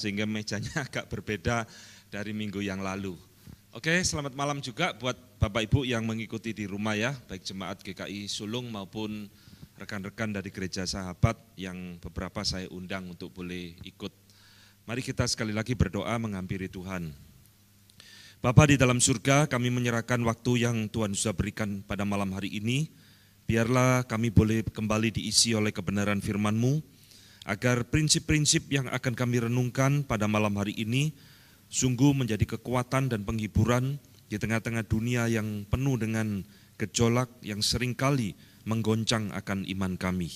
sehingga mejanya agak berbeda dari minggu yang lalu. Oke, selamat malam juga buat Bapak Ibu yang mengikuti di rumah ya, baik jemaat GKI Sulung maupun rekan-rekan dari gereja sahabat yang beberapa saya undang untuk boleh ikut. Mari kita sekali lagi berdoa menghampiri Tuhan. Bapa di dalam surga, kami menyerahkan waktu yang Tuhan sudah berikan pada malam hari ini. Biarlah kami boleh kembali diisi oleh kebenaran firman-Mu agar prinsip-prinsip yang akan kami renungkan pada malam hari ini sungguh menjadi kekuatan dan penghiburan di tengah-tengah dunia yang penuh dengan gejolak yang seringkali menggoncang akan iman kami.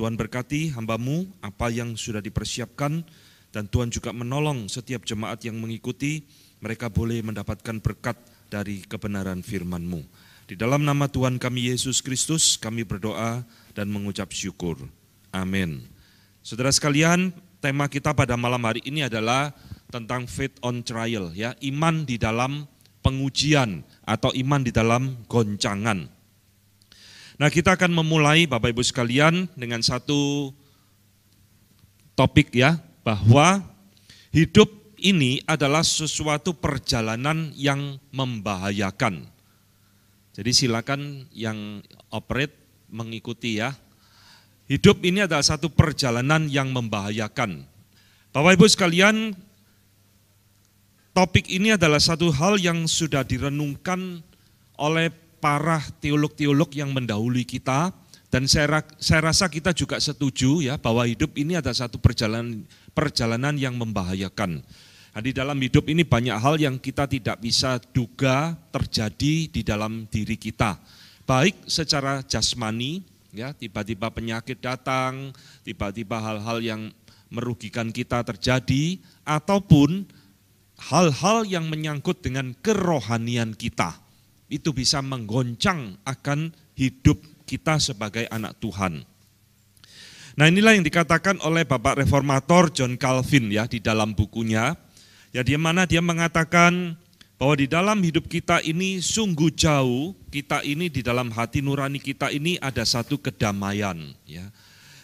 Tuhan berkati hambamu apa yang sudah dipersiapkan dan Tuhan juga menolong setiap jemaat yang mengikuti mereka boleh mendapatkan berkat dari kebenaran FirmanMu Di dalam nama Tuhan kami Yesus Kristus, kami berdoa dan mengucap syukur. Amin. Saudara sekalian, tema kita pada malam hari ini adalah tentang faith on trial ya, iman di dalam pengujian atau iman di dalam goncangan. Nah, kita akan memulai Bapak Ibu sekalian dengan satu topik ya, bahwa hidup ini adalah sesuatu perjalanan yang membahayakan. Jadi silakan yang operate mengikuti ya Hidup ini adalah satu perjalanan yang membahayakan. Bapak Ibu sekalian, topik ini adalah satu hal yang sudah direnungkan oleh para teolog-teolog yang mendahului kita dan saya, saya rasa kita juga setuju ya bahwa hidup ini adalah satu perjalanan perjalanan yang membahayakan. Nah, di dalam hidup ini banyak hal yang kita tidak bisa duga terjadi di dalam diri kita, baik secara jasmani ya tiba-tiba penyakit datang, tiba-tiba hal-hal yang merugikan kita terjadi ataupun hal-hal yang menyangkut dengan kerohanian kita. Itu bisa menggoncang akan hidup kita sebagai anak Tuhan. Nah, inilah yang dikatakan oleh Bapak Reformator John Calvin ya di dalam bukunya. Ya di mana dia mengatakan bahwa di dalam hidup kita ini sungguh jauh kita ini di dalam hati nurani kita ini ada satu kedamaian ya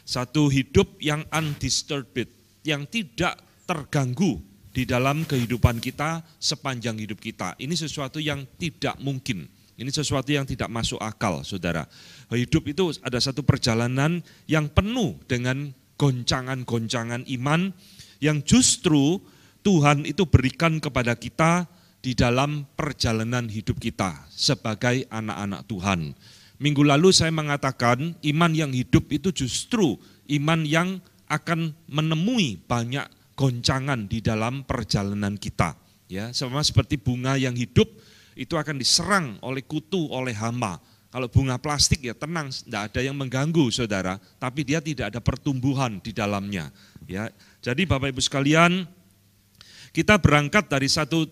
satu hidup yang undisturbed yang tidak terganggu di dalam kehidupan kita sepanjang hidup kita ini sesuatu yang tidak mungkin ini sesuatu yang tidak masuk akal saudara hidup itu ada satu perjalanan yang penuh dengan goncangan-goncangan iman yang justru Tuhan itu berikan kepada kita di dalam perjalanan hidup kita sebagai anak-anak Tuhan. Minggu lalu saya mengatakan iman yang hidup itu justru iman yang akan menemui banyak goncangan di dalam perjalanan kita. Ya, sama seperti bunga yang hidup itu akan diserang oleh kutu, oleh hama. Kalau bunga plastik ya tenang, tidak ada yang mengganggu saudara, tapi dia tidak ada pertumbuhan di dalamnya. Ya, jadi Bapak Ibu sekalian, kita berangkat dari satu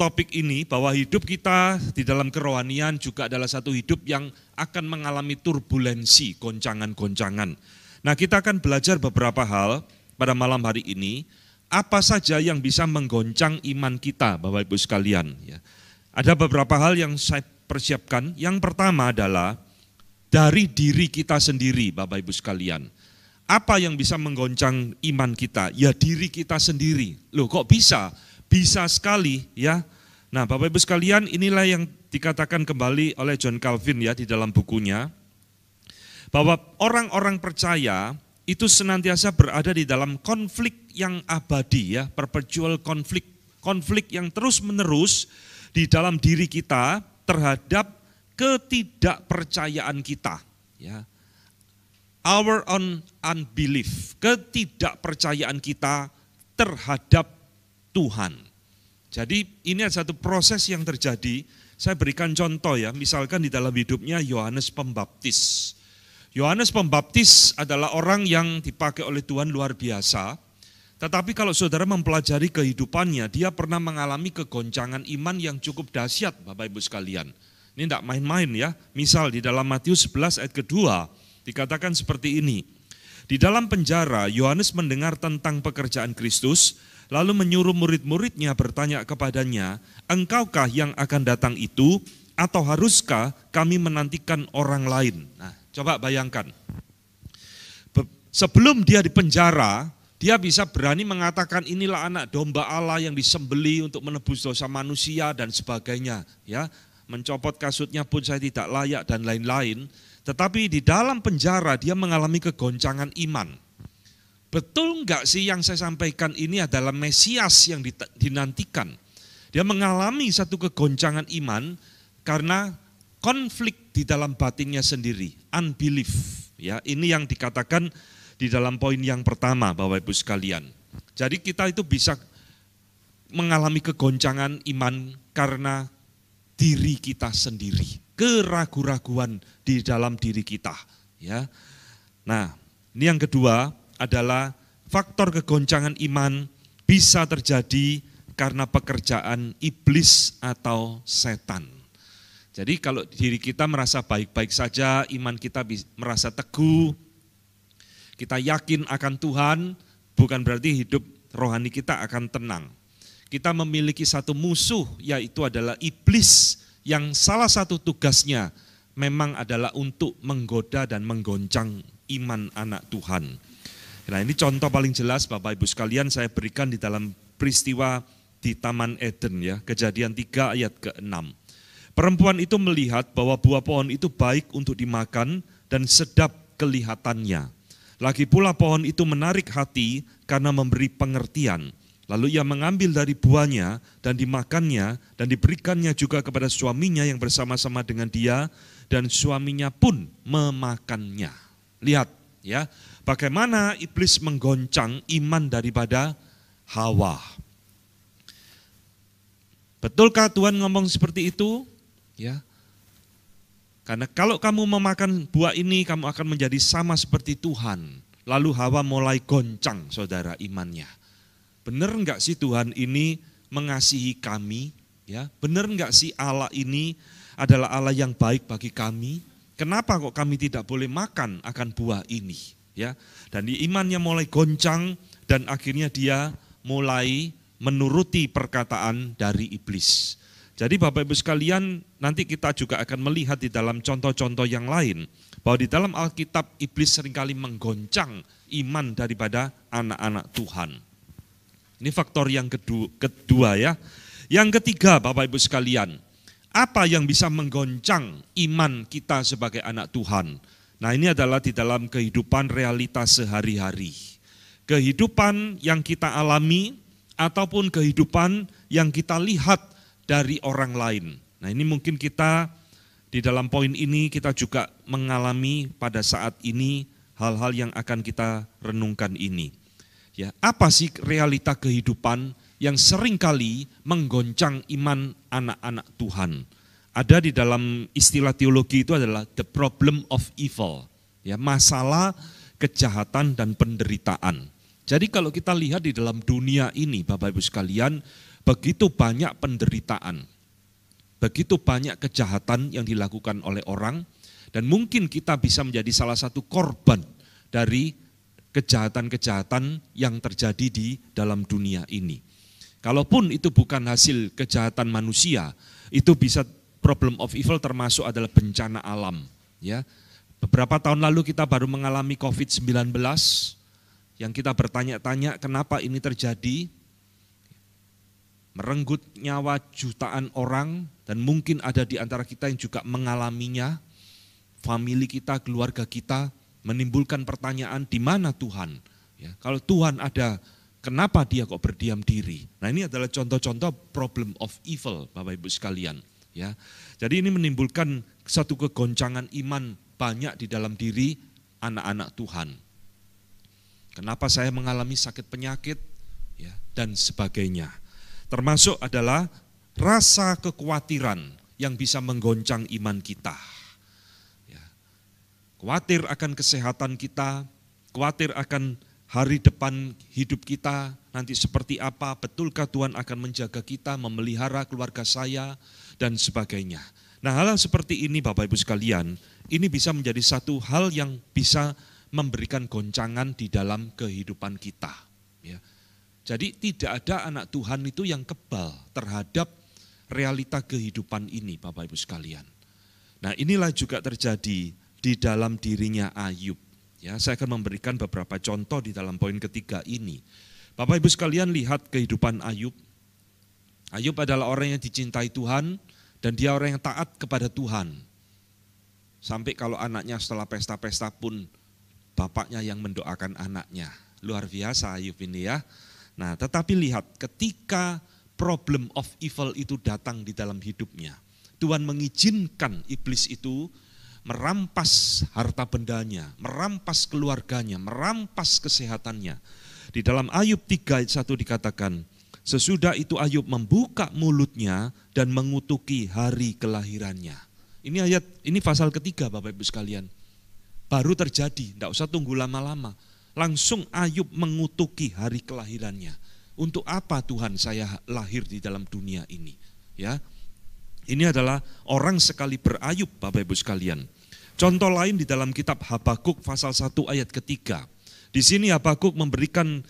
topik ini bahwa hidup kita di dalam kerohanian juga adalah satu hidup yang akan mengalami turbulensi, goncangan-goncangan. Nah, kita akan belajar beberapa hal pada malam hari ini, apa saja yang bisa menggoncang iman kita, Bapak Ibu sekalian, ya. Ada beberapa hal yang saya persiapkan. Yang pertama adalah dari diri kita sendiri, Bapak Ibu sekalian. Apa yang bisa menggoncang iman kita? Ya diri kita sendiri. Loh, kok bisa? bisa sekali ya. Nah, Bapak Ibu sekalian, inilah yang dikatakan kembali oleh John Calvin ya di dalam bukunya bahwa orang-orang percaya itu senantiasa berada di dalam konflik yang abadi ya, perpetual konflik, konflik yang terus-menerus di dalam diri kita terhadap ketidakpercayaan kita ya. Our own unbelief, ketidakpercayaan kita terhadap Tuhan. Jadi ini adalah satu proses yang terjadi. Saya berikan contoh ya, misalkan di dalam hidupnya Yohanes Pembaptis. Yohanes Pembaptis adalah orang yang dipakai oleh Tuhan luar biasa. Tetapi kalau saudara mempelajari kehidupannya, dia pernah mengalami kegoncangan iman yang cukup dahsyat, Bapak Ibu sekalian. Ini tidak main-main ya. Misal di dalam Matius 11 ayat kedua, dikatakan seperti ini. Di dalam penjara, Yohanes mendengar tentang pekerjaan Kristus, lalu menyuruh murid-muridnya bertanya kepadanya, "Engkaukah yang akan datang itu atau haruskah kami menantikan orang lain?" Nah, coba bayangkan. Sebelum dia dipenjara, dia bisa berani mengatakan inilah anak domba Allah yang disembeli untuk menebus dosa manusia dan sebagainya, ya. Mencopot kasutnya pun saya tidak layak dan lain-lain. Tetapi di dalam penjara dia mengalami kegoncangan iman. Betul nggak sih yang saya sampaikan ini adalah Mesias yang dinantikan? Dia mengalami satu kegoncangan iman karena konflik di dalam batinnya sendiri, unbelief. Ya, ini yang dikatakan di dalam poin yang pertama, Bapak Ibu sekalian. Jadi kita itu bisa mengalami kegoncangan iman karena diri kita sendiri, keraguan-raguan di dalam diri kita, ya. Nah, ini yang kedua, adalah faktor kegoncangan iman bisa terjadi karena pekerjaan iblis atau setan. Jadi kalau diri kita merasa baik-baik saja, iman kita merasa teguh, kita yakin akan Tuhan, bukan berarti hidup rohani kita akan tenang. Kita memiliki satu musuh, yaitu adalah iblis yang salah satu tugasnya memang adalah untuk menggoda dan menggoncang iman anak Tuhan. Nah ini contoh paling jelas Bapak Ibu sekalian saya berikan di dalam peristiwa di Taman Eden ya, kejadian 3 ayat ke-6. Perempuan itu melihat bahwa buah pohon itu baik untuk dimakan dan sedap kelihatannya. Lagi pula pohon itu menarik hati karena memberi pengertian. Lalu ia mengambil dari buahnya dan dimakannya dan diberikannya juga kepada suaminya yang bersama-sama dengan dia dan suaminya pun memakannya. Lihat ya, Bagaimana iblis menggoncang iman daripada Hawa. Betulkah Tuhan ngomong seperti itu? Ya. Karena kalau kamu memakan buah ini kamu akan menjadi sama seperti Tuhan. Lalu Hawa mulai goncang saudara imannya. Benar nggak sih Tuhan ini mengasihi kami? Ya, benar enggak sih Allah ini adalah Allah yang baik bagi kami? Kenapa kok kami tidak boleh makan akan buah ini? ya. Dan di imannya mulai goncang dan akhirnya dia mulai menuruti perkataan dari iblis. Jadi Bapak Ibu sekalian, nanti kita juga akan melihat di dalam contoh-contoh yang lain bahwa di dalam Alkitab iblis seringkali menggoncang iman daripada anak-anak Tuhan. Ini faktor yang kedua, kedua ya. Yang ketiga Bapak Ibu sekalian, apa yang bisa menggoncang iman kita sebagai anak Tuhan? Nah, ini adalah di dalam kehidupan realitas sehari-hari. Kehidupan yang kita alami ataupun kehidupan yang kita lihat dari orang lain. Nah, ini mungkin kita di dalam poin ini kita juga mengalami pada saat ini hal-hal yang akan kita renungkan ini. Ya, apa sih realita kehidupan yang seringkali menggoncang iman anak-anak Tuhan? Ada di dalam istilah teologi itu adalah the problem of evil, ya masalah kejahatan dan penderitaan. Jadi kalau kita lihat di dalam dunia ini Bapak Ibu sekalian, begitu banyak penderitaan. Begitu banyak kejahatan yang dilakukan oleh orang dan mungkin kita bisa menjadi salah satu korban dari kejahatan-kejahatan yang terjadi di dalam dunia ini. Kalaupun itu bukan hasil kejahatan manusia, itu bisa problem of evil termasuk adalah bencana alam, ya. Beberapa tahun lalu kita baru mengalami COVID-19 yang kita bertanya-tanya kenapa ini terjadi. Merenggut nyawa jutaan orang dan mungkin ada di antara kita yang juga mengalaminya. Famili kita, keluarga kita menimbulkan pertanyaan di mana Tuhan? Ya, kalau Tuhan ada, kenapa dia kok berdiam diri? Nah ini adalah contoh-contoh problem of evil Bapak Ibu sekalian ya. Jadi ini menimbulkan satu kegoncangan iman banyak di dalam diri anak-anak Tuhan. Kenapa saya mengalami sakit penyakit ya dan sebagainya. Termasuk adalah rasa kekhawatiran yang bisa menggoncang iman kita. Ya. Khawatir akan kesehatan kita, khawatir akan hari depan hidup kita nanti seperti apa, betulkah Tuhan akan menjaga kita, memelihara keluarga saya, dan sebagainya. Nah hal-hal seperti ini Bapak Ibu sekalian, ini bisa menjadi satu hal yang bisa memberikan goncangan di dalam kehidupan kita. Ya. Jadi tidak ada anak Tuhan itu yang kebal terhadap realita kehidupan ini Bapak Ibu sekalian. Nah inilah juga terjadi di dalam dirinya Ayub. Ya, saya akan memberikan beberapa contoh di dalam poin ketiga ini. Bapak Ibu sekalian lihat kehidupan Ayub Ayub adalah orang yang dicintai Tuhan dan dia orang yang taat kepada Tuhan. Sampai kalau anaknya setelah pesta-pesta pun bapaknya yang mendoakan anaknya. Luar biasa Ayub ini ya. Nah, tetapi lihat ketika problem of evil itu datang di dalam hidupnya. Tuhan mengizinkan iblis itu merampas harta bendanya, merampas keluarganya, merampas kesehatannya. Di dalam Ayub 3 ayat 1 dikatakan, Sesudah itu Ayub membuka mulutnya dan mengutuki hari kelahirannya. Ini ayat ini pasal ketiga Bapak Ibu sekalian. Baru terjadi, tidak usah tunggu lama-lama. Langsung Ayub mengutuki hari kelahirannya. Untuk apa Tuhan saya lahir di dalam dunia ini? Ya. Ini adalah orang sekali berayub Bapak Ibu sekalian. Contoh lain di dalam kitab Habakuk pasal 1 ayat ketiga. Di sini Habakuk memberikan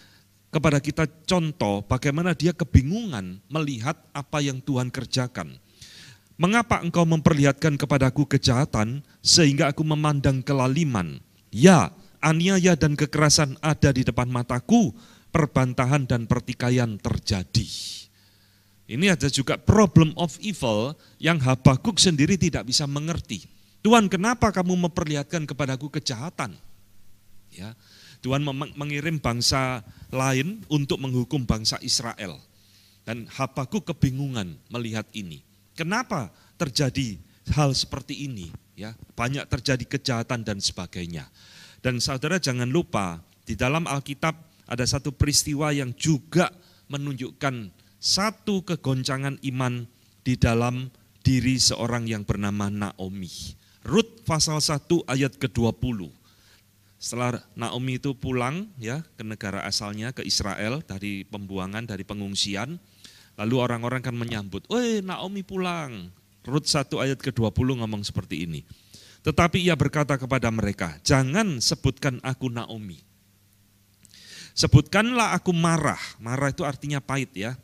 kepada kita contoh bagaimana dia kebingungan melihat apa yang Tuhan kerjakan. Mengapa engkau memperlihatkan kepadaku kejahatan sehingga aku memandang kelaliman? Ya, aniaya dan kekerasan ada di depan mataku, perbantahan dan pertikaian terjadi. Ini ada juga problem of evil yang Habakuk sendiri tidak bisa mengerti. Tuhan, kenapa kamu memperlihatkan kepadaku kejahatan? Ya, Tuhan mengirim bangsa lain untuk menghukum bangsa Israel. Dan Habaku kebingungan melihat ini. Kenapa terjadi hal seperti ini? Ya, banyak terjadi kejahatan dan sebagainya. Dan saudara jangan lupa di dalam Alkitab ada satu peristiwa yang juga menunjukkan satu kegoncangan iman di dalam diri seorang yang bernama Naomi. Rut pasal 1 ayat ke-20. Setelah Naomi itu pulang ya ke negara asalnya ke Israel dari pembuangan dari pengungsian, lalu orang-orang kan menyambut, "Woi, Naomi pulang." Rut 1 ayat ke-20 ngomong seperti ini. Tetapi ia berkata kepada mereka, "Jangan sebutkan aku Naomi. Sebutkanlah aku marah." Marah itu artinya pahit ya.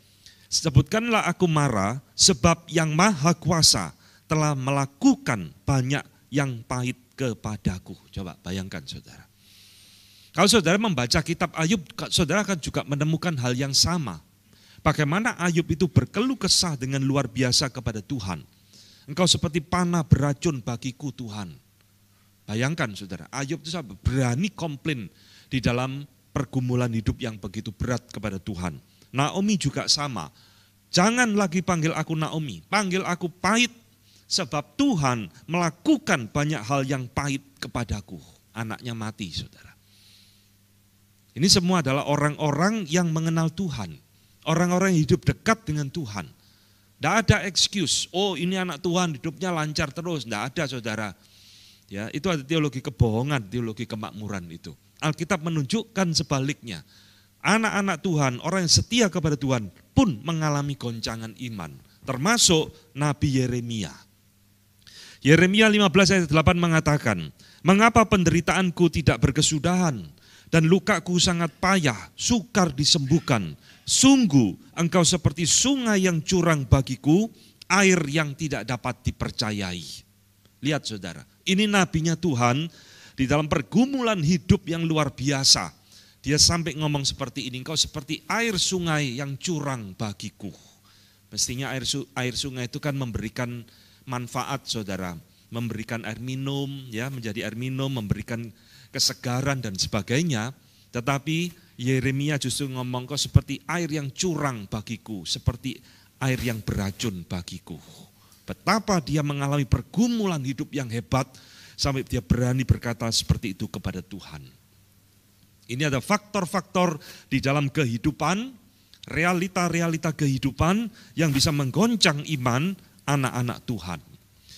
"Sebutkanlah aku marah sebab yang Maha Kuasa telah melakukan banyak yang pahit kepadaku." Coba bayangkan Saudara. Kalau saudara membaca kitab Ayub, saudara akan juga menemukan hal yang sama. Bagaimana Ayub itu berkeluh kesah dengan luar biasa kepada Tuhan. Engkau seperti panah beracun bagiku Tuhan. Bayangkan saudara, Ayub itu berani komplain di dalam pergumulan hidup yang begitu berat kepada Tuhan. Naomi juga sama. Jangan lagi panggil aku Naomi, panggil aku pahit. Sebab Tuhan melakukan banyak hal yang pahit kepadaku. Anaknya mati saudara. Ini semua adalah orang-orang yang mengenal Tuhan. Orang-orang yang hidup dekat dengan Tuhan. Tidak ada excuse, oh ini anak Tuhan hidupnya lancar terus. Tidak ada saudara. Ya, itu ada teologi kebohongan, teologi kemakmuran itu. Alkitab menunjukkan sebaliknya. Anak-anak Tuhan, orang yang setia kepada Tuhan pun mengalami goncangan iman. Termasuk Nabi Yeremia. Yeremia 15 ayat 8 mengatakan, Mengapa penderitaanku tidak berkesudahan? dan lukaku sangat payah, sukar disembuhkan. Sungguh engkau seperti sungai yang curang bagiku, air yang tidak dapat dipercayai. Lihat saudara, ini nabinya Tuhan di dalam pergumulan hidup yang luar biasa. Dia sampai ngomong seperti ini, engkau seperti air sungai yang curang bagiku. Mestinya air, air sungai itu kan memberikan manfaat saudara memberikan air minum, ya menjadi air minum, memberikan kesegaran dan sebagainya. Tetapi Yeremia justru ngomong kok seperti air yang curang bagiku, seperti air yang beracun bagiku. Betapa dia mengalami pergumulan hidup yang hebat sampai dia berani berkata seperti itu kepada Tuhan. Ini ada faktor-faktor di dalam kehidupan, realita-realita kehidupan yang bisa menggoncang iman anak-anak Tuhan.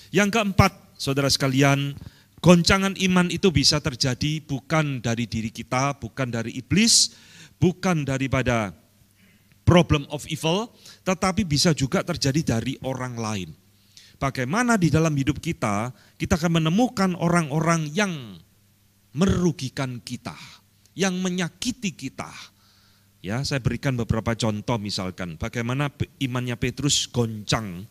Yang keempat, saudara sekalian, goncangan iman itu bisa terjadi bukan dari diri kita, bukan dari iblis, bukan daripada problem of evil, tetapi bisa juga terjadi dari orang lain. Bagaimana di dalam hidup kita, kita akan menemukan orang-orang yang merugikan kita, yang menyakiti kita, Ya, saya berikan beberapa contoh misalkan bagaimana imannya Petrus goncang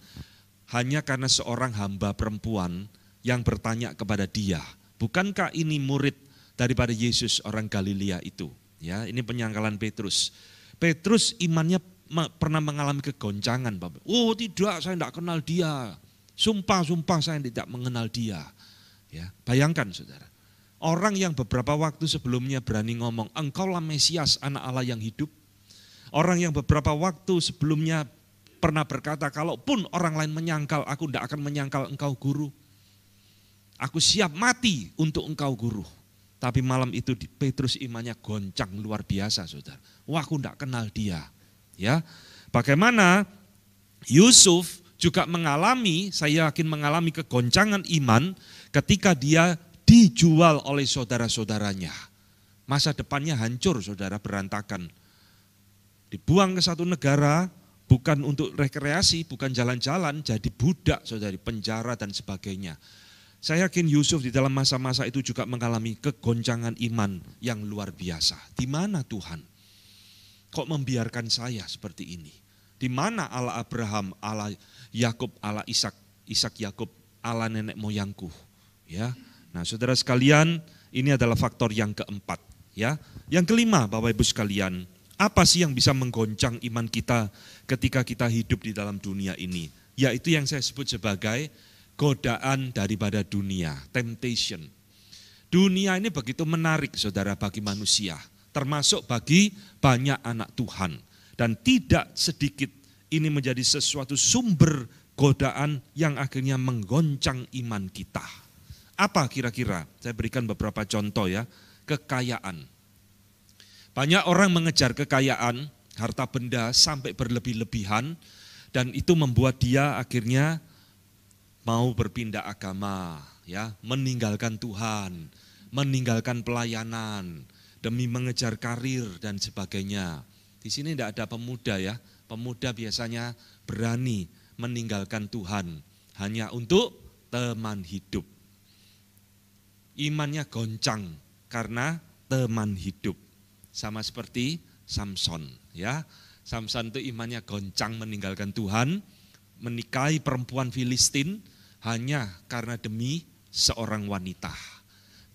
hanya karena seorang hamba perempuan yang bertanya kepada dia, bukankah ini murid daripada Yesus orang Galilea itu? Ya, ini penyangkalan Petrus. Petrus imannya pernah mengalami kegoncangan, Bapak. Oh, tidak, saya tidak kenal dia. Sumpah, sumpah saya tidak mengenal dia. Ya, bayangkan Saudara. Orang yang beberapa waktu sebelumnya berani ngomong, engkaulah Mesias anak Allah yang hidup. Orang yang beberapa waktu sebelumnya pernah berkata, kalaupun orang lain menyangkal, aku tidak akan menyangkal engkau guru. Aku siap mati untuk engkau guru. Tapi malam itu Petrus imannya goncang luar biasa saudara. Wah aku tidak kenal dia. ya. Bagaimana Yusuf juga mengalami, saya yakin mengalami kegoncangan iman ketika dia dijual oleh saudara-saudaranya. Masa depannya hancur saudara berantakan. Dibuang ke satu negara, bukan untuk rekreasi, bukan jalan-jalan, jadi budak saudari, penjara dan sebagainya. Saya yakin Yusuf di dalam masa-masa itu juga mengalami kegoncangan iman yang luar biasa. Di mana Tuhan? Kok membiarkan saya seperti ini? Di mana Allah Abraham, Allah Yakub, Allah Ishak, Ishak Yakub, Allah nenek moyangku? Ya. Nah, Saudara sekalian, ini adalah faktor yang keempat, ya. Yang kelima, Bapak Ibu sekalian, apa sih yang bisa menggoncang iman kita ketika kita hidup di dalam dunia ini? Yaitu yang saya sebut sebagai godaan daripada dunia, temptation. Dunia ini begitu menarik saudara bagi manusia, termasuk bagi banyak anak Tuhan. Dan tidak sedikit ini menjadi sesuatu sumber godaan yang akhirnya menggoncang iman kita. Apa kira-kira? Saya berikan beberapa contoh ya. Kekayaan, banyak orang mengejar kekayaan, harta benda sampai berlebih-lebihan dan itu membuat dia akhirnya mau berpindah agama, ya, meninggalkan Tuhan, meninggalkan pelayanan demi mengejar karir dan sebagainya. Di sini tidak ada pemuda ya, pemuda biasanya berani meninggalkan Tuhan hanya untuk teman hidup. Imannya goncang karena teman hidup sama seperti Samson ya. Samson itu imannya goncang meninggalkan Tuhan, menikahi perempuan Filistin hanya karena demi seorang wanita.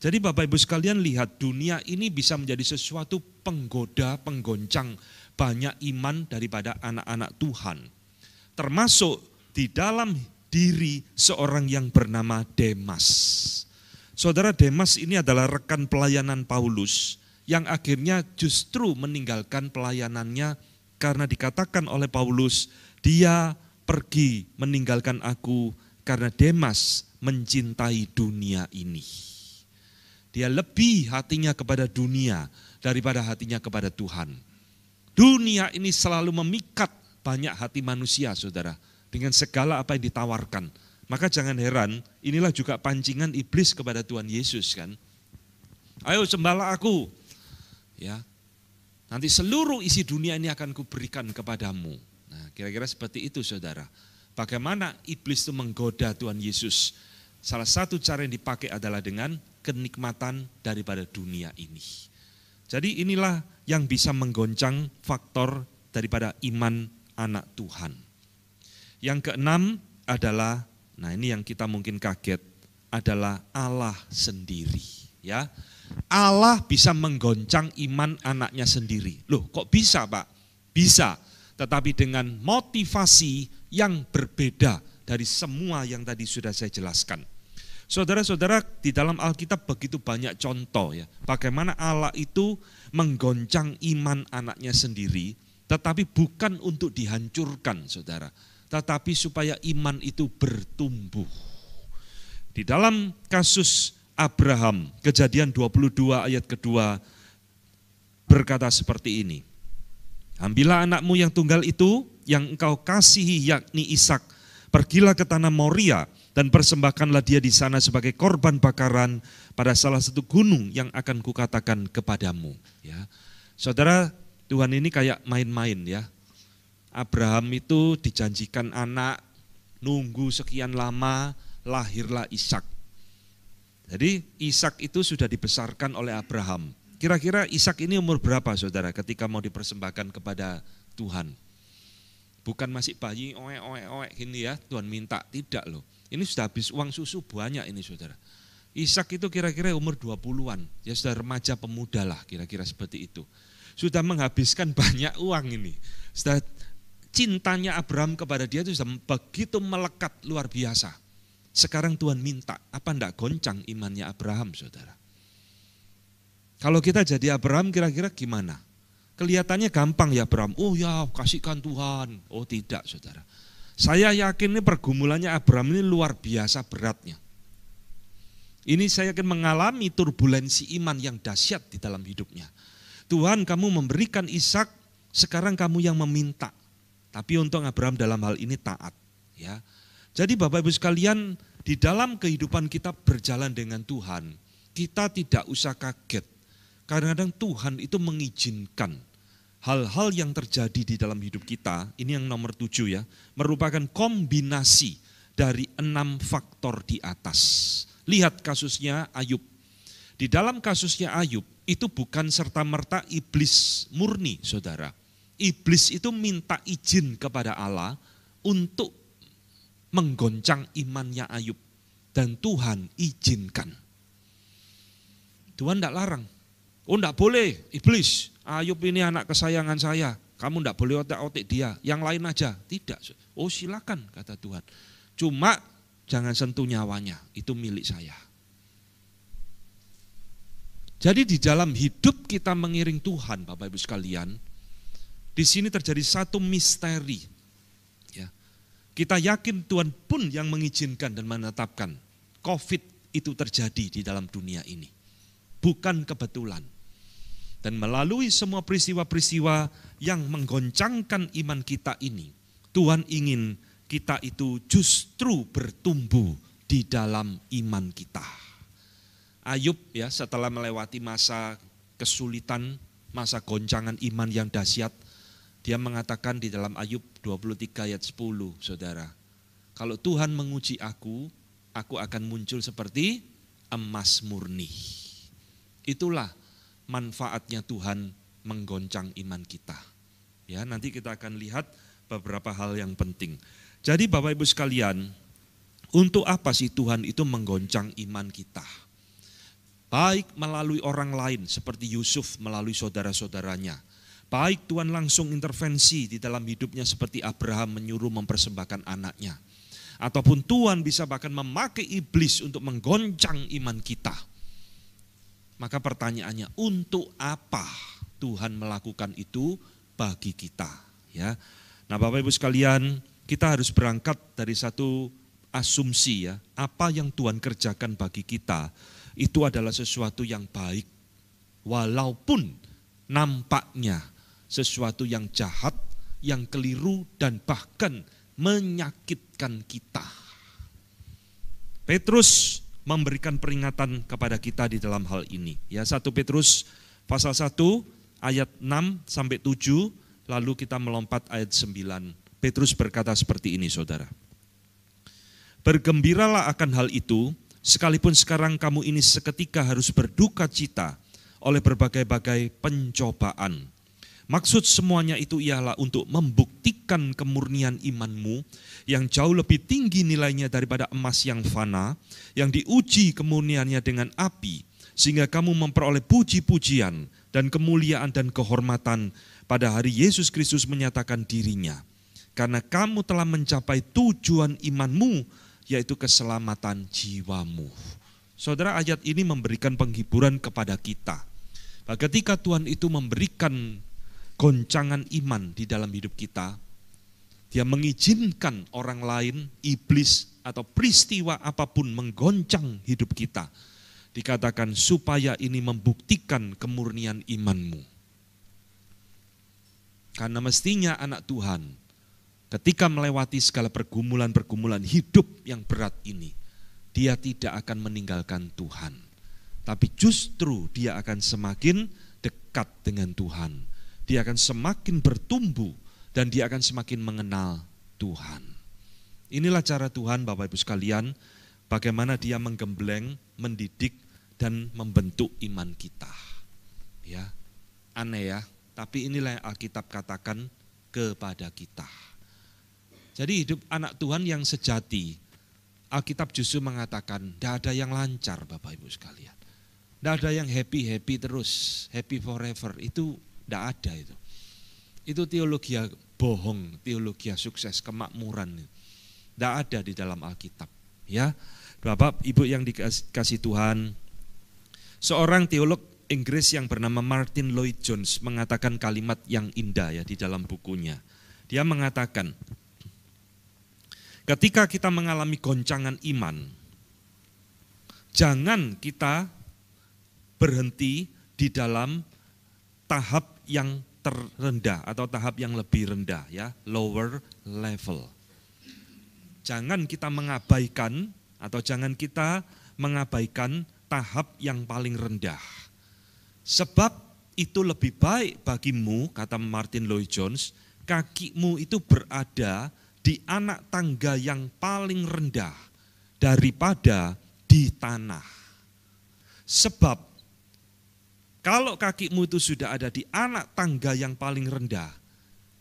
Jadi Bapak Ibu sekalian lihat dunia ini bisa menjadi sesuatu penggoda, penggoncang banyak iman daripada anak-anak Tuhan. Termasuk di dalam diri seorang yang bernama Demas. Saudara Demas ini adalah rekan pelayanan Paulus yang akhirnya justru meninggalkan pelayanannya karena dikatakan oleh Paulus, dia pergi meninggalkan aku karena Demas mencintai dunia ini. Dia lebih hatinya kepada dunia daripada hatinya kepada Tuhan. Dunia ini selalu memikat banyak hati manusia, saudara, dengan segala apa yang ditawarkan. Maka jangan heran, inilah juga pancingan iblis kepada Tuhan Yesus kan. Ayo sembahlah aku, ya. Nanti seluruh isi dunia ini akan kuberikan kepadamu. Nah, kira-kira seperti itu Saudara. Bagaimana iblis itu menggoda Tuhan Yesus? Salah satu cara yang dipakai adalah dengan kenikmatan daripada dunia ini. Jadi inilah yang bisa menggoncang faktor daripada iman anak Tuhan. Yang keenam adalah nah ini yang kita mungkin kaget adalah Allah sendiri, ya. Allah bisa menggoncang iman anaknya sendiri. Loh, kok bisa, Pak? Bisa, tetapi dengan motivasi yang berbeda dari semua yang tadi sudah saya jelaskan. Saudara-saudara, di dalam Alkitab begitu banyak contoh ya, bagaimana Allah itu menggoncang iman anaknya sendiri, tetapi bukan untuk dihancurkan, Saudara, tetapi supaya iman itu bertumbuh. Di dalam kasus Abraham. Kejadian 22 ayat kedua berkata seperti ini. Ambillah anakmu yang tunggal itu, yang engkau kasihi yakni Ishak, pergilah ke tanah Moria dan persembahkanlah dia di sana sebagai korban bakaran pada salah satu gunung yang akan kukatakan kepadamu. Ya. Saudara, Tuhan ini kayak main-main ya. Abraham itu dijanjikan anak, nunggu sekian lama, lahirlah Ishak. Jadi Ishak itu sudah dibesarkan oleh Abraham. Kira-kira Ishak ini umur berapa saudara ketika mau dipersembahkan kepada Tuhan? Bukan masih bayi oe oe oe gini ya, Tuhan minta tidak loh. Ini sudah habis uang susu banyak ini saudara. Ishak itu kira-kira umur 20-an, ya sudah remaja pemuda lah kira-kira seperti itu. Sudah menghabiskan banyak uang ini. Sudah cintanya Abraham kepada dia itu sudah begitu melekat luar biasa. Sekarang Tuhan minta, apa ndak goncang imannya Abraham saudara? Kalau kita jadi Abraham kira-kira gimana? Kelihatannya gampang ya Abraham, oh ya kasihkan Tuhan. Oh tidak saudara. Saya yakin ini pergumulannya Abraham ini luar biasa beratnya. Ini saya akan mengalami turbulensi iman yang dahsyat di dalam hidupnya. Tuhan kamu memberikan Ishak, sekarang kamu yang meminta. Tapi untuk Abraham dalam hal ini taat. Ya, jadi Bapak Ibu sekalian, di dalam kehidupan kita berjalan dengan Tuhan, kita tidak usah kaget. karena kadang Tuhan itu mengizinkan hal-hal yang terjadi di dalam hidup kita, ini yang nomor tujuh ya, merupakan kombinasi dari enam faktor di atas. Lihat kasusnya Ayub. Di dalam kasusnya Ayub, itu bukan serta-merta iblis murni, saudara. Iblis itu minta izin kepada Allah untuk menggoncang imannya Ayub. Dan Tuhan izinkan. Tuhan tidak larang. Oh tidak boleh, iblis. Ayub ini anak kesayangan saya. Kamu tidak boleh otak otak dia. Yang lain aja. Tidak. Oh silakan kata Tuhan. Cuma jangan sentuh nyawanya. Itu milik saya. Jadi di dalam hidup kita mengiring Tuhan Bapak Ibu sekalian, di sini terjadi satu misteri kita yakin Tuhan pun yang mengizinkan dan menetapkan COVID itu terjadi di dalam dunia ini. Bukan kebetulan. Dan melalui semua peristiwa-peristiwa yang menggoncangkan iman kita ini, Tuhan ingin kita itu justru bertumbuh di dalam iman kita. Ayub ya setelah melewati masa kesulitan, masa goncangan iman yang dahsyat, dia mengatakan di dalam Ayub 23 ayat 10, Saudara. Kalau Tuhan menguji aku, aku akan muncul seperti emas murni. Itulah manfaatnya Tuhan menggoncang iman kita. Ya, nanti kita akan lihat beberapa hal yang penting. Jadi Bapak Ibu sekalian, untuk apa sih Tuhan itu menggoncang iman kita? Baik melalui orang lain seperti Yusuf melalui saudara-saudaranya Baik Tuhan langsung intervensi di dalam hidupnya seperti Abraham menyuruh mempersembahkan anaknya. Ataupun Tuhan bisa bahkan memakai iblis untuk menggoncang iman kita. Maka pertanyaannya, untuk apa Tuhan melakukan itu bagi kita? Ya, Nah Bapak Ibu sekalian, kita harus berangkat dari satu asumsi ya, apa yang Tuhan kerjakan bagi kita itu adalah sesuatu yang baik. Walaupun nampaknya sesuatu yang jahat, yang keliru, dan bahkan menyakitkan kita. Petrus memberikan peringatan kepada kita di dalam hal ini. Ya, 1 Petrus pasal 1 ayat 6 sampai 7, lalu kita melompat ayat 9. Petrus berkata seperti ini, Saudara. Bergembiralah akan hal itu, sekalipun sekarang kamu ini seketika harus berduka cita oleh berbagai-bagai pencobaan. Maksud semuanya itu ialah untuk membuktikan kemurnian imanmu yang jauh lebih tinggi nilainya daripada emas yang fana, yang diuji kemurniannya dengan api, sehingga kamu memperoleh puji-pujian dan kemuliaan dan kehormatan pada hari Yesus Kristus menyatakan dirinya. Karena kamu telah mencapai tujuan imanmu, yaitu keselamatan jiwamu. Saudara, ayat ini memberikan penghiburan kepada kita. Nah, ketika Tuhan itu memberikan goncangan iman di dalam hidup kita, dia mengizinkan orang lain, iblis atau peristiwa apapun menggoncang hidup kita. Dikatakan supaya ini membuktikan kemurnian imanmu. Karena mestinya anak Tuhan ketika melewati segala pergumulan-pergumulan hidup yang berat ini, dia tidak akan meninggalkan Tuhan. Tapi justru dia akan semakin dekat dengan Tuhan dia akan semakin bertumbuh dan dia akan semakin mengenal Tuhan. Inilah cara Tuhan Bapak Ibu sekalian bagaimana dia menggembleng, mendidik dan membentuk iman kita. Ya. Aneh ya, tapi inilah yang Alkitab katakan kepada kita. Jadi hidup anak Tuhan yang sejati, Alkitab justru mengatakan, tidak ada yang lancar Bapak Ibu sekalian. Tidak ada yang happy-happy terus, happy forever. Itu tidak ada itu. Itu teologi bohong, teologi sukses, kemakmuran. Tidak ada di dalam Alkitab. Ya, Bapak, Ibu yang dikasih Tuhan, seorang teolog Inggris yang bernama Martin Lloyd Jones mengatakan kalimat yang indah ya di dalam bukunya. Dia mengatakan, ketika kita mengalami goncangan iman, jangan kita berhenti di dalam tahap yang terendah atau tahap yang lebih rendah ya, lower level. Jangan kita mengabaikan atau jangan kita mengabaikan tahap yang paling rendah. Sebab itu lebih baik bagimu, kata Martin Lloyd Jones, kakimu itu berada di anak tangga yang paling rendah daripada di tanah. Sebab kalau kakimu itu sudah ada di anak tangga yang paling rendah,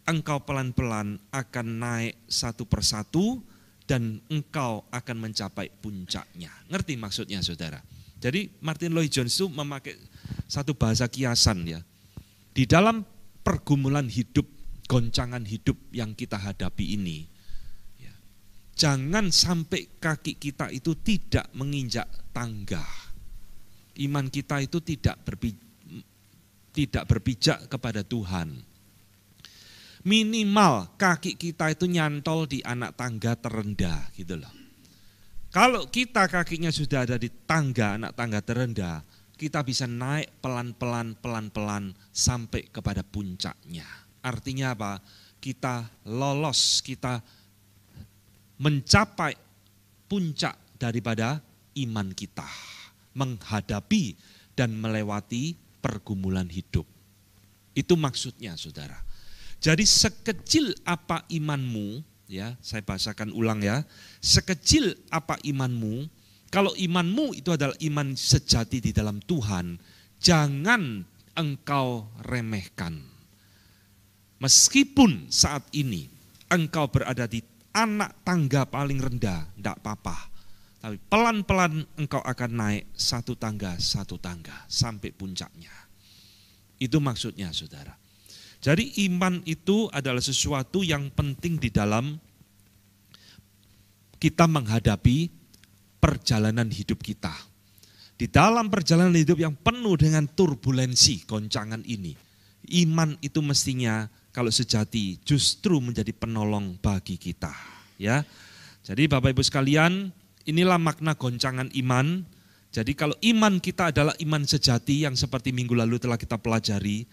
engkau pelan-pelan akan naik satu persatu dan engkau akan mencapai puncaknya. Ngerti maksudnya saudara? Jadi Martin Lloyd-Jones itu memakai satu bahasa kiasan ya. Di dalam pergumulan hidup, goncangan hidup yang kita hadapi ini, ya, jangan sampai kaki kita itu tidak menginjak tangga. Iman kita itu tidak berpijak tidak berpijak kepada Tuhan. Minimal kaki kita itu nyantol di anak tangga terendah gitu loh. Kalau kita kakinya sudah ada di tangga, anak tangga terendah, kita bisa naik pelan-pelan, pelan-pelan sampai kepada puncaknya. Artinya apa? Kita lolos, kita mencapai puncak daripada iman kita. Menghadapi dan melewati pergumulan hidup. Itu maksudnya saudara. Jadi sekecil apa imanmu, ya saya bahasakan ulang ya, sekecil apa imanmu, kalau imanmu itu adalah iman sejati di dalam Tuhan, jangan engkau remehkan. Meskipun saat ini engkau berada di anak tangga paling rendah, tidak apa-apa. Tapi pelan-pelan engkau akan naik satu tangga, satu tangga sampai puncaknya. Itu maksudnya saudara. Jadi iman itu adalah sesuatu yang penting di dalam kita menghadapi perjalanan hidup kita. Di dalam perjalanan hidup yang penuh dengan turbulensi, goncangan ini. Iman itu mestinya kalau sejati justru menjadi penolong bagi kita. Ya, Jadi Bapak Ibu sekalian Inilah makna goncangan iman. Jadi kalau iman kita adalah iman sejati yang seperti minggu lalu telah kita pelajari,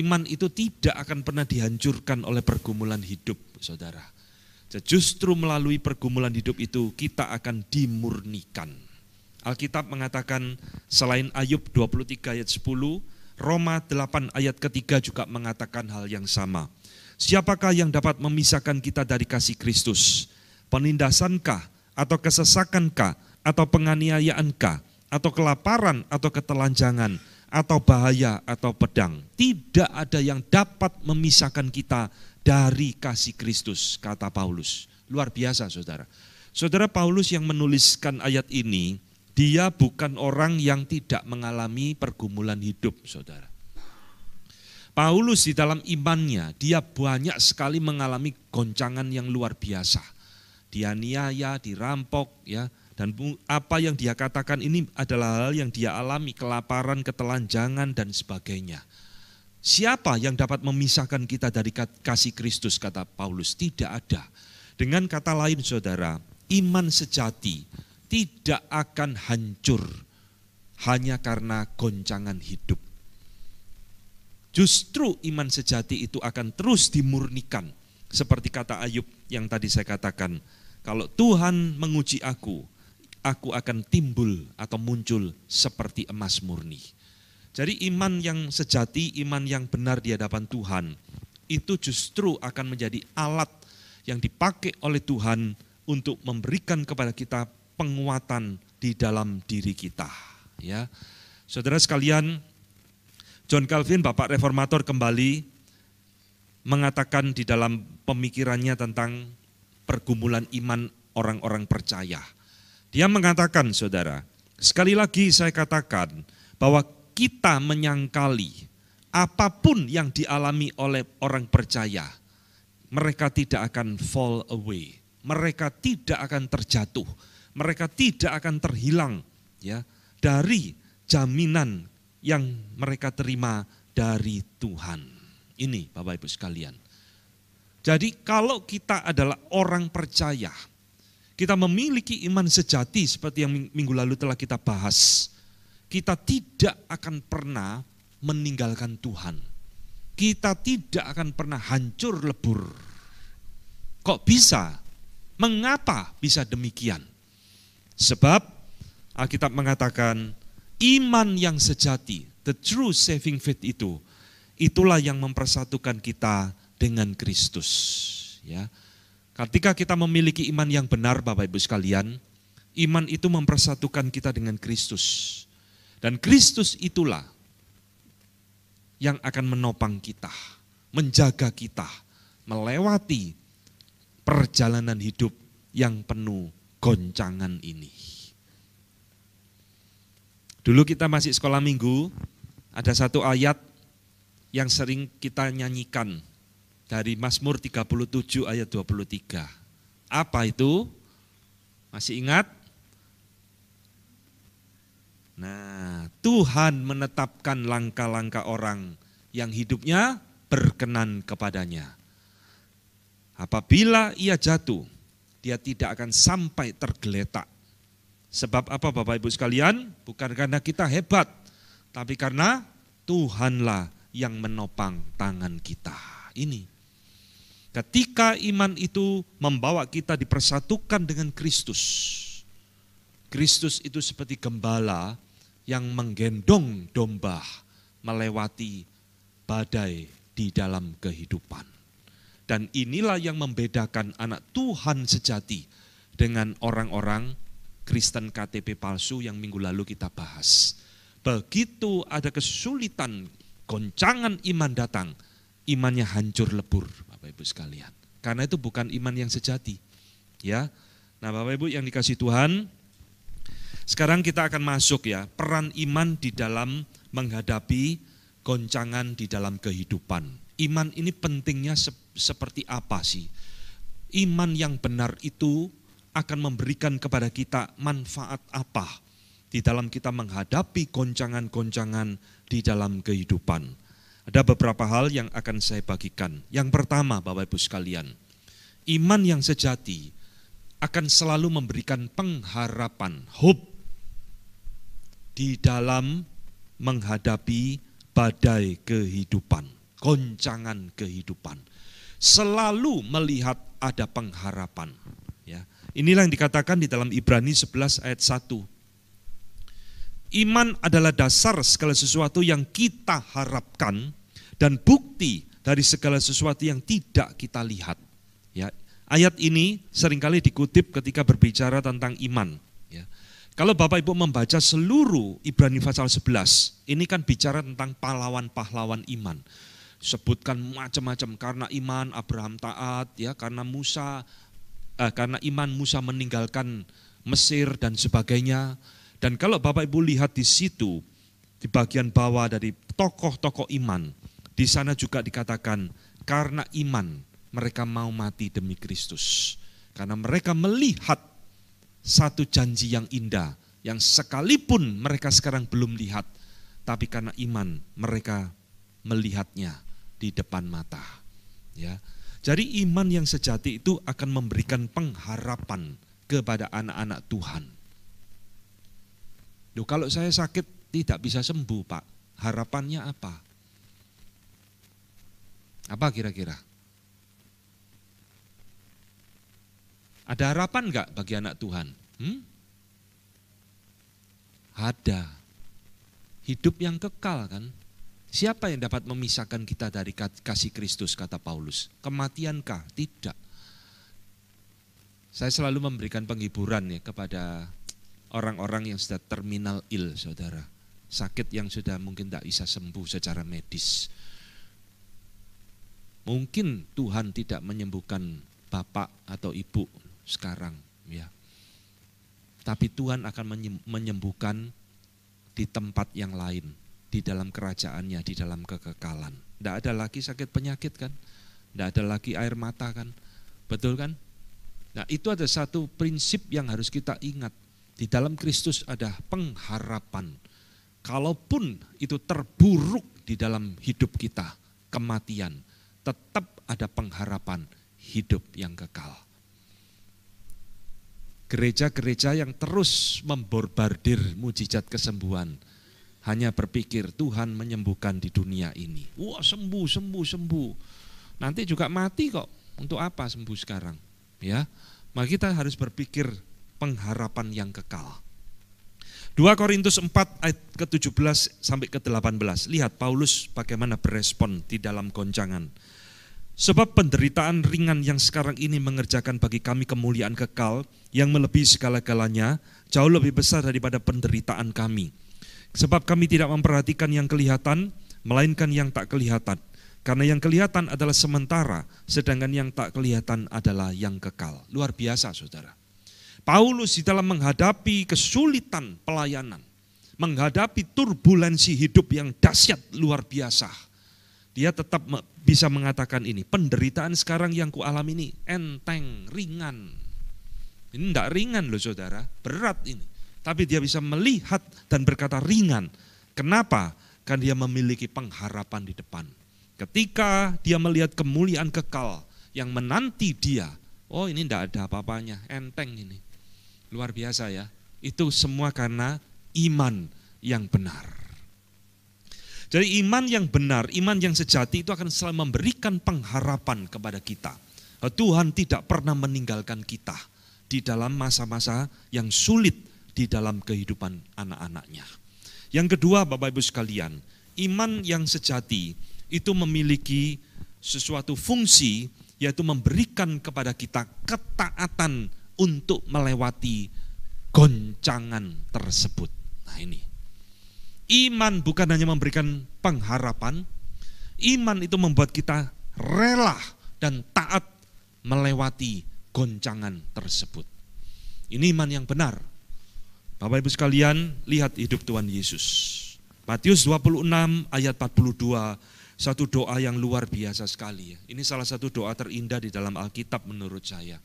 iman itu tidak akan pernah dihancurkan oleh pergumulan hidup, saudara. Justru melalui pergumulan hidup itu kita akan dimurnikan. Alkitab mengatakan selain Ayub 23 ayat 10, Roma 8 ayat ketiga juga mengatakan hal yang sama. Siapakah yang dapat memisahkan kita dari kasih Kristus? Penindasankah atau kesesakankah, atau penganiayaankah, atau kelaparan, atau ketelanjangan, atau bahaya, atau pedang. Tidak ada yang dapat memisahkan kita dari kasih Kristus, kata Paulus. Luar biasa, saudara. Saudara Paulus yang menuliskan ayat ini, dia bukan orang yang tidak mengalami pergumulan hidup, saudara. Paulus di dalam imannya, dia banyak sekali mengalami goncangan yang luar biasa dianiaya, dirampok ya. Dan apa yang dia katakan ini adalah hal yang dia alami, kelaparan, ketelanjangan dan sebagainya. Siapa yang dapat memisahkan kita dari kasih Kristus kata Paulus? Tidak ada. Dengan kata lain saudara, iman sejati tidak akan hancur hanya karena goncangan hidup. Justru iman sejati itu akan terus dimurnikan, seperti kata Ayub yang tadi saya katakan. Kalau Tuhan menguji aku, aku akan timbul atau muncul seperti emas murni. Jadi iman yang sejati, iman yang benar di hadapan Tuhan, itu justru akan menjadi alat yang dipakai oleh Tuhan untuk memberikan kepada kita penguatan di dalam diri kita. Ya, Saudara sekalian, John Calvin, Bapak Reformator kembali mengatakan di dalam pemikirannya tentang pergumulan iman orang-orang percaya. Dia mengatakan, saudara, sekali lagi saya katakan bahwa kita menyangkali apapun yang dialami oleh orang percaya, mereka tidak akan fall away, mereka tidak akan terjatuh, mereka tidak akan terhilang ya dari jaminan yang mereka terima dari Tuhan. Ini Bapak Ibu sekalian. Jadi kalau kita adalah orang percaya, kita memiliki iman sejati seperti yang minggu lalu telah kita bahas, kita tidak akan pernah meninggalkan Tuhan. Kita tidak akan pernah hancur lebur. Kok bisa? Mengapa bisa demikian? Sebab Alkitab mengatakan iman yang sejati, the true saving faith itu, itulah yang mempersatukan kita dengan Kristus. Ya. Ketika kita memiliki iman yang benar Bapak Ibu sekalian, iman itu mempersatukan kita dengan Kristus. Dan Kristus itulah yang akan menopang kita, menjaga kita, melewati perjalanan hidup yang penuh goncangan ini. Dulu kita masih sekolah minggu, ada satu ayat yang sering kita nyanyikan dari Mazmur 37 ayat 23. Apa itu? Masih ingat? Nah, Tuhan menetapkan langkah-langkah orang yang hidupnya berkenan kepadanya. Apabila ia jatuh, dia tidak akan sampai tergeletak. Sebab apa Bapak Ibu sekalian? Bukan karena kita hebat, tapi karena Tuhanlah yang menopang tangan kita. Ini Ketika iman itu membawa kita dipersatukan dengan Kristus. Kristus itu seperti gembala yang menggendong domba melewati badai di dalam kehidupan. Dan inilah yang membedakan anak Tuhan sejati dengan orang-orang Kristen KTP palsu yang minggu lalu kita bahas. Begitu ada kesulitan, goncangan iman datang, imannya hancur lebur Bapak Ibu sekalian. Karena itu bukan iman yang sejati. Ya. Nah, Bapak Ibu yang dikasih Tuhan, sekarang kita akan masuk ya, peran iman di dalam menghadapi goncangan di dalam kehidupan. Iman ini pentingnya se seperti apa sih? Iman yang benar itu akan memberikan kepada kita manfaat apa di dalam kita menghadapi goncangan-goncangan di dalam kehidupan. Ada beberapa hal yang akan saya bagikan. Yang pertama, Bapak Ibu sekalian, iman yang sejati akan selalu memberikan pengharapan, hope di dalam menghadapi badai kehidupan, goncangan kehidupan. Selalu melihat ada pengharapan. Ya. Inilah yang dikatakan di dalam Ibrani 11 ayat 1. Iman adalah dasar segala sesuatu yang kita harapkan dan bukti dari segala sesuatu yang tidak kita lihat. Ya, ayat ini seringkali dikutip ketika berbicara tentang iman. Ya. Kalau Bapak Ibu membaca seluruh Ibrani pasal 11, ini kan bicara tentang pahlawan-pahlawan iman. Sebutkan macam-macam karena iman Abraham taat, ya karena Musa, eh, karena iman Musa meninggalkan Mesir dan sebagainya dan kalau Bapak Ibu lihat di situ, di bagian bawah dari tokoh-tokoh iman, di sana juga dikatakan karena iman mereka mau mati demi Kristus. Karena mereka melihat satu janji yang indah, yang sekalipun mereka sekarang belum lihat, tapi karena iman mereka melihatnya di depan mata. Ya. Jadi iman yang sejati itu akan memberikan pengharapan kepada anak-anak Tuhan. Duh, kalau saya sakit tidak bisa sembuh, Pak. Harapannya apa? Apa kira-kira? Ada harapan enggak bagi anak Tuhan? Hmm? Ada. Hidup yang kekal kan? Siapa yang dapat memisahkan kita dari kasih Kristus kata Paulus? Kematiankah? Tidak. Saya selalu memberikan penghiburan ya kepada orang-orang yang sudah terminal ill, saudara. Sakit yang sudah mungkin tidak bisa sembuh secara medis. Mungkin Tuhan tidak menyembuhkan bapak atau ibu sekarang, ya. Tapi Tuhan akan menyembuhkan di tempat yang lain, di dalam kerajaannya, di dalam kekekalan. Tidak ada lagi sakit penyakit kan, tidak ada lagi air mata kan, betul kan? Nah itu ada satu prinsip yang harus kita ingat di dalam Kristus ada pengharapan. Kalaupun itu terburuk di dalam hidup kita, kematian, tetap ada pengharapan hidup yang kekal. Gereja-gereja yang terus memborbardir mujizat kesembuhan hanya berpikir Tuhan menyembuhkan di dunia ini. Wah sembuh, sembuh, sembuh. Nanti juga mati kok. Untuk apa sembuh sekarang? Ya, maka kita harus berpikir pengharapan yang kekal. 2 Korintus 4 ayat ke-17 sampai ke-18. Lihat Paulus bagaimana berespon di dalam goncangan. Sebab penderitaan ringan yang sekarang ini mengerjakan bagi kami kemuliaan kekal yang melebihi segala-galanya jauh lebih besar daripada penderitaan kami. Sebab kami tidak memperhatikan yang kelihatan, melainkan yang tak kelihatan. Karena yang kelihatan adalah sementara, sedangkan yang tak kelihatan adalah yang kekal. Luar biasa saudara. Paulus di dalam menghadapi kesulitan pelayanan, menghadapi turbulensi hidup yang dahsyat luar biasa. Dia tetap bisa mengatakan ini, penderitaan sekarang yang kualami ini enteng, ringan. Ini enggak ringan loh saudara, berat ini. Tapi dia bisa melihat dan berkata ringan. Kenapa? Kan dia memiliki pengharapan di depan. Ketika dia melihat kemuliaan kekal yang menanti dia, oh ini enggak ada apa-apanya, enteng ini Luar biasa ya. Itu semua karena iman yang benar. Jadi iman yang benar, iman yang sejati itu akan selalu memberikan pengharapan kepada kita. Tuhan tidak pernah meninggalkan kita di dalam masa-masa yang sulit di dalam kehidupan anak-anaknya. Yang kedua Bapak Ibu sekalian, iman yang sejati itu memiliki sesuatu fungsi yaitu memberikan kepada kita ketaatan untuk melewati goncangan tersebut. Nah ini, iman bukan hanya memberikan pengharapan, iman itu membuat kita rela dan taat melewati goncangan tersebut. Ini iman yang benar. Bapak Ibu sekalian, lihat hidup Tuhan Yesus. Matius 26 ayat 42, satu doa yang luar biasa sekali. Ini salah satu doa terindah di dalam Alkitab menurut saya.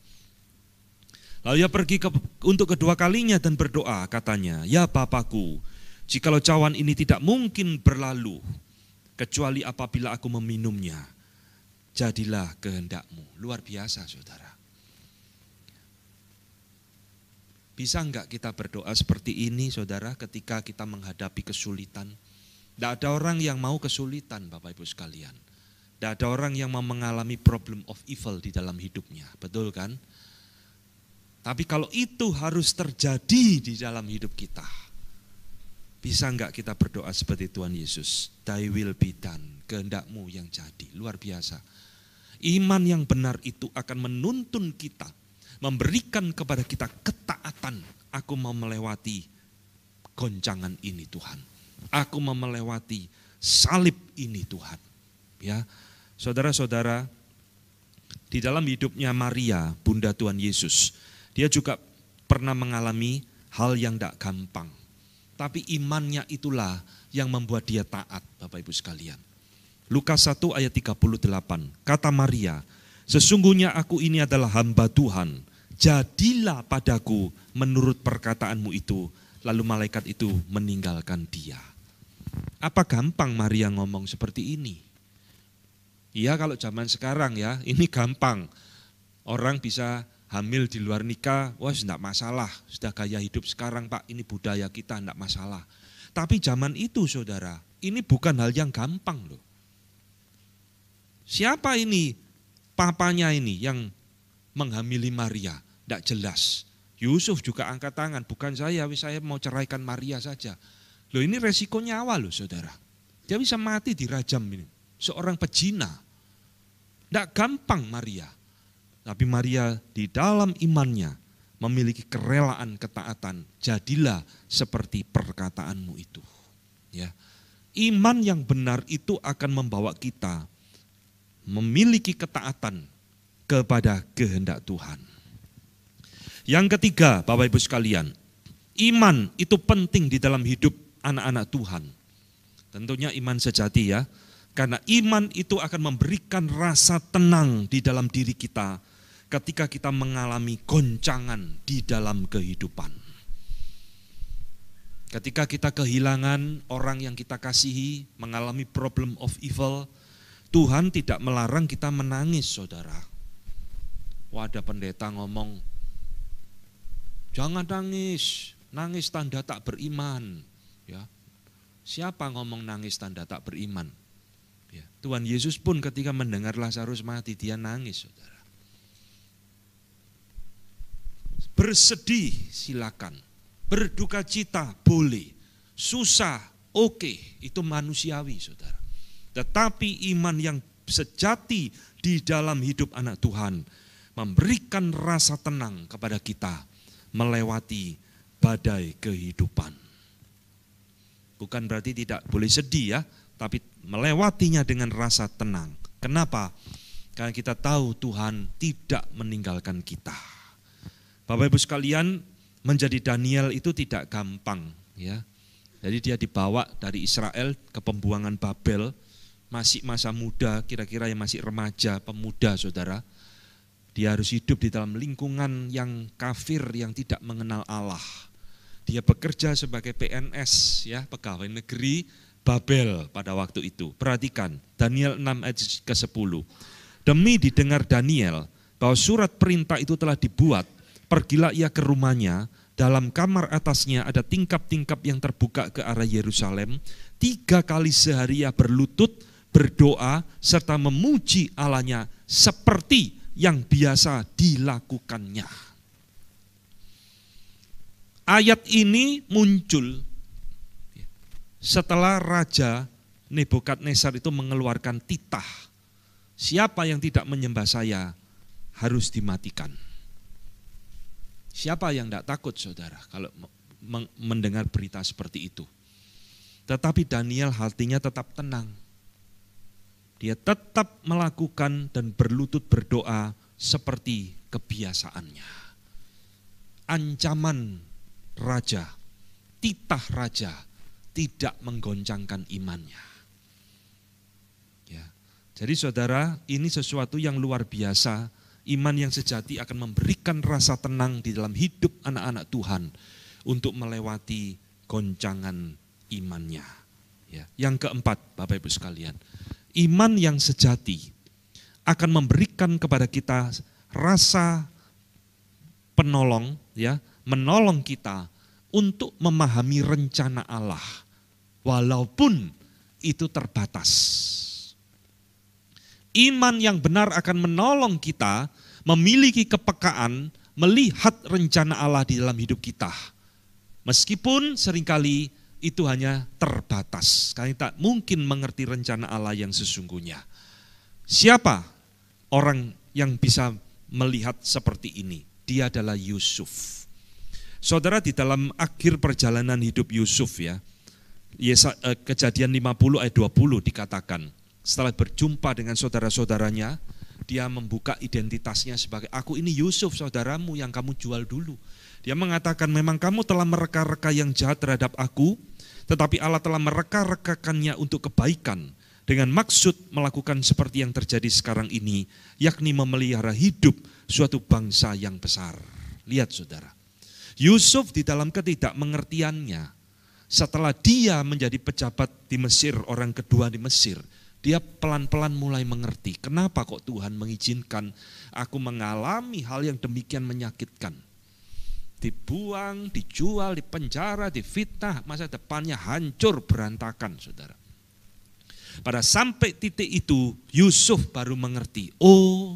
Lalu ia pergi ke, untuk kedua kalinya dan berdoa, katanya, Ya Bapakku, jikalau cawan ini tidak mungkin berlalu, kecuali apabila aku meminumnya, jadilah kehendakmu. Luar biasa, saudara. Bisa enggak kita berdoa seperti ini, saudara, ketika kita menghadapi kesulitan? Tidak ada orang yang mau kesulitan, Bapak Ibu sekalian. Tidak ada orang yang mau mengalami problem of evil di dalam hidupnya. Betul kan? Tapi kalau itu harus terjadi di dalam hidup kita, bisa enggak kita berdoa seperti Tuhan Yesus? Thy will be done, kehendakmu yang jadi. Luar biasa. Iman yang benar itu akan menuntun kita, memberikan kepada kita ketaatan. Aku mau melewati goncangan ini Tuhan. Aku mau melewati salib ini Tuhan. Ya, Saudara-saudara, di dalam hidupnya Maria, Bunda Tuhan Yesus, dia juga pernah mengalami hal yang tidak gampang. Tapi imannya itulah yang membuat dia taat, Bapak Ibu sekalian. Lukas 1 ayat 38, kata Maria, Sesungguhnya aku ini adalah hamba Tuhan, jadilah padaku menurut perkataanmu itu. Lalu malaikat itu meninggalkan dia. Apa gampang Maria ngomong seperti ini? Iya kalau zaman sekarang ya, ini gampang. Orang bisa hamil di luar nikah, wah tidak masalah, sudah gaya hidup sekarang Pak, ini budaya kita tidak masalah. Tapi zaman itu saudara, ini bukan hal yang gampang loh. Siapa ini papanya ini yang menghamili Maria? Tidak jelas. Yusuf juga angkat tangan, bukan saya, saya mau ceraikan Maria saja. Loh ini resiko nyawa loh saudara. Dia bisa mati dirajam ini. Seorang pejina. Tidak gampang Maria. Tapi Maria di dalam imannya memiliki kerelaan ketaatan. Jadilah seperti perkataanmu itu. Ya. Iman yang benar itu akan membawa kita memiliki ketaatan kepada kehendak Tuhan. Yang ketiga, Bapak Ibu sekalian, iman itu penting di dalam hidup anak-anak Tuhan. Tentunya iman sejati ya. Karena iman itu akan memberikan rasa tenang di dalam diri kita ketika kita mengalami goncangan di dalam kehidupan. Ketika kita kehilangan orang yang kita kasihi, mengalami problem of evil, Tuhan tidak melarang kita menangis, saudara. Wadah pendeta ngomong, jangan nangis, nangis tanda tak beriman. Ya, siapa ngomong nangis tanda tak beriman? Ya. Tuhan Yesus pun ketika mendengar Lazarus mati, dia nangis, saudara. Bersedih silakan. Berduka cita boleh. Susah oke. Okay. Itu manusiawi saudara. Tetapi iman yang sejati di dalam hidup anak Tuhan memberikan rasa tenang kepada kita melewati badai kehidupan. Bukan berarti tidak boleh sedih ya, tapi melewatinya dengan rasa tenang. Kenapa? Karena kita tahu Tuhan tidak meninggalkan kita. Bapak Ibu sekalian, menjadi Daniel itu tidak gampang ya. Jadi dia dibawa dari Israel ke pembuangan Babel, masih masa muda, kira-kira yang masih remaja, pemuda Saudara. Dia harus hidup di dalam lingkungan yang kafir yang tidak mengenal Allah. Dia bekerja sebagai PNS ya, pegawai negeri Babel pada waktu itu. Perhatikan Daniel 6 ayat ke-10. Demi didengar Daniel bahwa surat perintah itu telah dibuat Pergilah ia ke rumahnya, dalam kamar atasnya ada tingkap-tingkap yang terbuka ke arah Yerusalem. Tiga kali sehari ia berlutut, berdoa, serta memuji Allahnya seperti yang biasa dilakukannya. Ayat ini muncul setelah Raja Nebukadnezar itu mengeluarkan titah, siapa yang tidak menyembah saya harus dimatikan. Siapa yang tidak takut saudara kalau mendengar berita seperti itu? Tetapi Daniel hatinya tetap tenang. Dia tetap melakukan dan berlutut berdoa seperti kebiasaannya. Ancaman raja, titah raja tidak menggoncangkan imannya. Ya. Jadi saudara, ini sesuatu yang luar biasa Iman yang sejati akan memberikan rasa tenang di dalam hidup anak-anak Tuhan untuk melewati goncangan imannya. Ya. Yang keempat, Bapak Ibu sekalian, iman yang sejati akan memberikan kepada kita rasa penolong, ya, menolong kita untuk memahami rencana Allah, walaupun itu terbatas Iman yang benar akan menolong kita memiliki kepekaan melihat rencana Allah di dalam hidup kita. Meskipun seringkali itu hanya terbatas, Karena tak mungkin mengerti rencana Allah yang sesungguhnya. Siapa orang yang bisa melihat seperti ini? Dia adalah Yusuf. Saudara di dalam akhir perjalanan hidup Yusuf ya, eh, Kejadian 50 ayat 20 dikatakan, setelah berjumpa dengan saudara-saudaranya, dia membuka identitasnya sebagai aku ini Yusuf saudaramu yang kamu jual dulu. Dia mengatakan memang kamu telah mereka-reka yang jahat terhadap aku, tetapi Allah telah mereka-rekakannya untuk kebaikan dengan maksud melakukan seperti yang terjadi sekarang ini, yakni memelihara hidup suatu bangsa yang besar. Lihat saudara, Yusuf di dalam ketidakmengertiannya, setelah dia menjadi pejabat di Mesir, orang kedua di Mesir, dia pelan-pelan mulai mengerti, kenapa kok Tuhan mengizinkan aku mengalami hal yang demikian menyakitkan. Dibuang, dijual, dipenjara, difitnah, masa depannya hancur berantakan saudara. Pada sampai titik itu Yusuf baru mengerti, oh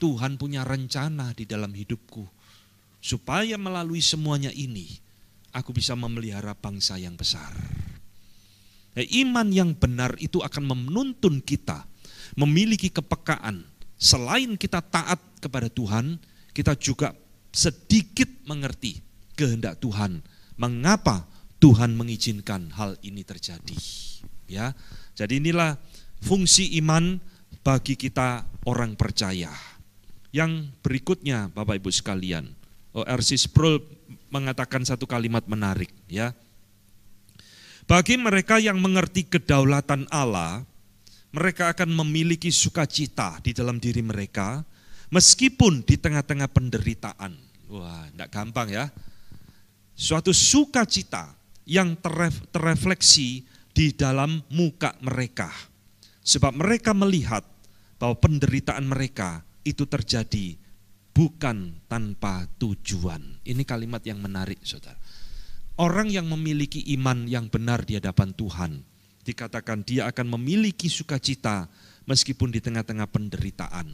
Tuhan punya rencana di dalam hidupku. Supaya melalui semuanya ini, aku bisa memelihara bangsa yang besar. Ya, iman yang benar itu akan menuntun kita memiliki kepekaan. Selain kita taat kepada Tuhan, kita juga sedikit mengerti kehendak Tuhan. Mengapa Tuhan mengizinkan hal ini terjadi? Ya. Jadi inilah fungsi iman bagi kita orang percaya. Yang berikutnya Bapak Ibu sekalian, O.R.C. Sproul mengatakan satu kalimat menarik ya. Bagi mereka yang mengerti kedaulatan Allah, mereka akan memiliki sukacita di dalam diri mereka, meskipun di tengah-tengah penderitaan. Wah, tidak gampang ya. Suatu sukacita yang teref, terefleksi di dalam muka mereka. Sebab mereka melihat bahwa penderitaan mereka itu terjadi bukan tanpa tujuan. Ini kalimat yang menarik, saudara. Orang yang memiliki iman yang benar di hadapan Tuhan, dikatakan dia akan memiliki sukacita meskipun di tengah-tengah penderitaan.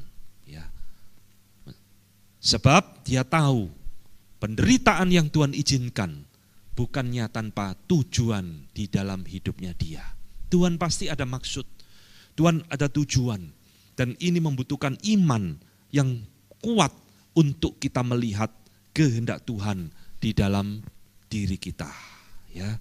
Ya. Sebab dia tahu penderitaan yang Tuhan izinkan bukannya tanpa tujuan di dalam hidupnya dia. Tuhan pasti ada maksud, Tuhan ada tujuan. Dan ini membutuhkan iman yang kuat untuk kita melihat kehendak Tuhan di dalam diri kita. Ya,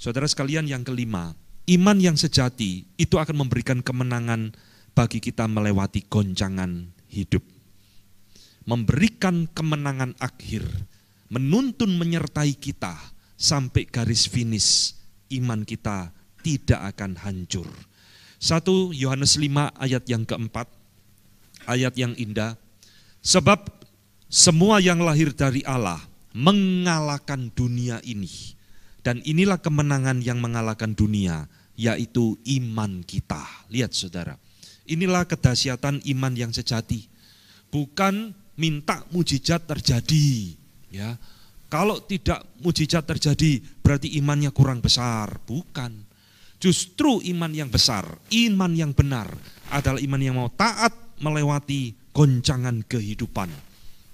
Saudara sekalian yang kelima, iman yang sejati itu akan memberikan kemenangan bagi kita melewati goncangan hidup. Memberikan kemenangan akhir, menuntun menyertai kita sampai garis finish, iman kita tidak akan hancur. 1 Yohanes 5 ayat yang keempat, ayat yang indah. Sebab semua yang lahir dari Allah mengalahkan dunia ini. Dan inilah kemenangan yang mengalahkan dunia, yaitu iman kita. Lihat saudara, inilah kedahsyatan iman yang sejati. Bukan minta mujizat terjadi. ya. Kalau tidak mujizat terjadi, berarti imannya kurang besar. Bukan. Justru iman yang besar, iman yang benar adalah iman yang mau taat melewati goncangan kehidupan.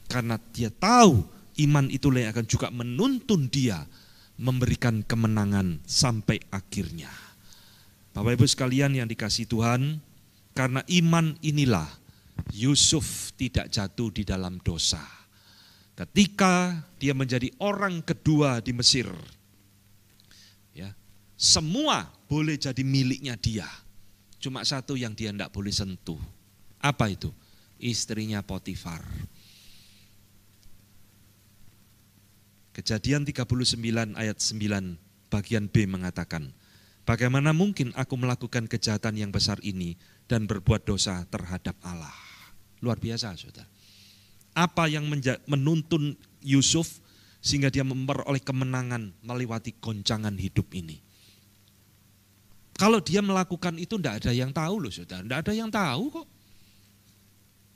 Karena dia tahu iman itulah yang akan juga menuntun dia memberikan kemenangan sampai akhirnya. Bapak Ibu sekalian yang dikasih Tuhan, karena iman inilah Yusuf tidak jatuh di dalam dosa. Ketika dia menjadi orang kedua di Mesir, ya, semua boleh jadi miliknya dia. Cuma satu yang dia tidak boleh sentuh. Apa itu? Istrinya Potifar. Kejadian 39 ayat 9 bagian B mengatakan, Bagaimana mungkin aku melakukan kejahatan yang besar ini dan berbuat dosa terhadap Allah? Luar biasa, saudara. Apa yang menuntun Yusuf sehingga dia memperoleh kemenangan melewati goncangan hidup ini? Kalau dia melakukan itu tidak ada yang tahu loh saudara, tidak ada yang tahu kok.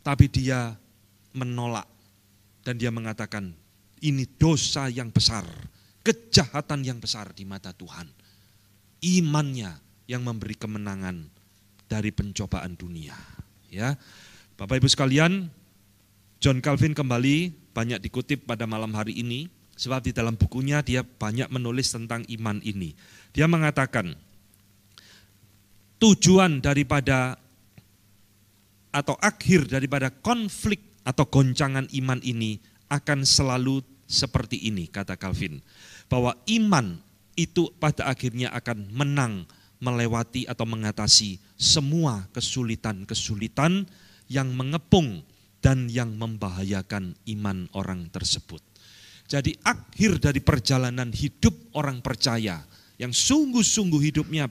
Tapi dia menolak dan dia mengatakan ini dosa yang besar, kejahatan yang besar di mata Tuhan. Imannya yang memberi kemenangan dari pencobaan dunia. Ya, Bapak Ibu sekalian, John Calvin kembali banyak dikutip pada malam hari ini, sebab di dalam bukunya dia banyak menulis tentang iman ini. Dia mengatakan, tujuan daripada atau akhir daripada konflik atau goncangan iman ini akan selalu seperti ini, kata Calvin. Bahwa iman itu pada akhirnya akan menang melewati atau mengatasi semua kesulitan-kesulitan yang mengepung dan yang membahayakan iman orang tersebut. Jadi akhir dari perjalanan hidup orang percaya yang sungguh-sungguh hidupnya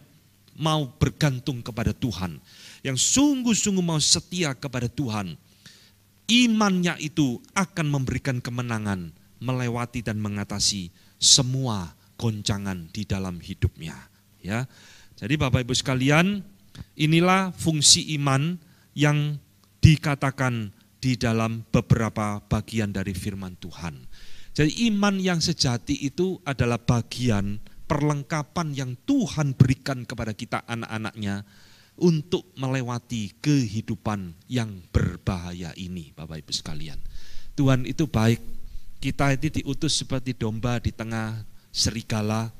mau bergantung kepada Tuhan, yang sungguh-sungguh mau setia kepada Tuhan, imannya itu akan memberikan kemenangan melewati dan mengatasi semua goncangan di dalam hidupnya ya. Jadi Bapak Ibu sekalian, inilah fungsi iman yang dikatakan di dalam beberapa bagian dari firman Tuhan. Jadi iman yang sejati itu adalah bagian perlengkapan yang Tuhan berikan kepada kita anak-anaknya untuk melewati kehidupan yang berbahaya ini, Bapak Ibu sekalian. Tuhan itu baik. Kita itu diutus seperti domba di tengah serigala,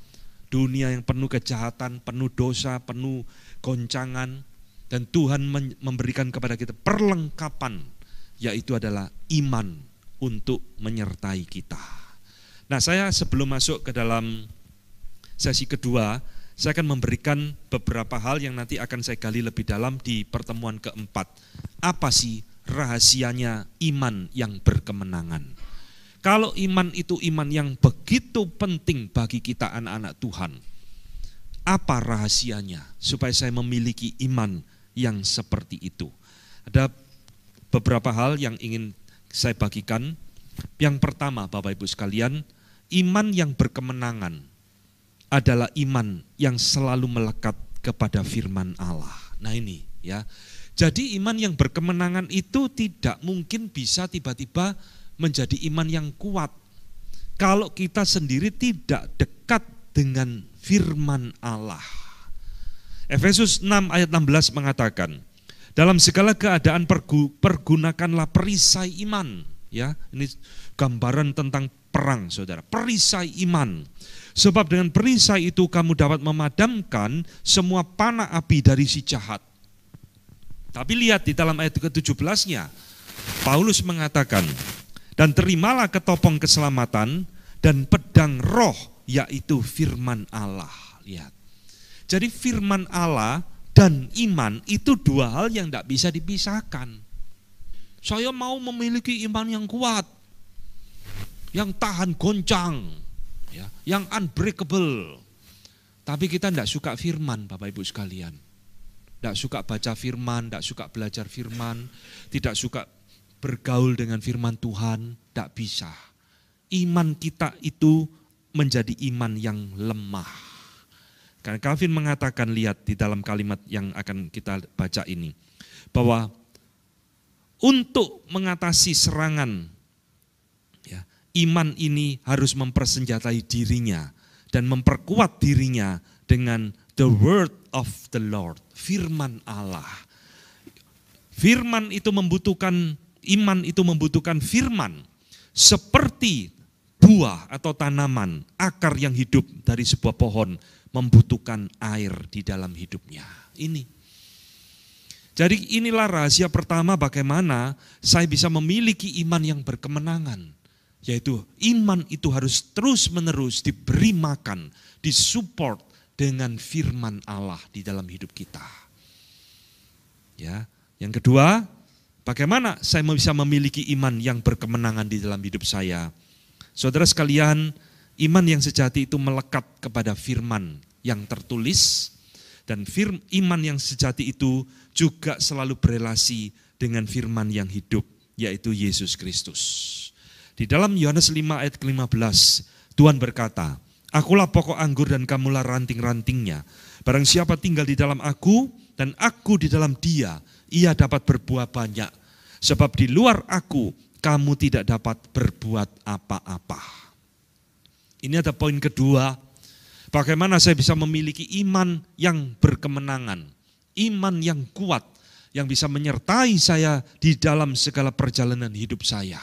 dunia yang penuh kejahatan, penuh dosa, penuh goncangan dan Tuhan memberikan kepada kita perlengkapan yaitu adalah iman untuk menyertai kita. Nah, saya sebelum masuk ke dalam sesi kedua, saya akan memberikan beberapa hal yang nanti akan saya gali lebih dalam di pertemuan keempat. Apa sih rahasianya iman yang berkemenangan? Kalau iman itu iman yang begitu penting bagi kita anak-anak Tuhan, apa rahasianya supaya saya memiliki iman yang seperti itu? Ada beberapa hal yang ingin saya bagikan. Yang pertama, Bapak Ibu sekalian, iman yang berkemenangan adalah iman yang selalu melekat kepada firman Allah. Nah ini ya. Jadi iman yang berkemenangan itu tidak mungkin bisa tiba-tiba menjadi iman yang kuat. Kalau kita sendiri tidak dekat dengan firman Allah. Efesus 6 ayat 16 mengatakan, dalam segala keadaan pergunakanlah perisai iman. Ya, ini gambaran tentang perang saudara, perisai iman Sebab dengan perisai itu kamu dapat memadamkan semua panah api dari si jahat. Tapi lihat di dalam ayat ke-17-nya, Paulus mengatakan, dan terimalah ketopong keselamatan dan pedang roh, yaitu firman Allah. Lihat. Jadi firman Allah dan iman itu dua hal yang tidak bisa dipisahkan. Saya mau memiliki iman yang kuat, yang tahan goncang, ya, yang unbreakable. Tapi kita tidak suka firman Bapak Ibu sekalian. Tidak suka baca firman, tidak suka belajar firman, tidak suka bergaul dengan firman Tuhan, tidak bisa. Iman kita itu menjadi iman yang lemah. Karena Calvin mengatakan, lihat di dalam kalimat yang akan kita baca ini. Bahwa untuk mengatasi serangan iman ini harus mempersenjatai dirinya dan memperkuat dirinya dengan the word of the Lord, firman Allah. Firman itu membutuhkan iman itu membutuhkan firman seperti buah atau tanaman, akar yang hidup dari sebuah pohon membutuhkan air di dalam hidupnya. Ini. Jadi inilah rahasia pertama bagaimana saya bisa memiliki iman yang berkemenangan yaitu iman itu harus terus-menerus diberi makan, disupport dengan firman Allah di dalam hidup kita. Ya, yang kedua, bagaimana saya bisa memiliki iman yang berkemenangan di dalam hidup saya? Saudara sekalian, iman yang sejati itu melekat kepada firman yang tertulis dan firm, iman yang sejati itu juga selalu berelasi dengan firman yang hidup yaitu Yesus Kristus. Di dalam Yohanes 5 ayat ke-15, Tuhan berkata, Akulah pokok anggur dan kamulah ranting-rantingnya. Barang siapa tinggal di dalam aku dan aku di dalam dia, ia dapat berbuah banyak. Sebab di luar aku, kamu tidak dapat berbuat apa-apa. Ini ada poin kedua, bagaimana saya bisa memiliki iman yang berkemenangan, iman yang kuat, yang bisa menyertai saya di dalam segala perjalanan hidup saya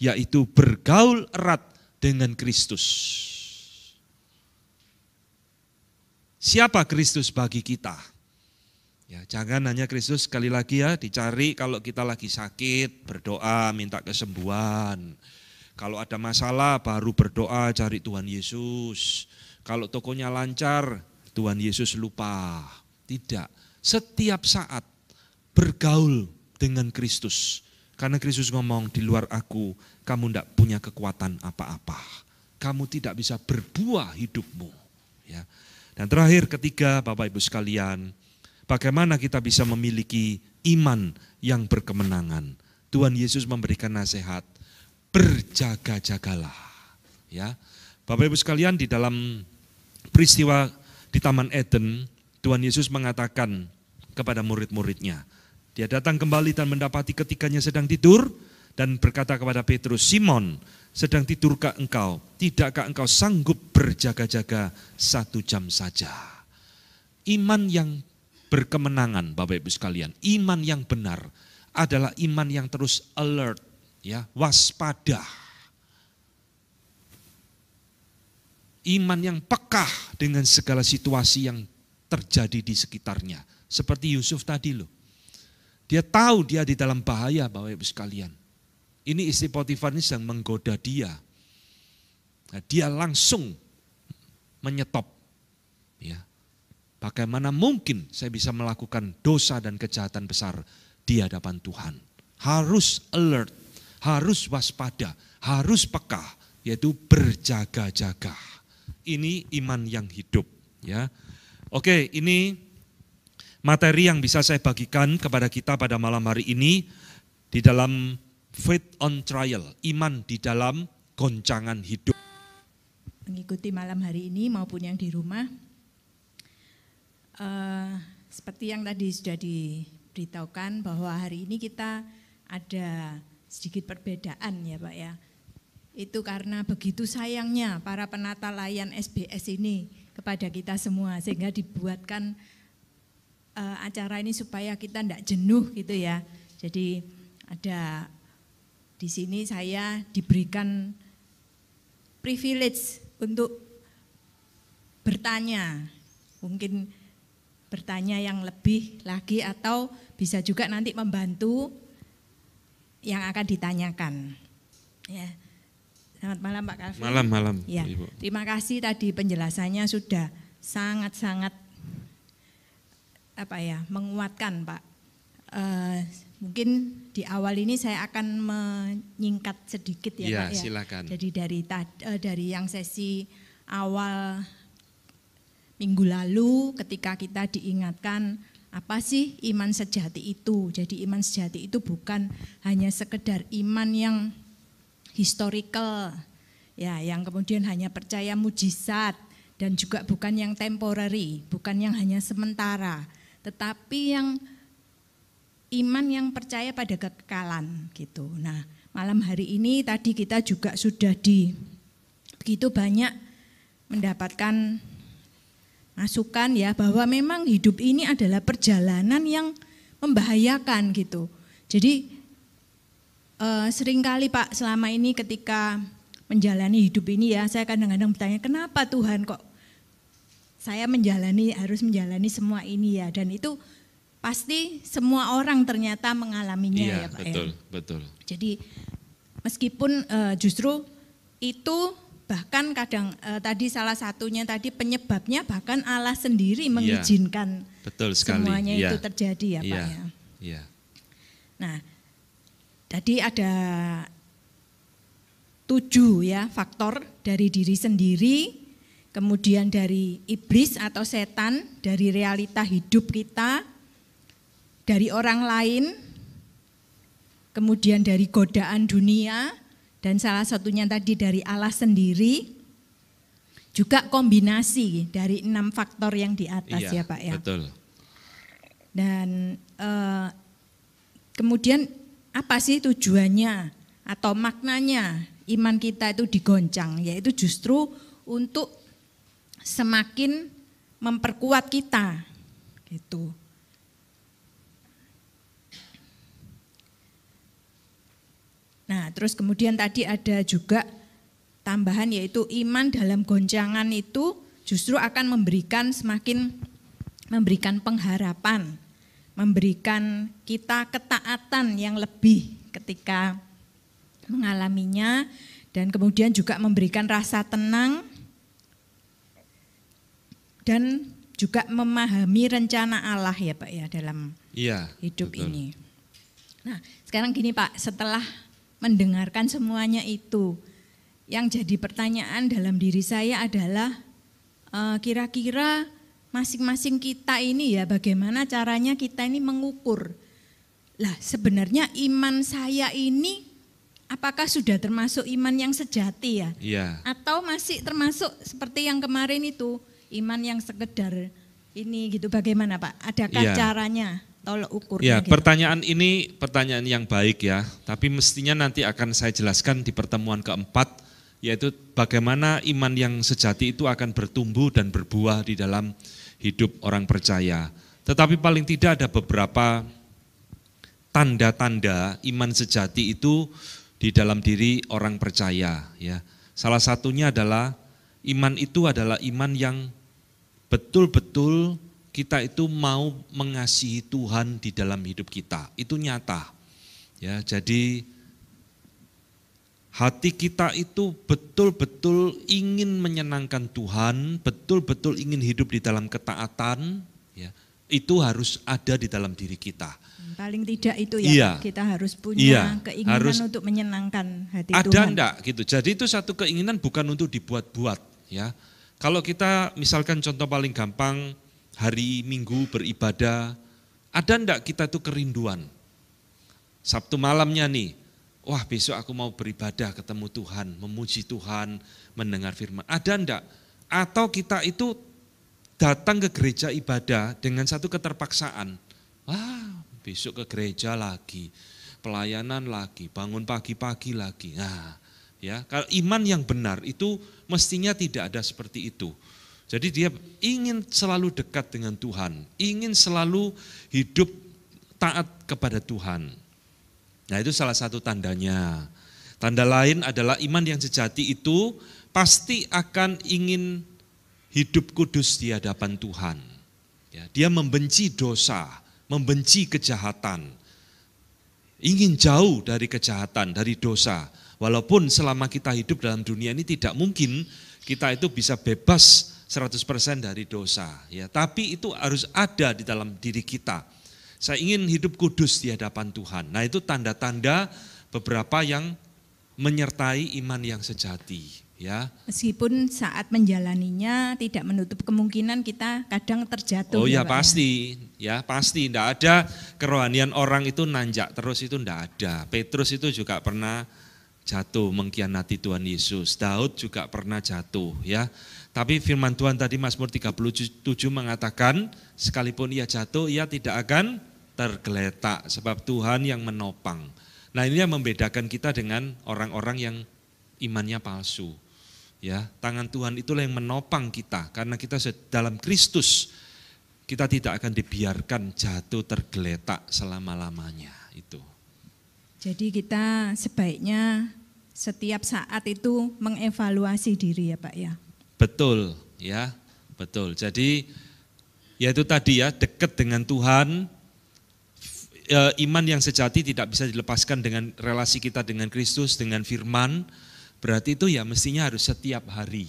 yaitu bergaul erat dengan Kristus. Siapa Kristus bagi kita? Ya, jangan hanya Kristus sekali lagi ya dicari kalau kita lagi sakit, berdoa minta kesembuhan. Kalau ada masalah baru berdoa cari Tuhan Yesus. Kalau tokonya lancar, Tuhan Yesus lupa. Tidak. Setiap saat bergaul dengan Kristus. Karena Kristus ngomong, di luar aku kamu tidak punya kekuatan apa-apa. Kamu tidak bisa berbuah hidupmu. Ya. Dan terakhir ketiga Bapak Ibu sekalian, bagaimana kita bisa memiliki iman yang berkemenangan. Tuhan Yesus memberikan nasihat, berjaga-jagalah. Ya. Bapak Ibu sekalian di dalam peristiwa di Taman Eden, Tuhan Yesus mengatakan kepada murid-muridnya, dia datang kembali dan mendapati ketiganya sedang tidur dan berkata kepada Petrus, Simon, sedang tidurkah engkau? Tidakkah engkau sanggup berjaga-jaga satu jam saja? Iman yang berkemenangan, Bapak Ibu sekalian, iman yang benar adalah iman yang terus alert, ya, waspada. Iman yang pekah dengan segala situasi yang terjadi di sekitarnya. Seperti Yusuf tadi loh. Dia tahu dia di dalam bahaya Bapak Ibu sekalian. Ini istri Potifar ini sedang menggoda dia. Nah, dia langsung menyetop. Ya. Bagaimana mungkin saya bisa melakukan dosa dan kejahatan besar di hadapan Tuhan? Harus alert, harus waspada, harus peka, yaitu berjaga-jaga. Ini iman yang hidup, ya. Oke, ini materi yang bisa saya bagikan kepada kita pada malam hari ini di dalam faith on trial, iman di dalam goncangan hidup. Mengikuti malam hari ini maupun yang di rumah, uh, seperti yang tadi sudah diberitahukan bahwa hari ini kita ada sedikit perbedaan ya Pak ya. Itu karena begitu sayangnya para penata layan SBS ini kepada kita semua sehingga dibuatkan uh, acara ini supaya kita tidak jenuh gitu ya. Jadi ada di sini saya diberikan privilege untuk bertanya, mungkin bertanya yang lebih lagi atau bisa juga nanti membantu yang akan ditanyakan. Ya. Selamat malam Pak Kalvin. Malam, malam. Ya. Terima kasih tadi penjelasannya sudah sangat-sangat apa ya menguatkan Pak. Uh, mungkin di awal ini saya akan menyingkat sedikit ya, ya Pak ya. Silakan. Jadi dari uh, dari yang sesi awal minggu lalu ketika kita diingatkan apa sih iman sejati itu? Jadi iman sejati itu bukan hanya sekedar iman yang historical ya yang kemudian hanya percaya mujizat dan juga bukan yang temporary, bukan yang hanya sementara tetapi yang iman yang percaya pada kekekalan gitu. Nah, malam hari ini tadi kita juga sudah di begitu banyak mendapatkan masukan ya bahwa memang hidup ini adalah perjalanan yang membahayakan gitu. Jadi eh, seringkali Pak selama ini ketika menjalani hidup ini ya saya kadang-kadang bertanya kenapa Tuhan kok saya menjalani harus menjalani semua ini ya dan itu pasti semua orang ternyata mengalaminya iya, ya Pak betul, ya. Betul, betul. Jadi meskipun uh, justru itu bahkan kadang uh, tadi salah satunya tadi penyebabnya bahkan Allah sendiri iya, mengizinkan iya, betul sekali. semuanya iya. itu terjadi ya Pak iya, ya. Iya. Nah, tadi ada tujuh ya faktor dari diri sendiri, kemudian dari iblis atau setan, dari realita hidup kita, dari orang lain, kemudian dari godaan dunia, dan salah satunya tadi dari Allah sendiri, juga kombinasi dari enam faktor yang di atas iya, ya Pak ya. Betul. Dan e, kemudian apa sih tujuannya atau maknanya iman kita itu digoncang, yaitu justru untuk semakin memperkuat kita. Gitu. Nah, terus kemudian tadi ada juga tambahan yaitu iman dalam goncangan itu justru akan memberikan semakin memberikan pengharapan, memberikan kita ketaatan yang lebih ketika mengalaminya dan kemudian juga memberikan rasa tenang dan juga memahami rencana Allah ya Pak ya dalam ya, hidup betul. ini. Nah sekarang gini Pak, setelah mendengarkan semuanya itu, yang jadi pertanyaan dalam diri saya adalah eh, kira-kira uh, masing-masing kita ini ya bagaimana caranya kita ini mengukur. Lah sebenarnya iman saya ini apakah sudah termasuk iman yang sejati ya? Iya. Atau masih termasuk seperti yang kemarin itu iman yang sekedar ini gitu bagaimana Pak? Adakah ya. caranya? Tolok ukur. Ya, iya, gitu. pertanyaan ini pertanyaan yang baik ya, tapi mestinya nanti akan saya jelaskan di pertemuan keempat yaitu bagaimana iman yang sejati itu akan bertumbuh dan berbuah di dalam hidup orang percaya. Tetapi paling tidak ada beberapa tanda-tanda iman sejati itu di dalam diri orang percaya ya. Salah satunya adalah iman itu adalah iman yang betul-betul kita itu mau mengasihi Tuhan di dalam hidup kita. Itu nyata. Ya, jadi hati kita itu betul-betul ingin menyenangkan Tuhan, betul-betul ingin hidup di dalam ketaatan, ya. Itu harus ada di dalam diri kita. Hmm, paling tidak itu ya iya, kita harus punya iya, keinginan harus, untuk menyenangkan hati ada Tuhan. Ada enggak gitu. Jadi itu satu keinginan bukan untuk dibuat-buat, ya kalau kita misalkan contoh paling gampang hari Minggu beribadah, ada ndak kita itu kerinduan? Sabtu malamnya nih, wah besok aku mau beribadah ketemu Tuhan, memuji Tuhan, mendengar firman. Ada ndak? Atau kita itu datang ke gereja ibadah dengan satu keterpaksaan. Wah, besok ke gereja lagi, pelayanan lagi, bangun pagi-pagi lagi. Nah, Ya, kalau iman yang benar itu mestinya tidak ada seperti itu. Jadi dia ingin selalu dekat dengan Tuhan, ingin selalu hidup taat kepada Tuhan. Nah, itu salah satu tandanya. Tanda lain adalah iman yang sejati itu pasti akan ingin hidup kudus di hadapan Tuhan. Ya, dia membenci dosa, membenci kejahatan, ingin jauh dari kejahatan, dari dosa. Walaupun selama kita hidup dalam dunia ini tidak mungkin kita itu bisa bebas 100% dari dosa ya, tapi itu harus ada di dalam diri kita. Saya ingin hidup kudus di hadapan Tuhan. Nah, itu tanda-tanda beberapa yang menyertai iman yang sejati ya. Meskipun saat menjalaninya tidak menutup kemungkinan kita kadang terjatuh. Oh ya, ya, ya? pasti, ya pasti. Tidak ada kerohanian orang itu nanjak terus itu tidak ada. Petrus itu juga pernah jatuh mengkhianati Tuhan Yesus. Daud juga pernah jatuh ya. Tapi firman Tuhan tadi Mazmur 37 mengatakan sekalipun ia jatuh ia tidak akan tergeletak sebab Tuhan yang menopang. Nah, ini yang membedakan kita dengan orang-orang yang imannya palsu. Ya, tangan Tuhan itulah yang menopang kita karena kita dalam Kristus kita tidak akan dibiarkan jatuh tergeletak selama-lamanya itu. Jadi kita sebaiknya setiap saat itu mengevaluasi diri ya Pak ya. Betul ya, betul. Jadi ya itu tadi ya dekat dengan Tuhan, eh, iman yang sejati tidak bisa dilepaskan dengan relasi kita dengan Kristus, dengan firman, berarti itu ya mestinya harus setiap hari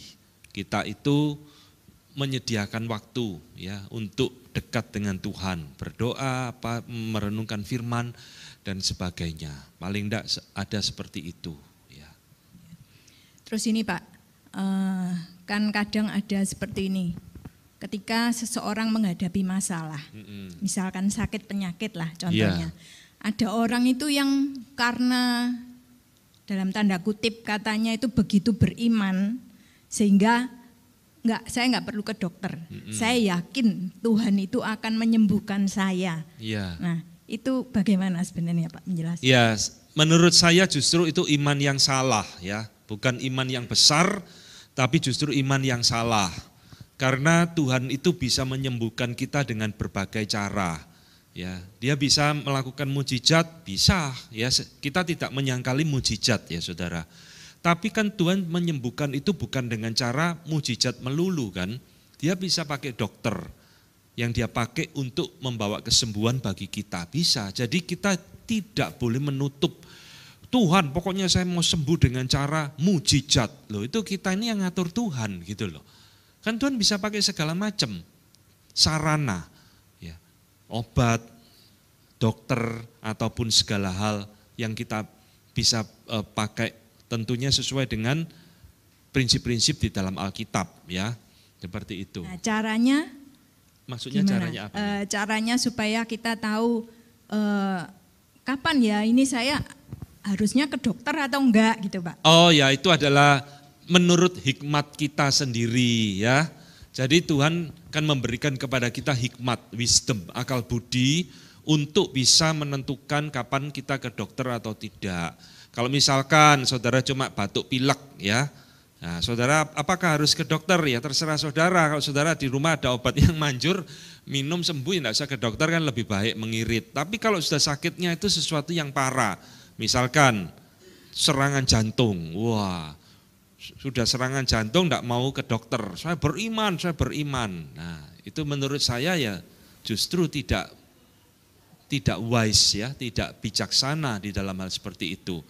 kita itu menyediakan waktu ya untuk dekat dengan Tuhan, berdoa, apa merenungkan firman dan sebagainya. Paling tidak ada seperti itu. Terus ini Pak, eh, kan kadang ada seperti ini. Ketika seseorang menghadapi masalah, misalkan sakit penyakit lah contohnya. Yeah. Ada orang itu yang karena dalam tanda kutip katanya itu begitu beriman sehingga nggak saya nggak perlu ke dokter. mm mm Saya yakin Tuhan itu akan menyembuhkan saya. Yeah. Nah, itu bagaimana sebenarnya Pak menjelaskan? Ya, menurut saya justru itu iman yang salah ya Bukan iman yang besar, tapi justru iman yang salah. Karena Tuhan itu bisa menyembuhkan kita dengan berbagai cara. Ya, dia bisa melakukan mujizat, bisa. Ya, kita tidak menyangkali mujizat ya, Saudara. Tapi kan Tuhan menyembuhkan itu bukan dengan cara mujizat melulu kan. Dia bisa pakai dokter, yang dia pakai untuk membawa kesembuhan bagi kita bisa. Jadi kita tidak boleh menutup Tuhan pokoknya saya mau sembuh dengan cara mujizat. Loh itu kita ini yang ngatur Tuhan gitu loh. Kan Tuhan bisa pakai segala macam sarana, ya, obat, dokter, ataupun segala hal yang kita bisa uh, pakai tentunya sesuai dengan prinsip-prinsip di dalam Alkitab ya seperti itu. Nah, caranya maksudnya gimana? caranya apa? E, caranya supaya kita tahu e, kapan ya ini saya harusnya ke dokter atau enggak gitu Pak. Oh ya itu adalah menurut hikmat kita sendiri ya. Jadi Tuhan kan memberikan kepada kita hikmat, wisdom, akal budi untuk bisa menentukan kapan kita ke dokter atau tidak. Kalau misalkan saudara cuma batuk pilek ya, Nah, saudara, apakah harus ke dokter? Ya terserah saudara. Kalau saudara di rumah ada obat yang manjur, minum sembuh, tidak ya usah ke dokter kan lebih baik mengirit. Tapi kalau sudah sakitnya itu sesuatu yang parah, Misalkan serangan jantung, wah sudah serangan jantung tidak mau ke dokter, saya beriman, saya beriman. Nah itu menurut saya ya justru tidak tidak wise ya, tidak bijaksana di dalam hal seperti itu.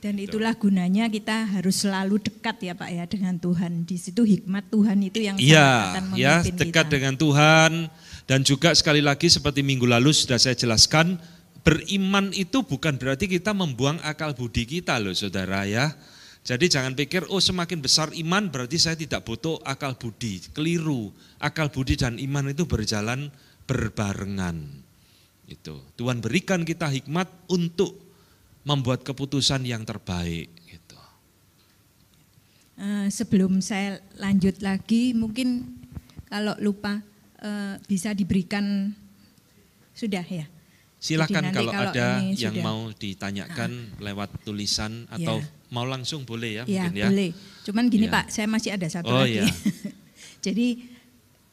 Dan gitu. itulah gunanya kita harus selalu dekat ya Pak ya dengan Tuhan. Di situ hikmat Tuhan itu yang ya, akan ya, dekat kita. dengan Tuhan dan juga sekali lagi seperti minggu lalu sudah saya jelaskan beriman itu bukan berarti kita membuang akal budi kita loh saudara ya. Jadi jangan pikir, oh semakin besar iman berarti saya tidak butuh akal budi. Keliru, akal budi dan iman itu berjalan berbarengan. Itu. Tuhan berikan kita hikmat untuk membuat keputusan yang terbaik. Gitu. Eh, sebelum saya lanjut lagi, mungkin kalau lupa eh, bisa diberikan, sudah ya? Silahkan kalau, kalau ada yang sudah. mau ditanyakan nah. lewat tulisan atau ya. mau langsung boleh ya, ya mungkin ya. boleh. Cuman gini ya. Pak, saya masih ada satu oh, lagi. Ya. Jadi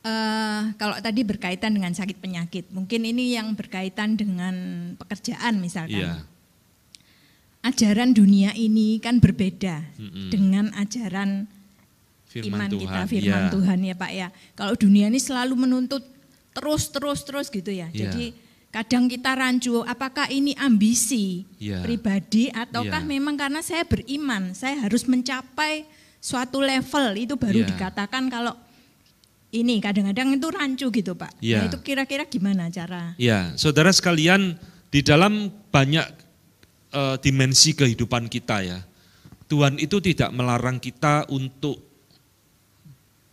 Uh, kalau tadi berkaitan dengan sakit penyakit, mungkin ini yang berkaitan dengan pekerjaan misalkan. Ya. Ajaran dunia ini kan berbeda mm -hmm. dengan ajaran firman iman Tuhan. kita, firman yeah. Tuhan ya Pak ya. Kalau dunia ini selalu menuntut terus terus terus gitu ya. Yeah. Jadi Kadang kita rancu, apakah ini ambisi ya. pribadi ataukah ya. memang karena saya beriman, saya harus mencapai suatu level itu baru ya. dikatakan kalau ini kadang-kadang itu rancu gitu Pak. Ya. Nah, iya. itu kira-kira gimana cara? Ya, saudara sekalian di dalam banyak uh, dimensi kehidupan kita ya. Tuhan itu tidak melarang kita untuk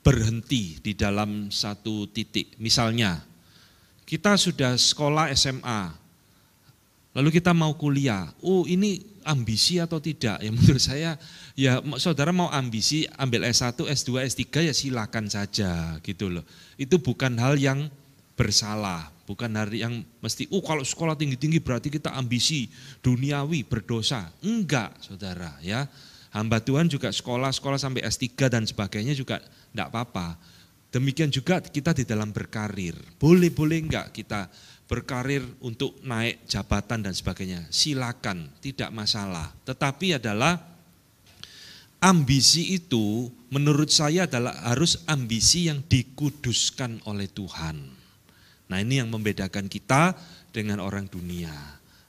berhenti di dalam satu titik. Misalnya, kita sudah sekolah SMA, lalu kita mau kuliah. Oh ini ambisi atau tidak? Ya menurut saya, ya saudara mau ambisi ambil S1, S2, S3 ya silakan saja gitu loh. Itu bukan hal yang bersalah, bukan hari yang mesti, oh kalau sekolah tinggi-tinggi berarti kita ambisi duniawi, berdosa. Enggak saudara ya, hamba Tuhan juga sekolah, sekolah sampai S3 dan sebagainya juga tidak apa-apa Demikian juga kita di dalam berkarir. Boleh-boleh enggak kita berkarir untuk naik jabatan dan sebagainya. Silakan, tidak masalah. Tetapi adalah ambisi itu menurut saya adalah harus ambisi yang dikuduskan oleh Tuhan. Nah, ini yang membedakan kita dengan orang dunia.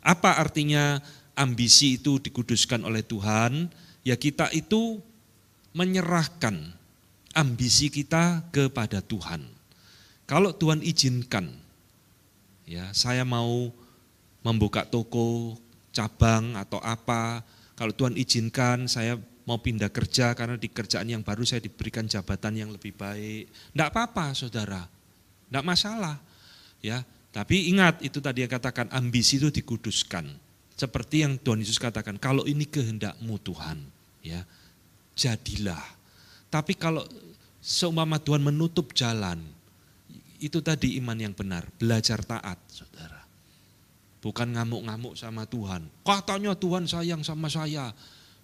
Apa artinya ambisi itu dikuduskan oleh Tuhan? Ya kita itu menyerahkan ambisi kita kepada Tuhan. Kalau Tuhan izinkan, ya saya mau membuka toko, cabang atau apa, kalau Tuhan izinkan saya mau pindah kerja karena di kerjaan yang baru saya diberikan jabatan yang lebih baik. Tidak apa-apa saudara, tidak masalah. ya. Tapi ingat itu tadi yang katakan ambisi itu dikuduskan. Seperti yang Tuhan Yesus katakan, kalau ini kehendakmu Tuhan, ya jadilah tapi kalau seumpama Tuhan menutup jalan, itu tadi iman yang benar, belajar taat, saudara. Bukan ngamuk-ngamuk sama Tuhan. Katanya Tuhan sayang sama saya.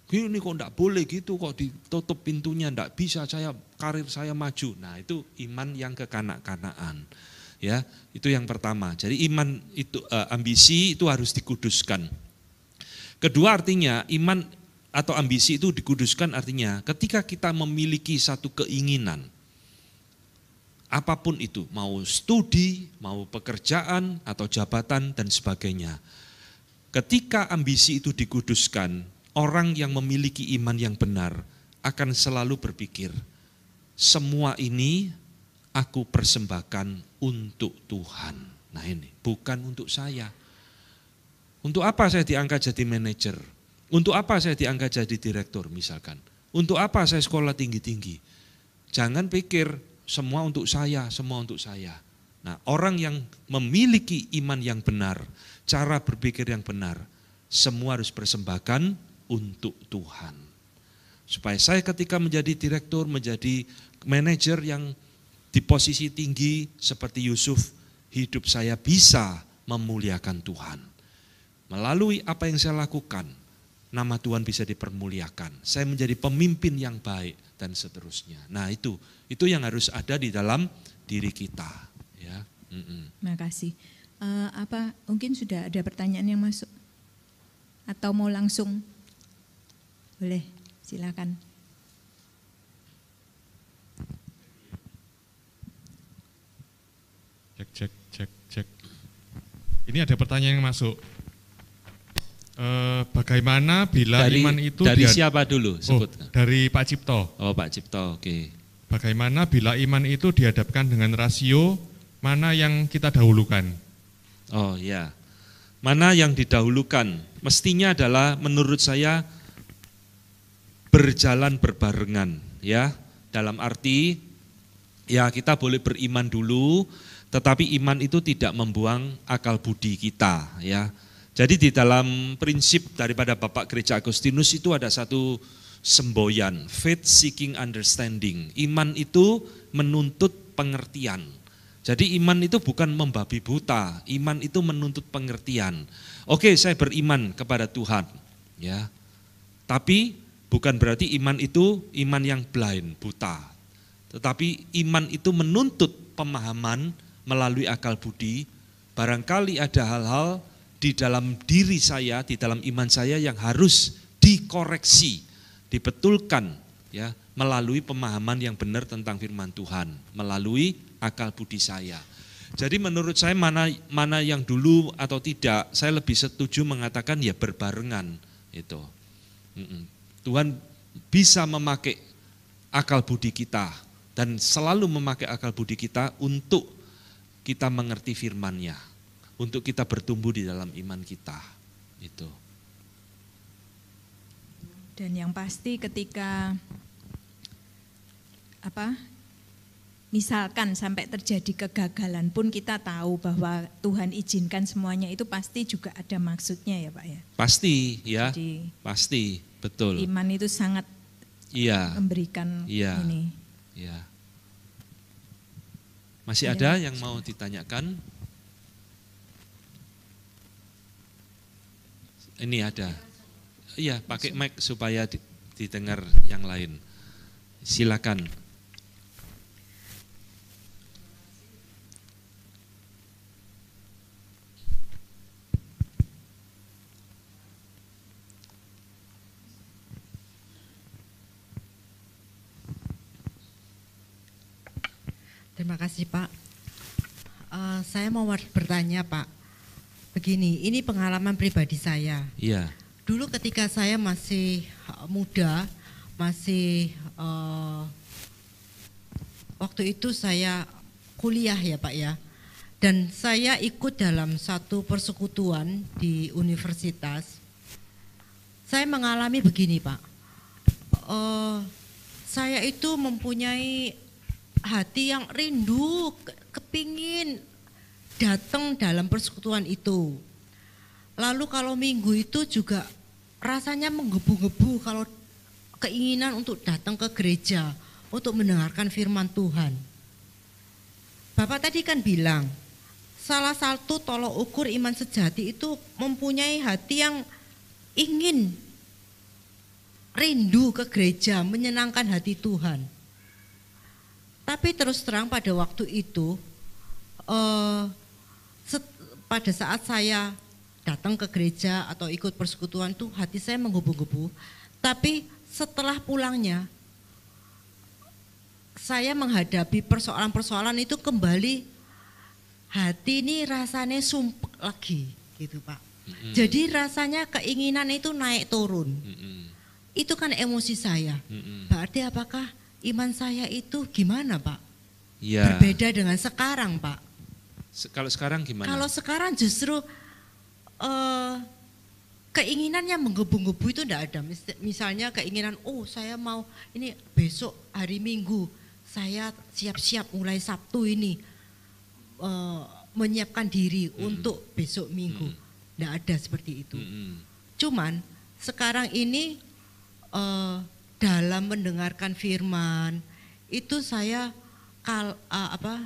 Gini kok enggak boleh gitu, kok ditutup pintunya, enggak bisa saya karir saya maju. Nah itu iman yang kekanak-kanaan. Ya, itu yang pertama. Jadi iman itu eh, ambisi itu harus dikuduskan. Kedua artinya iman atau ambisi itu dikuduskan artinya ketika kita memiliki satu keinginan apapun itu mau studi, mau pekerjaan atau jabatan dan sebagainya. Ketika ambisi itu dikuduskan, orang yang memiliki iman yang benar akan selalu berpikir, semua ini aku persembahkan untuk Tuhan. Nah ini bukan untuk saya. Untuk apa saya diangkat jadi manajer? Untuk apa saya diangkat jadi direktur misalkan? Untuk apa saya sekolah tinggi-tinggi? Jangan pikir semua untuk saya, semua untuk saya. Nah, orang yang memiliki iman yang benar, cara berpikir yang benar, semua harus persembahkan untuk Tuhan. Supaya saya ketika menjadi direktur, menjadi manajer yang di posisi tinggi seperti Yusuf, hidup saya bisa memuliakan Tuhan. Melalui apa yang saya lakukan, nama Tuhan bisa dipermuliakan. Saya menjadi pemimpin yang baik dan seterusnya. Nah, itu itu yang harus ada di dalam diri kita, ya. Mm -mm. Makasih. Uh, eh, apa mungkin sudah ada pertanyaan yang masuk? Atau mau langsung? Boleh, silakan. Cek cek cek cek. Ini ada pertanyaan yang masuk. Eh, bagaimana bila dari, iman itu dari dia, siapa dulu oh, sebut oh, dari Pak Cipto oh Pak Cipto oke okay. bagaimana bila iman itu dihadapkan dengan rasio mana yang kita dahulukan oh ya mana yang didahulukan mestinya adalah menurut saya berjalan berbarengan ya dalam arti ya kita boleh beriman dulu tetapi iman itu tidak membuang akal budi kita ya jadi di dalam prinsip daripada Bapak Gereja Agustinus itu ada satu semboyan, faith seeking understanding. Iman itu menuntut pengertian. Jadi iman itu bukan membabi buta, iman itu menuntut pengertian. Oke, saya beriman kepada Tuhan, ya. Tapi bukan berarti iman itu iman yang blind, buta. Tetapi iman itu menuntut pemahaman melalui akal budi. Barangkali ada hal-hal di dalam diri saya, di dalam iman saya yang harus dikoreksi, dibetulkan ya, melalui pemahaman yang benar tentang firman Tuhan, melalui akal budi saya. Jadi menurut saya mana mana yang dulu atau tidak, saya lebih setuju mengatakan ya berbarengan itu. Tuhan bisa memakai akal budi kita dan selalu memakai akal budi kita untuk kita mengerti firman-Nya untuk kita bertumbuh di dalam iman kita. Itu. Dan yang pasti ketika apa? Misalkan sampai terjadi kegagalan pun kita tahu bahwa Tuhan izinkan semuanya itu pasti juga ada maksudnya ya Pak ya. Pasti ya. Jadi, pasti, betul. Iman itu sangat iya, memberikan iya, ini. Iya. Masih iya. ada yang mau ditanyakan? Ini ada. Iya, pakai mic supaya didengar yang lain. Silakan. Terima kasih Pak. Uh, saya mau bertanya Pak begini, ini pengalaman pribadi saya. Iya. Dulu ketika saya masih eh, muda, masih uh, waktu itu saya kuliah ya Pak ya. Dan saya ikut dalam satu persekutuan di universitas. Saya mengalami begini Pak. Uh, saya itu mempunyai hati yang rindu, kepingin datang dalam persekutuan itu. Lalu kalau minggu itu juga rasanya menggebu-gebu kalau keinginan untuk datang ke gereja untuk mendengarkan firman Tuhan. Bapak tadi kan bilang, salah satu tolok ukur iman sejati itu mempunyai hati yang ingin rindu ke gereja, menyenangkan hati Tuhan. Tapi terus terang pada waktu itu, eh, pada saat saya datang ke gereja atau ikut persekutuan tuh hati saya menggebu-gebu. Tapi setelah pulangnya saya menghadapi persoalan-persoalan itu kembali hati ini rasanya sumpek lagi gitu Pak. Mm-hmm. Jadi rasanya keinginan itu naik turun. Mm-hmm. Itu kan emosi saya. Mm-hmm. Berarti apakah iman saya itu gimana Pak? Ya. Berbeda dengan sekarang Pak. Kalau sekarang gimana? Kalau sekarang justru uh, eh, keinginannya menggebu-gebu itu tidak ada. Misalnya keinginan, oh saya mau ini besok hari Minggu, saya siap-siap mulai Sabtu ini uh, menyiapkan diri hmm. untuk besok Minggu. Tidak hmm. ada seperti itu. Hmm. Cuman sekarang ini uh, dalam mendengarkan firman itu saya kal, uh, apa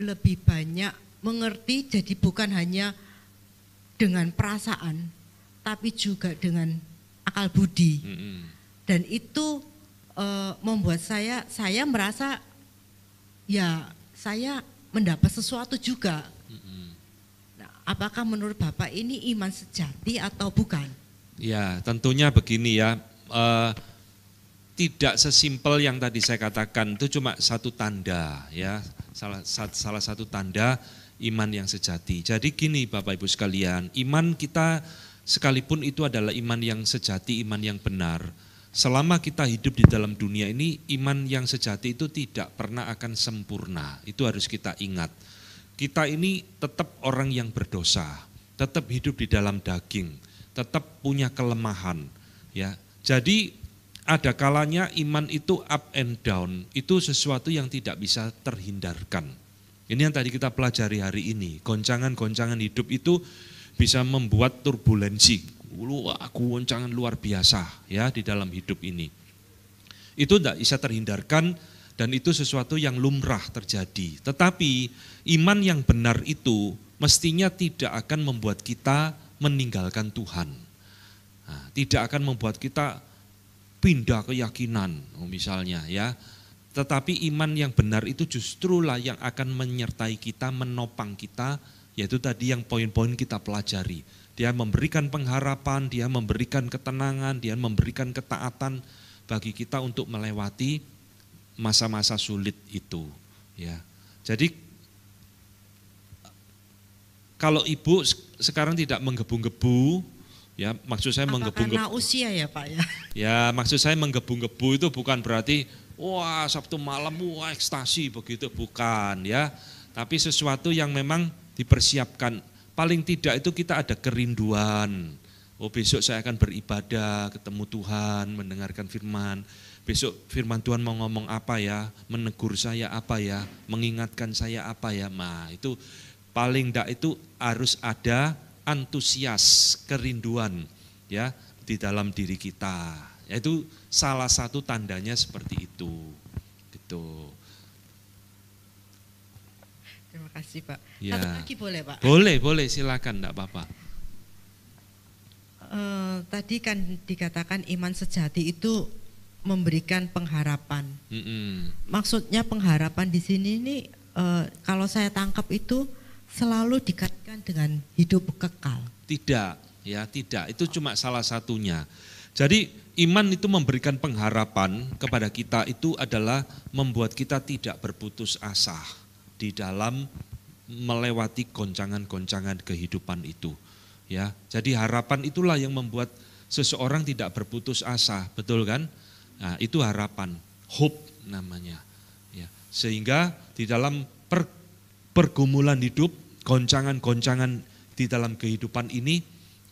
lebih banyak mengerti jadi bukan hanya dengan perasaan tapi juga dengan akal budi mm -hmm. dan itu e, membuat saya saya merasa ya saya mendapat sesuatu juga mm -hmm. nah, apakah menurut bapak ini iman sejati atau bukan ya tentunya begini ya e, tidak sesimpel yang tadi saya katakan itu cuma satu tanda ya salah salah satu tanda iman yang sejati. Jadi gini Bapak Ibu sekalian, iman kita sekalipun itu adalah iman yang sejati, iman yang benar. Selama kita hidup di dalam dunia ini, iman yang sejati itu tidak pernah akan sempurna. Itu harus kita ingat. Kita ini tetap orang yang berdosa, tetap hidup di dalam daging, tetap punya kelemahan, ya. Jadi ada kalanya iman itu up and down, itu sesuatu yang tidak bisa terhindarkan. Ini yang tadi kita pelajari hari ini. Goncangan-goncangan hidup itu bisa membuat turbulensi, aku goncangan luar biasa ya di dalam hidup ini. Itu tidak bisa terhindarkan dan itu sesuatu yang lumrah terjadi. Tetapi iman yang benar itu mestinya tidak akan membuat kita meninggalkan Tuhan. Nah, tidak akan membuat kita pindah keyakinan misalnya ya tetapi iman yang benar itu justru lah yang akan menyertai kita, menopang kita, yaitu tadi yang poin-poin kita pelajari. Dia memberikan pengharapan, dia memberikan ketenangan, dia memberikan ketaatan bagi kita untuk melewati masa-masa sulit itu, ya. Jadi kalau ibu sekarang tidak menggebu-gebu, ya maksud saya menggebu-gebu. Karena usia ya pak ya. Ya maksud saya menggebu-gebu itu bukan berarti wah Sabtu malam wah ekstasi begitu bukan ya. Tapi sesuatu yang memang dipersiapkan. Paling tidak itu kita ada kerinduan. Oh besok saya akan beribadah, ketemu Tuhan, mendengarkan firman. Besok firman Tuhan mau ngomong apa ya, menegur saya apa ya, mengingatkan saya apa ya. Nah itu paling tidak itu harus ada antusias, kerinduan ya di dalam diri kita. Yaitu salah satu tandanya seperti itu. Gitu. Terima kasih Pak. Ya. Satu lagi boleh Pak? Boleh, boleh silakan enggak apa-apa. Uh, tadi kan dikatakan iman sejati itu memberikan pengharapan. Mm -hmm. Maksudnya pengharapan di sini ini uh, eh, kalau saya tangkap itu selalu dikaitkan dengan hidup kekal. Tidak, ya tidak. Itu cuma salah satunya. Jadi Iman itu memberikan pengharapan kepada kita itu adalah membuat kita tidak berputus asa di dalam melewati goncangan-goncangan kehidupan itu. Ya, jadi harapan itulah yang membuat seseorang tidak berputus asa, betul kan? Nah, itu harapan, hope namanya. Ya, sehingga di dalam per, pergumulan hidup, goncangan-goncangan di dalam kehidupan ini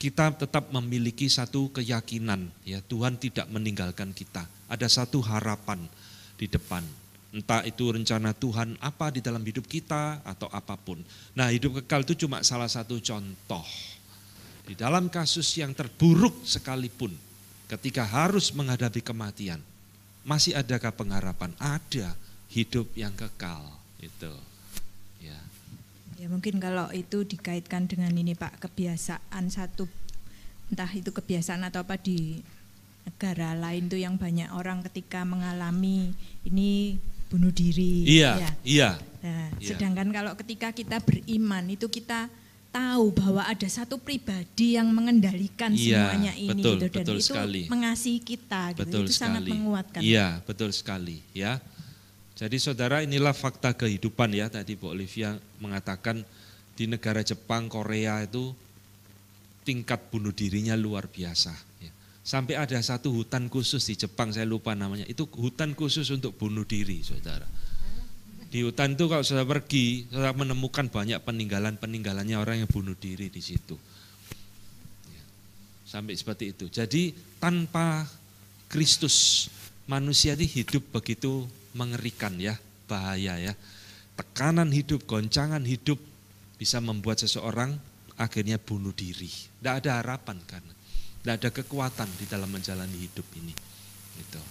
kita tetap memiliki satu keyakinan ya Tuhan tidak meninggalkan kita. Ada satu harapan di depan. Entah itu rencana Tuhan apa di dalam hidup kita atau apapun. Nah, hidup kekal itu cuma salah satu contoh. Di dalam kasus yang terburuk sekalipun ketika harus menghadapi kematian, masih adakah pengharapan? Ada hidup yang kekal itu. Ya mungkin kalau itu dikaitkan dengan ini Pak, kebiasaan satu entah itu kebiasaan atau apa di negara lain tuh yang banyak orang ketika mengalami ini bunuh diri. Iya, ya. iya. Nah, iya. Sedangkan kalau ketika kita beriman itu kita tahu bahwa ada satu pribadi yang mengendalikan iya, semuanya ini betul, gitu dan betul itu sekali. mengasihi kita gitu. Betul itu sekali. sangat menguatkan. Iya, betul sekali ya. Jadi saudara inilah fakta kehidupan ya tadi Bu Olivia mengatakan di negara Jepang, Korea itu tingkat bunuh dirinya luar biasa. Ya. Sampai ada satu hutan khusus di Jepang, saya lupa namanya, itu hutan khusus untuk bunuh diri saudara. Di hutan itu kalau saudara pergi, saudara menemukan banyak peninggalan-peninggalannya orang yang bunuh diri di situ. Ya. Sampai seperti itu. Jadi tanpa Kristus manusia ini hidup begitu mengerikan ya, bahaya ya. Tekanan hidup, goncangan hidup bisa membuat seseorang akhirnya bunuh diri. Tidak ada harapan kan, tidak ada kekuatan di dalam menjalani hidup ini. Gitu.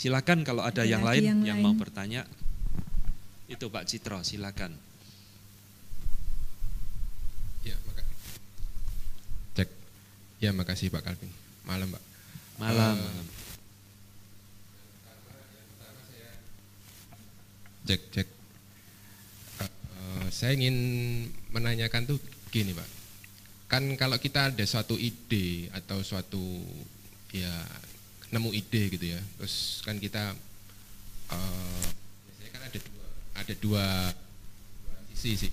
Silakan kalau ada, ada yang lain yang, yang lain. mau bertanya. Itu Pak Citro, silakan. Ya, maka. Cek. Ya, makasih Pak Kalvin. Malam, Pak malam. Uh, cek cek. Uh, saya ingin menanyakan tuh gini pak, kan kalau kita ada suatu ide atau suatu ya nemu ide gitu ya, terus kan kita uh, biasanya kan ada dua ada dua sisi sih.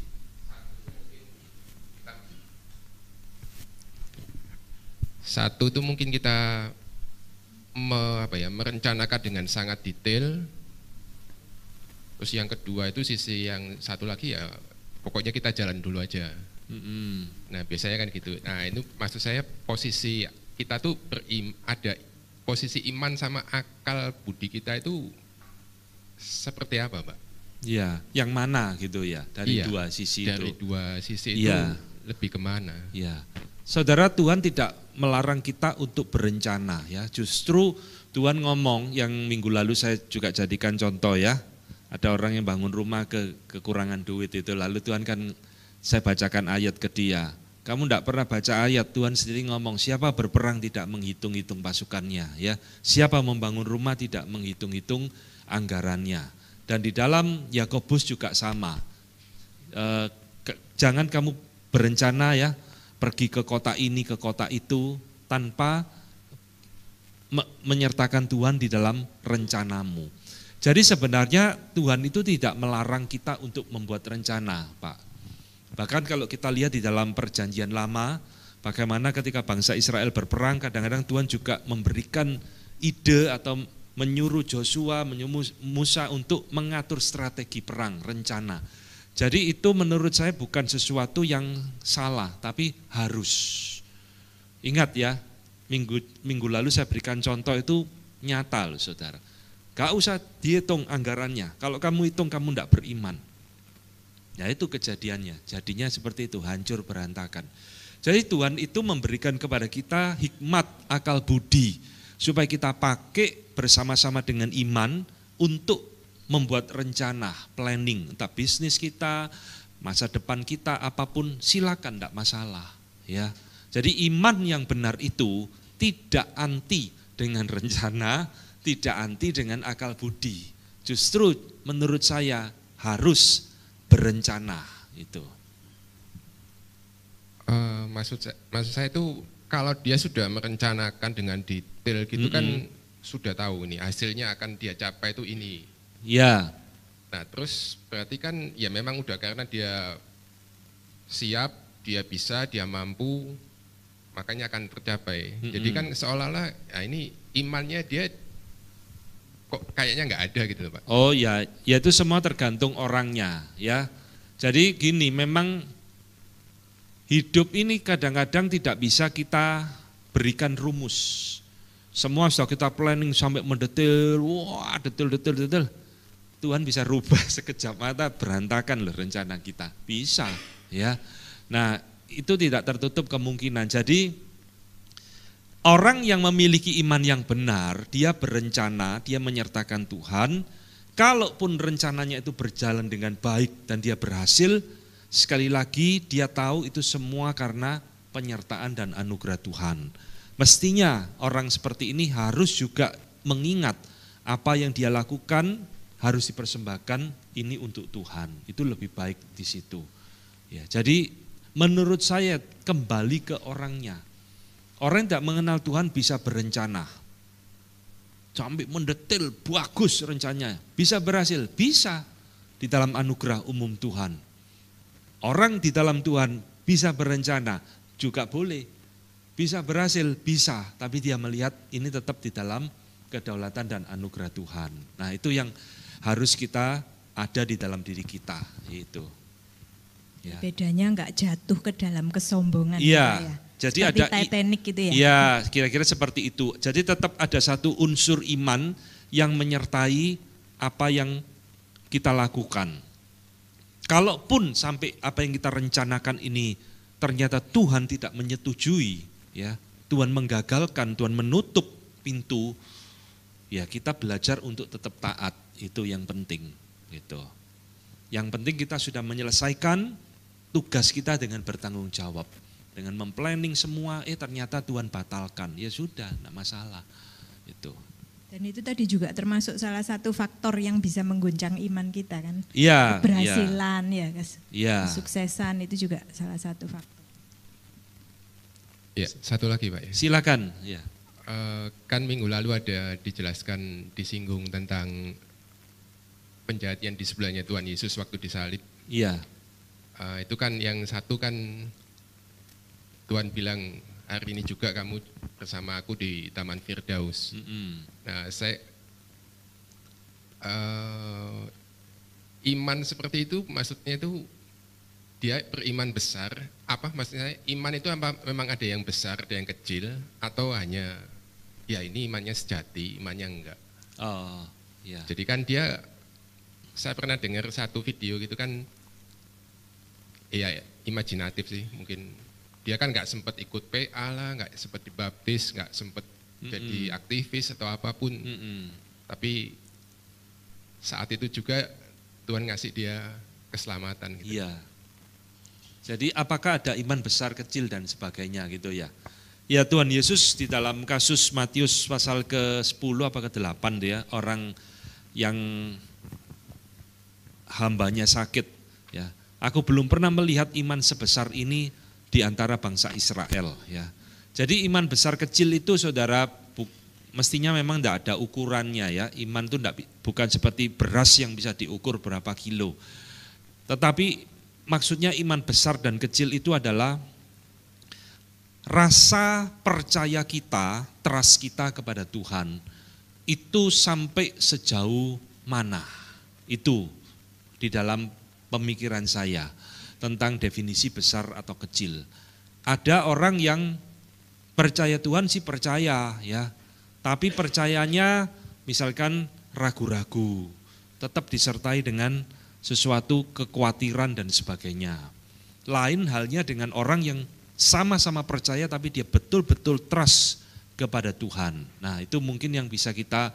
Satu itu mungkin kita me, apa ya, merencanakan dengan sangat detail. Terus yang kedua itu sisi yang satu lagi ya pokoknya kita jalan dulu aja. Mm-hmm. Nah biasanya kan gitu. Nah itu maksud saya posisi kita tuh berim, ada posisi iman sama akal budi kita itu seperti apa, Pak? Iya, yang mana gitu ya dari iya, dua sisi dari itu. Dari dua sisi iya. itu iya. lebih kemana? Iya. Saudara Tuhan tidak melarang kita untuk berencana ya. Justru Tuhan ngomong yang minggu lalu saya juga jadikan contoh ya. Ada orang yang bangun rumah ke kekurangan duit itu lalu Tuhan kan saya bacakan ayat ke dia. Kamu tidak pernah baca ayat Tuhan sendiri ngomong siapa berperang tidak menghitung-hitung pasukannya ya. Siapa membangun rumah tidak menghitung-hitung anggarannya. Dan di dalam Yakobus juga sama. E, ke, jangan kamu berencana ya pergi ke kota ini, ke kota itu, tanpa me menyertakan Tuhan di dalam rencanamu. Jadi sebenarnya Tuhan itu tidak melarang kita untuk membuat rencana, Pak. Bahkan kalau kita lihat di dalam perjanjian lama, bagaimana ketika bangsa Israel berperang, kadang-kadang Tuhan juga memberikan ide atau menyuruh Joshua, menyuruh Musa untuk mengatur strategi perang, rencana jadi itu menurut saya bukan sesuatu yang salah, tapi harus. Ingat ya, minggu minggu lalu saya berikan contoh itu nyata loh saudara. Gak usah dihitung anggarannya, kalau kamu hitung kamu tidak beriman. Ya itu kejadiannya, jadinya seperti itu, hancur berantakan. Jadi Tuhan itu memberikan kepada kita hikmat akal budi, supaya kita pakai bersama-sama dengan iman untuk membuat rencana, planning, entah bisnis kita, masa depan kita, apapun silakan, tidak masalah. Ya, jadi iman yang benar itu tidak anti dengan rencana, tidak anti dengan akal budi. Justru menurut saya harus berencana itu. Uh, maksud saya, maksud saya itu kalau dia sudah merencanakan dengan detail gitu mm -hmm. kan sudah tahu ini hasilnya akan dia capai itu ini Ya. Nah terus berarti kan ya memang udah karena dia siap, dia bisa, dia mampu, makanya akan tercapai. Mm -hmm. Jadi kan seolah-olah ya ini imannya dia kok kayaknya nggak ada gitu loh Pak. Oh ya, ya itu semua tergantung orangnya ya. Jadi gini memang hidup ini kadang-kadang tidak bisa kita berikan rumus. Semua sudah kita planning sampai mendetail, wah detail, detail, detail. Tuhan bisa rubah sekejap mata berantakan loh rencana kita. Bisa, ya. Nah, itu tidak tertutup kemungkinan. Jadi orang yang memiliki iman yang benar, dia berencana, dia menyertakan Tuhan. Kalaupun rencananya itu berjalan dengan baik dan dia berhasil, sekali lagi dia tahu itu semua karena penyertaan dan anugerah Tuhan. Mestinya orang seperti ini harus juga mengingat apa yang dia lakukan harus dipersembahkan ini untuk Tuhan. Itu lebih baik di situ. Ya, jadi menurut saya kembali ke orangnya. Orang yang tidak mengenal Tuhan bisa berencana. Sampai mendetil, bagus rencananya. Bisa berhasil, bisa di dalam anugerah umum Tuhan. Orang di dalam Tuhan bisa berencana, juga boleh. Bisa berhasil, bisa. Tapi dia melihat ini tetap di dalam kedaulatan dan anugerah Tuhan. Nah itu yang harus kita ada di dalam diri kita itu. Ya. Bedanya nggak jatuh ke dalam kesombongan. Iya. Gitu ya? Jadi seperti ada Titanic gitu ya. Iya, kira-kira seperti itu. Jadi tetap ada satu unsur iman yang menyertai apa yang kita lakukan. Kalaupun sampai apa yang kita rencanakan ini ternyata Tuhan tidak menyetujui, ya Tuhan menggagalkan, Tuhan menutup pintu, ya kita belajar untuk tetap taat itu yang penting gitu. Yang penting kita sudah menyelesaikan tugas kita dengan bertanggung jawab, dengan memplanning semua, eh ternyata Tuhan batalkan, ya sudah, tidak masalah itu. Dan itu tadi juga termasuk salah satu faktor yang bisa mengguncang iman kita kan. Iya. iya. Keberhasilan ya, ya, ya. kesuksesan itu juga salah satu faktor. Ya, satu lagi Pak. Ya. Silakan. Ya. Eh, kan minggu lalu ada dijelaskan disinggung tentang penjahat yang di sebelahnya Tuhan Yesus waktu disalib. Iya. Uh, itu kan yang satu kan Tuhan bilang hari ini juga kamu bersama aku di Taman Firdaus. Mm -hmm. Nah saya uh, iman seperti itu maksudnya itu dia beriman besar apa maksudnya iman itu apa memang ada yang besar ada yang kecil atau hanya ya ini imannya sejati imannya enggak oh iya jadi kan dia saya pernah dengar satu video gitu kan iya, iya imajinatif sih mungkin dia kan nggak sempat ikut PA lah nggak sempat dibaptis nggak sempat mm hmm jadi aktivis atau apapun mm hmm tapi saat itu juga Tuhan ngasih dia keselamatan gitu. iya jadi apakah ada iman besar kecil dan sebagainya gitu ya Ya Tuhan Yesus di dalam kasus Matius pasal ke-10 apa ke-8 dia orang yang hambanya sakit. Ya, aku belum pernah melihat iman sebesar ini di antara bangsa Israel. Ya, jadi iman besar kecil itu saudara bu, mestinya memang tidak ada ukurannya ya. Iman itu tidak bukan seperti beras yang bisa diukur berapa kilo. Tetapi maksudnya iman besar dan kecil itu adalah rasa percaya kita, trust kita kepada Tuhan itu sampai sejauh mana. Itu di dalam pemikiran saya tentang definisi besar atau kecil. Ada orang yang percaya Tuhan sih percaya ya, tapi percayanya misalkan ragu-ragu, tetap disertai dengan sesuatu kekhawatiran dan sebagainya. Lain halnya dengan orang yang sama-sama percaya tapi dia betul-betul trust kepada Tuhan. Nah, itu mungkin yang bisa kita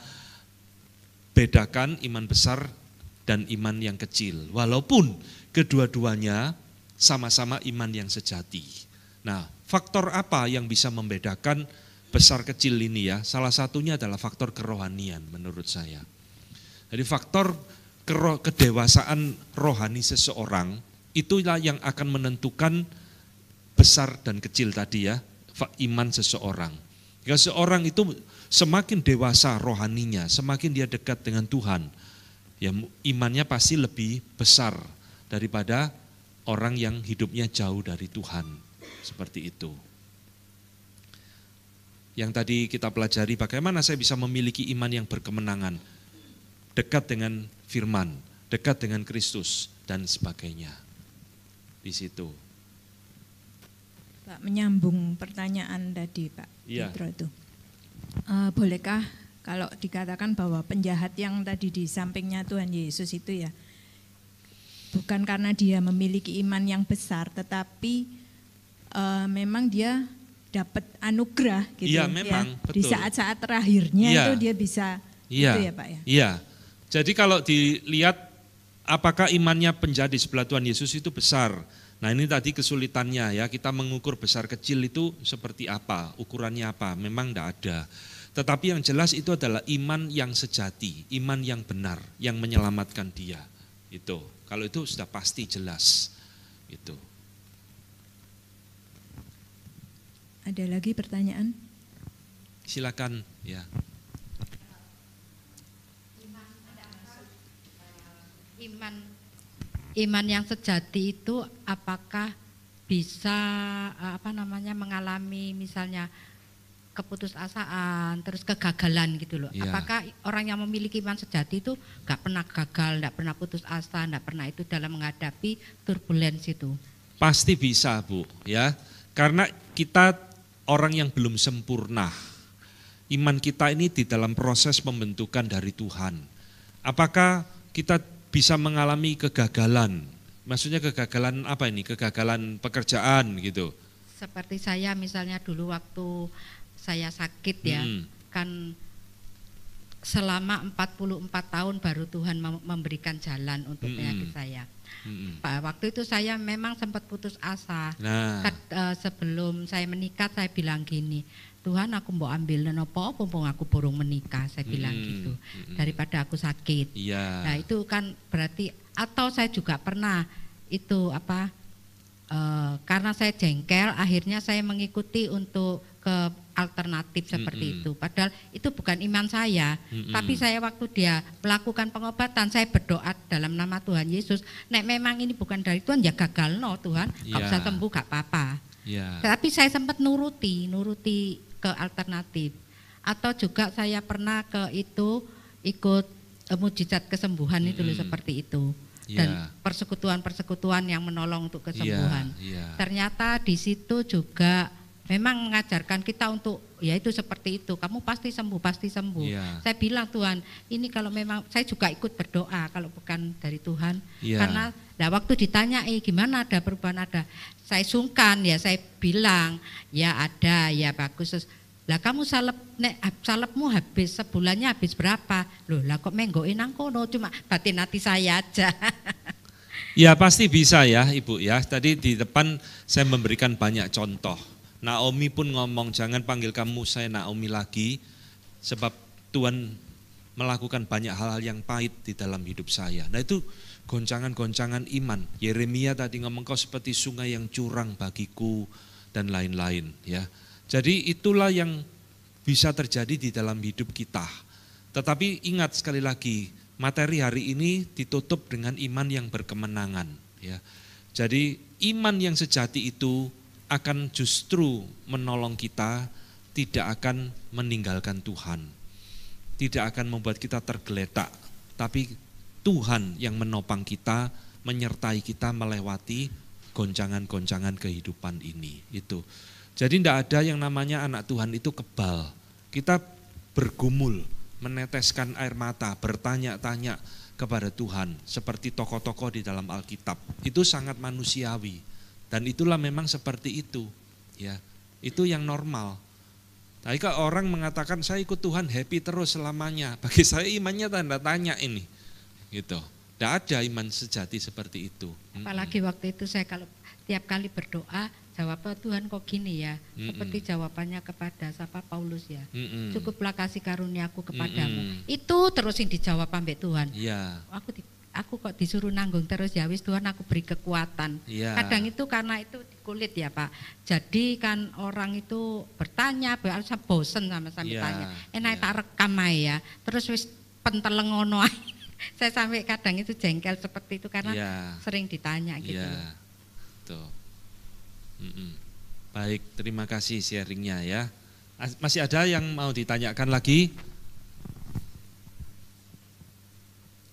bedakan iman besar dan iman yang kecil. Walaupun kedua-duanya sama-sama iman yang sejati. Nah, faktor apa yang bisa membedakan besar kecil ini ya? Salah satunya adalah faktor kerohanian menurut saya. Jadi faktor kedewasaan rohani seseorang itulah yang akan menentukan besar dan kecil tadi ya, iman seseorang. Jika seorang itu semakin dewasa rohaninya, semakin dia dekat dengan Tuhan, ya imannya pasti lebih besar daripada orang yang hidupnya jauh dari Tuhan. Seperti itu. Yang tadi kita pelajari bagaimana saya bisa memiliki iman yang berkemenangan, dekat dengan firman, dekat dengan Kristus dan sebagainya. Di situ. Pak menyambung pertanyaan tadi Pak ya. Petro itu. Uh, bolehkah kalau dikatakan bahwa penjahat yang tadi di sampingnya Tuhan Yesus itu ya bukan karena dia memiliki iman yang besar tetapi uh, memang dia dapat anugerah gitu iya, ya, memang, ya. Betul. di saat-saat terakhirnya ya. itu dia bisa ya. itu iya, ya Pak ya. Iya. Jadi kalau dilihat apakah imannya penjahat di sebelah Tuhan Yesus itu besar. Nah ini tadi kesulitannya ya kita mengukur besar kecil itu seperti apa ukurannya apa memang tidak ada. Tetapi yang jelas itu adalah iman yang sejati, iman yang benar, yang menyelamatkan dia. Itu, kalau itu sudah pasti jelas. Itu. Ada lagi pertanyaan? Silakan, ya. Iman, iman, yang sejati itu apakah bisa apa namanya mengalami misalnya keputusasaan, terus kegagalan gitu loh. Yeah. Apakah orang yang memiliki iman sejati itu nggak pernah gagal, nggak pernah putus asa, nggak pernah itu dalam menghadapi turbulensi itu? Pasti bisa bu, ya. Karena kita orang yang belum sempurna. Iman kita ini di dalam proses pembentukan dari Tuhan. Apakah kita bisa mengalami kegagalan? Maksudnya kegagalan apa ini? Kegagalan pekerjaan gitu. Seperti saya misalnya dulu waktu saya sakit ya hmm. kan selama 44 tahun baru Tuhan memberikan jalan untuk hmm. penyakit saya. Hmm. Pak -hmm. Waktu itu saya memang sempat putus asa. Nah. Ket, uh, eh, sebelum saya menikah saya bilang gini, Tuhan aku mau ambil nopo apa aku burung menikah, saya bilang -hmm. gitu. Hmm. Daripada aku sakit. Iya. Nah, itu kan berarti atau saya juga pernah itu apa uh, karena saya jengkel akhirnya saya mengikuti untuk ke alternatif seperti mm -hmm. itu. Padahal itu bukan iman saya, mm -hmm. tapi saya waktu dia melakukan pengobatan, saya berdoa dalam nama Tuhan Yesus. Nek memang ini bukan dari Tuhan, ya gagal no Tuhan, yeah. bisa sembuh gak apa-apa. Yeah. Tapi saya sempat nuruti, nuruti ke alternatif. Atau juga saya pernah ke itu ikut eh, mujizat kesembuhan mm -hmm. itu seperti itu iya. dan persekutuan-persekutuan yeah. yang menolong untuk iya, kesembuhan. Yeah, yeah. Ternyata di situ juga memang mengajarkan kita untuk ya itu seperti itu kamu pasti sembuh pasti sembuh yeah. saya bilang Tuhan ini kalau memang saya juga ikut berdoa kalau bukan dari Tuhan yeah. karena nah waktu ditanya eh gimana ada perubahan ada saya sungkan ya saya bilang ya ada ya bagus lah kamu salep nek salepmu habis sebulannya habis berapa loh lah kok menggoin nang kono cuma batin hati saya aja Ya pasti bisa ya Ibu ya. Tadi di depan saya memberikan banyak contoh Naomi pun ngomong, jangan panggil kamu saya Naomi lagi, sebab Tuhan melakukan banyak hal-hal yang pahit di dalam hidup saya. Nah itu goncangan-goncangan iman. Yeremia tadi ngomong kau seperti sungai yang curang bagiku dan lain-lain ya. Jadi itulah yang bisa terjadi di dalam hidup kita. Tetapi ingat sekali lagi, materi hari ini ditutup dengan iman yang berkemenangan ya. Jadi iman yang sejati itu akan justru menolong kita, tidak akan meninggalkan Tuhan, tidak akan membuat kita tergeletak, tapi Tuhan yang menopang kita, menyertai kita melewati goncangan-goncangan kehidupan ini. Itu. Jadi tidak ada yang namanya anak Tuhan itu kebal. Kita bergumul, meneteskan air mata, bertanya-tanya kepada Tuhan seperti tokoh-tokoh di dalam Alkitab. Itu sangat manusiawi dan itulah memang seperti itu. Ya, itu yang normal. Tapi kalau orang mengatakan saya ikut Tuhan happy terus selamanya, bagi saya imannya tanda tanya ini. Gitu. Tidak ada iman sejati seperti itu. Apalagi -hmm. waktu itu saya kalau tiap kali berdoa, jawab Tuhan kok gini ya, mm seperti jawabannya kepada siapa Paulus ya. Mm Cukuplah kasih karuniaku kepadamu. Mm -mm. Itu terusin dijawab ambek Tuhan. Yeah. Aku aku kok disuruh nanggung terus ya wis Tuhan aku beri kekuatan. Ya. Kadang itu karena itu di kulit ya Pak. Jadi kan orang itu bertanya, saya bosen sama sampai ya. tanya. Enak eh, ya. tak rekam ya. Terus wis pentelengono Saya sampai kadang itu jengkel seperti itu karena ya. sering ditanya gitu. Ya. Tuh. Mm -mm. Baik, terima kasih sharingnya ya. Masih ada yang mau ditanyakan lagi?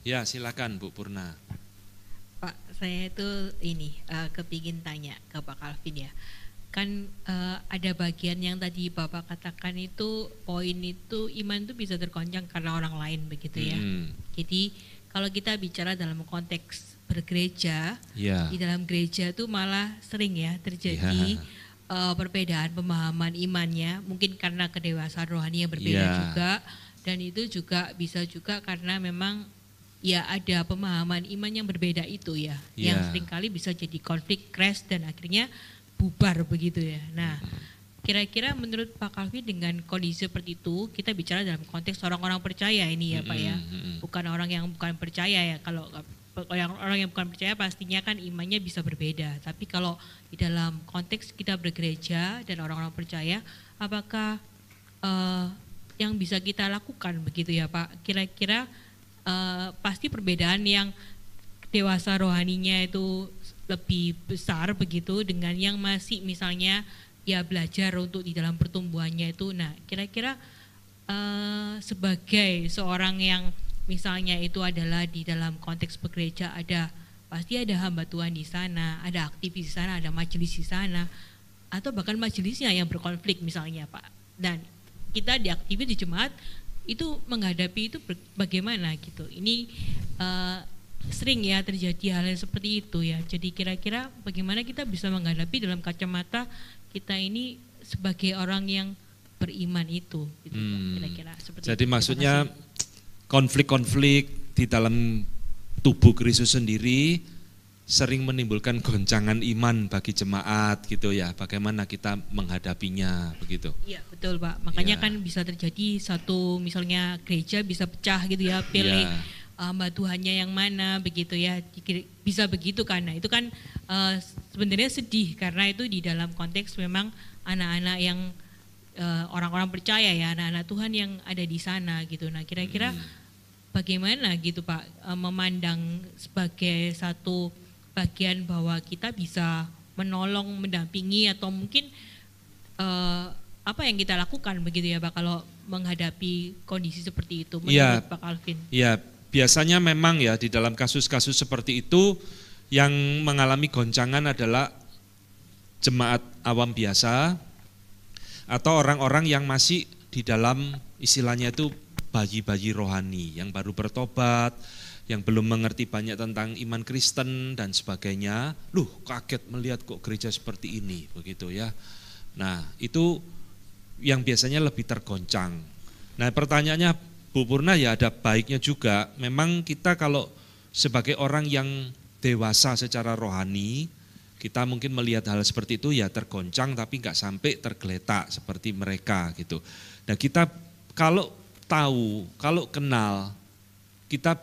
Ya, silakan Bu Purna. Pak, saya itu ini uh, kepingin tanya ke Pak Calvin ya. Kan uh, ada bagian yang tadi Bapak katakan itu poin itu iman itu bisa tergoncang karena orang lain begitu ya. Hmm. Jadi kalau kita bicara dalam konteks bergereja, ya. di dalam gereja itu malah sering ya terjadi ya. uh, perbedaan pemahaman imannya, mungkin karena kedewasaan rohani yang berbeda ya. juga dan itu juga bisa juga karena memang ya ada pemahaman iman yang berbeda itu ya, yang yang seringkali bisa jadi konflik, crash dan akhirnya bubar begitu ya. Nah, mm-hmm. kira-kira menurut Pak Kalvi dengan kondisi seperti itu, kita bicara dalam konteks orang-orang percaya ini ya Pak ya, mm-hmm, mm-hmm. bukan orang yang bukan percaya ya. Kalau yang orang yang bukan percaya pastinya kan imannya bisa berbeda. Tapi kalau di dalam konteks kita bergereja dan orang-orang percaya, apakah uh, yang bisa kita lakukan begitu ya Pak? Kira-kira Eh, pasti perbedaan yang dewasa rohaninya itu lebih besar begitu dengan yang masih misalnya ya belajar untuk di dalam pertumbuhannya itu. Nah, kira-kira uh, sebagai seorang yang misalnya itu adalah di dalam konteks pekerja ada pasti ada hamba Tuhan di sana, ada aktivis di sana, ada majelis di sana, atau bahkan majelisnya yang berkonflik misalnya Pak. Dan kita diaktifin di jemaat itu menghadapi itu bagaimana gitu. Ini uh, sering ya terjadi hal yang seperti itu ya. Jadi kira-kira bagaimana kita bisa menghadapi dalam kacamata kita ini sebagai orang yang beriman itu gitu hmm. kira-kira seperti Jadi itu. maksudnya konflik-konflik di dalam tubuh Kristus sendiri sering menimbulkan goncangan iman bagi jemaat gitu ya. Bagaimana kita menghadapinya begitu? Iya betul pak. Makanya ya. kan bisa terjadi satu misalnya gereja bisa pecah gitu ya pilih ya. Uh, mbak Tuhannya yang mana begitu ya. Bisa begitu karena itu kan uh, sebenarnya sedih karena itu di dalam konteks memang anak-anak yang orang eh, orang-orang percaya ya anak-anak Tuhan yang ada di sana gitu. Nah kira-kira hmm. bagaimana gitu pak uh, memandang sebagai satu bagian bahwa kita bisa menolong, mendampingi atau mungkin uh, apa yang kita lakukan begitu ya Pak kalau menghadapi kondisi seperti itu menurut ya, Pak Alvin? Iya, biasanya memang ya di dalam kasus-kasus seperti itu yang mengalami goncangan adalah jemaat awam biasa atau orang-orang yang masih di dalam istilahnya itu bayi-bayi rohani yang baru bertobat, yang belum mengerti banyak tentang iman Kristen dan sebagainya, luh kaget melihat kok gereja seperti ini, begitu ya. Nah, itu yang biasanya lebih tergoncang. Nah, pertanyaannya Bu Purna ya ada baiknya juga. Memang kita kalau sebagai orang yang dewasa secara rohani, kita mungkin melihat hal seperti itu ya tergoncang tapi nggak sampai tergeletak seperti mereka gitu. Nah, kita kalau tahu, kalau kenal, kita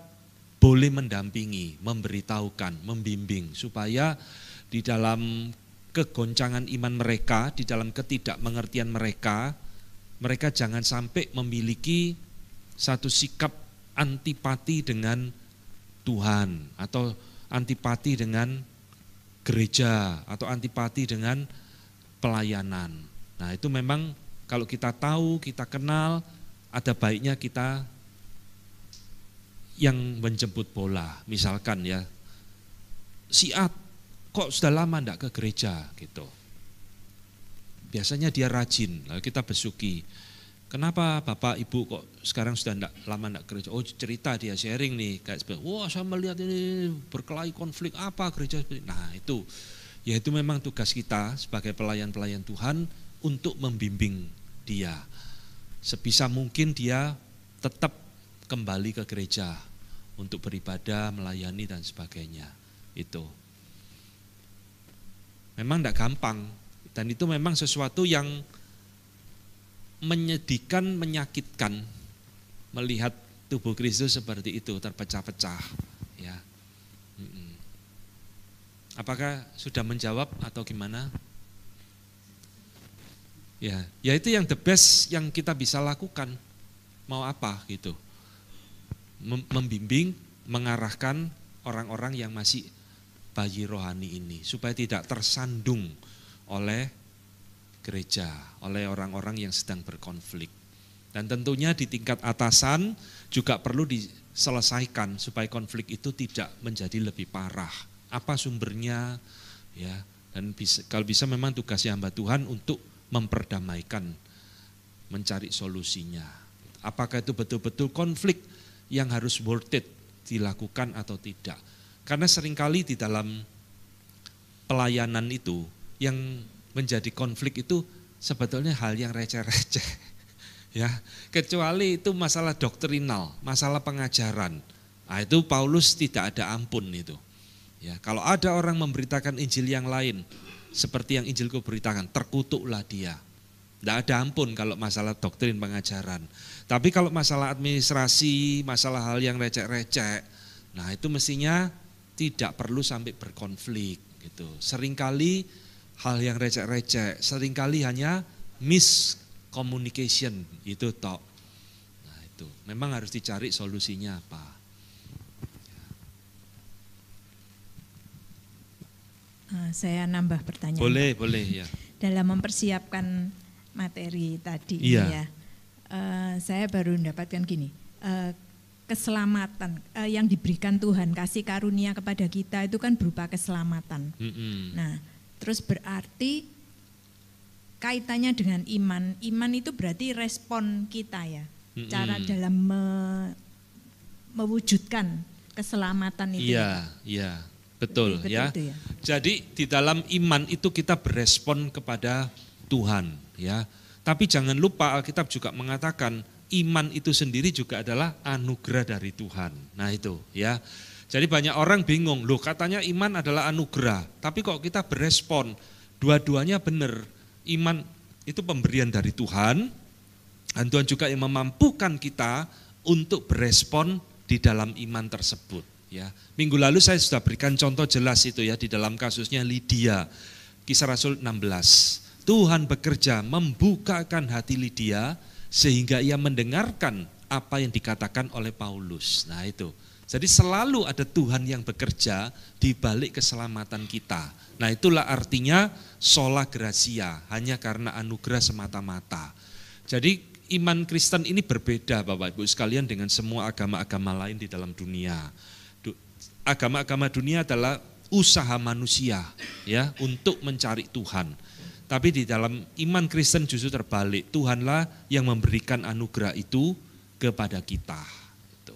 boleh mendampingi, memberitahukan, membimbing supaya di dalam kegoncangan iman mereka, di dalam ketidakmengertian mereka, mereka jangan sampai memiliki satu sikap antipati dengan Tuhan atau antipati dengan gereja atau antipati dengan pelayanan. Nah, itu memang kalau kita tahu, kita kenal, ada baiknya kita yang menjemput bola, misalkan ya, siat kok sudah lama tidak ke gereja gitu. Biasanya dia rajin, lalu kita besuki. Kenapa Bapak Ibu kok sekarang sudah enggak, lama tidak gereja? Oh cerita dia sharing nih, kayak seperti, wah saya melihat ini berkelahi konflik apa gereja Nah itu, ya itu memang tugas kita sebagai pelayan-pelayan Tuhan untuk membimbing dia. Sebisa mungkin dia tetap kembali ke gereja untuk beribadah, melayani dan sebagainya. Itu. Memang tidak gampang dan itu memang sesuatu yang menyedihkan, menyakitkan melihat tubuh Kristus seperti itu terpecah-pecah ya. Apakah sudah menjawab atau gimana? Ya, ya, itu yang the best yang kita bisa lakukan. Mau apa gitu membimbing, mengarahkan orang-orang yang masih bayi rohani ini supaya tidak tersandung oleh gereja, oleh orang-orang yang sedang berkonflik. Dan tentunya di tingkat atasan juga perlu diselesaikan supaya konflik itu tidak menjadi lebih parah. Apa sumbernya ya dan bisa, kalau bisa memang tugasnya hamba Tuhan untuk memperdamaikan, mencari solusinya. Apakah itu betul-betul konflik yang harus worth it dilakukan atau tidak. Karena seringkali di dalam pelayanan itu yang menjadi konflik itu sebetulnya hal yang receh-receh. Ya, kecuali itu masalah doktrinal, masalah pengajaran. Nah, itu Paulus tidak ada ampun itu. Ya, kalau ada orang memberitakan Injil yang lain seperti yang Injilku beritakan, terkutuklah dia. Tidak ada ampun kalau masalah doktrin pengajaran. Tapi kalau masalah administrasi, masalah hal yang recek-recek, nah itu mestinya tidak perlu sampai berkonflik gitu. Seringkali hal yang recek-recek, seringkali hanya miscommunication itu tok. Nah itu memang harus dicari solusinya apa. Ya. Eh, saya nambah pertanyaan. Boleh, boleh ya. Dalam mempersiapkan materi tadi iya. ya Eh, saya baru mendapatkan gini uh, keselamatan uh, yang diberikan Tuhan kasih karunia kepada kita itu kan berupa keselamatan. Mm -hmm. Nah, terus berarti kaitannya dengan iman. Iman itu berarti respon kita ya, mm -hmm. cara dalam me mewujudkan keselamatan itu. Iya, ya. iya. Betul, Betul ya. ya. Jadi di dalam iman itu kita berespon kepada Tuhan ya. Tapi jangan lupa Alkitab juga mengatakan iman itu sendiri juga adalah anugerah dari Tuhan. Nah itu ya. Jadi banyak orang bingung, loh katanya iman adalah anugerah, tapi kok kita berespon, dua-duanya benar. Iman itu pemberian dari Tuhan, dan Tuhan juga yang memampukan kita untuk berespon di dalam iman tersebut. Ya, minggu lalu saya sudah berikan contoh jelas itu ya di dalam kasusnya Lydia, kisah Rasul 16. Tuhan bekerja membukakan hati Lydia sehingga ia mendengarkan apa yang dikatakan oleh Paulus. Nah itu. Jadi selalu ada Tuhan yang bekerja di balik keselamatan kita. Nah itulah artinya sola gracia, hanya karena anugerah semata-mata. Jadi iman Kristen ini berbeda Bapak Ibu sekalian dengan semua agama-agama lain di dalam dunia. Agama-agama dunia adalah usaha manusia ya untuk mencari Tuhan. Tapi di dalam iman Kristen justru terbalik, Tuhanlah yang memberikan anugerah itu kepada kita. Gitu.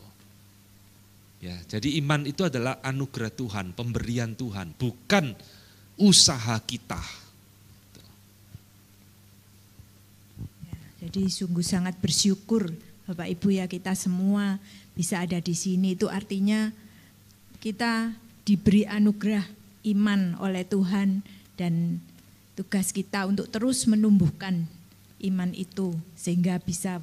Ya, jadi iman itu adalah anugerah Tuhan, pemberian Tuhan, bukan usaha kita. Gitu. Ya, jadi sungguh sangat bersyukur Bapak Ibu ya kita semua bisa ada di sini itu artinya kita diberi anugerah iman oleh Tuhan dan tugas kita untuk terus menumbuhkan iman itu sehingga bisa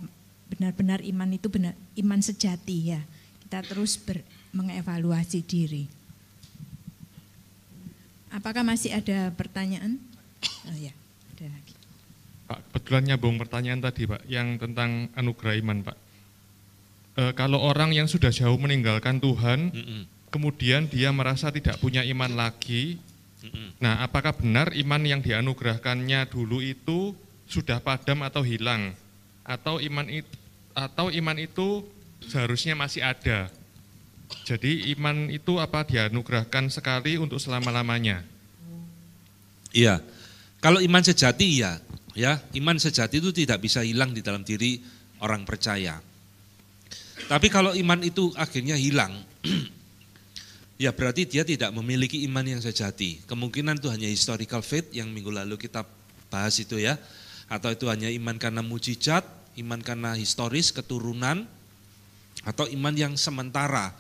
benar-benar iman itu benar iman sejati ya. Kita terus ber, mengevaluasi diri. Apakah masih ada pertanyaan? Oh ya, ada lagi. Pak, kebetulan nyambung pertanyaan tadi Pak, yang tentang anugerah iman Pak. E, kalau orang yang sudah jauh meninggalkan Tuhan, mm -mm. kemudian dia merasa tidak punya iman lagi, Nah, apakah benar iman yang dianugerahkannya dulu itu sudah padam atau hilang? Atau iman itu atau iman itu seharusnya masih ada? Jadi iman itu apa dianugerahkan sekali untuk selama-lamanya? Iya. Kalau iman sejati iya ya, iman sejati itu tidak bisa hilang di dalam diri orang percaya. Tapi kalau iman itu akhirnya hilang ya berarti dia tidak memiliki iman yang sejati. Kemungkinan itu hanya historical faith yang minggu lalu kita bahas itu ya. Atau itu hanya iman karena mujizat, iman karena historis, keturunan, atau iman yang sementara.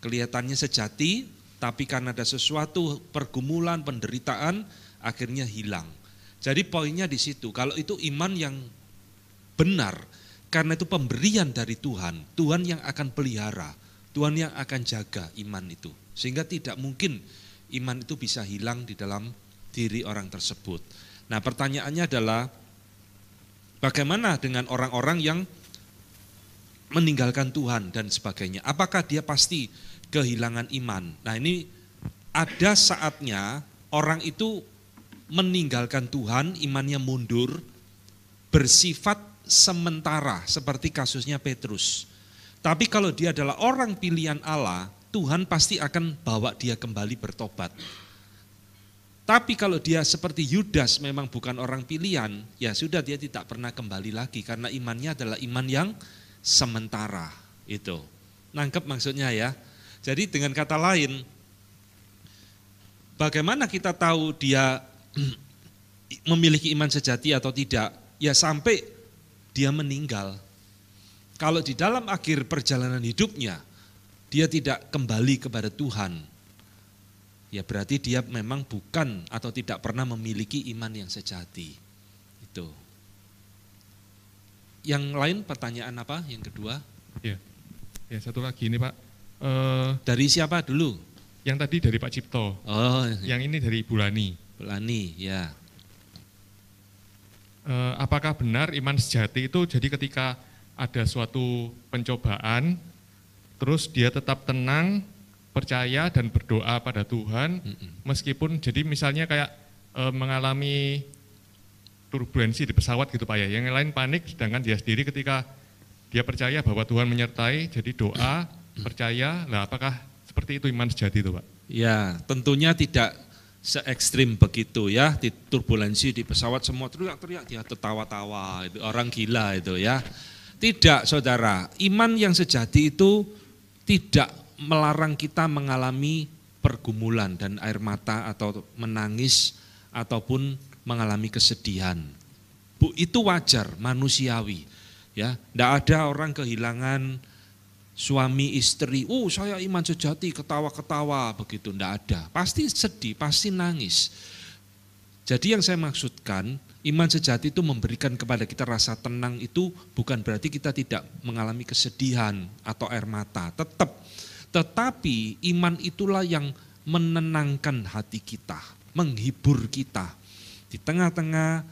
Kelihatannya sejati, tapi karena ada sesuatu pergumulan, penderitaan, akhirnya hilang. Jadi poinnya di situ, kalau itu iman yang benar, karena itu pemberian dari Tuhan, Tuhan yang akan pelihara. Tuhan yang akan jaga iman itu. Sehingga tidak mungkin iman itu bisa hilang di dalam diri orang tersebut. Nah pertanyaannya adalah bagaimana dengan orang-orang yang meninggalkan Tuhan dan sebagainya. Apakah dia pasti kehilangan iman? Nah ini ada saatnya orang itu meninggalkan Tuhan, imannya mundur, bersifat sementara seperti kasusnya Petrus. Tapi kalau dia adalah orang pilihan Allah, Tuhan pasti akan bawa dia kembali bertobat. Tapi kalau dia seperti Yudas memang bukan orang pilihan, ya sudah dia tidak pernah kembali lagi karena imannya adalah iman yang sementara itu. Nangkep maksudnya ya. Jadi dengan kata lain, bagaimana kita tahu dia memiliki iman sejati atau tidak? Ya sampai dia meninggal. Kalau di dalam akhir perjalanan hidupnya dia tidak kembali kepada Tuhan, ya berarti dia memang bukan atau tidak pernah memiliki iman yang sejati. Itu. Yang lain pertanyaan apa? Yang kedua? Ya, ya satu lagi ini Pak. Uh, dari siapa dulu? Yang tadi dari Pak Cipto. Oh. Ya. Yang ini dari Bulani. Bulani, ya. Uh, apakah benar iman sejati itu jadi ketika ada suatu pencobaan, terus dia tetap tenang, percaya dan berdoa pada Tuhan, meskipun jadi misalnya kayak e, mengalami turbulensi di pesawat gitu Pak ya, yang lain panik, sedangkan dia sendiri ketika dia percaya bahwa Tuhan menyertai, jadi doa, percaya, nah apakah seperti itu iman sejati itu Pak? Ya, tentunya tidak se ekstrim begitu ya, di turbulensi di pesawat semua teriak-teriak, dia tertawa-tawa, itu orang gila itu ya. Tidak saudara, iman yang sejati itu tidak melarang kita mengalami pergumulan dan air mata atau menangis ataupun mengalami kesedihan. Bu, itu wajar, manusiawi. Ya, tidak ada orang kehilangan suami istri, oh saya iman sejati, ketawa-ketawa, begitu, tidak ada. Pasti sedih, pasti nangis. Jadi yang saya maksudkan, Iman sejati itu memberikan kepada kita rasa tenang itu bukan berarti kita tidak mengalami kesedihan atau air mata, tetap. Tetapi iman itulah yang menenangkan hati kita, menghibur kita. Di tengah-tengah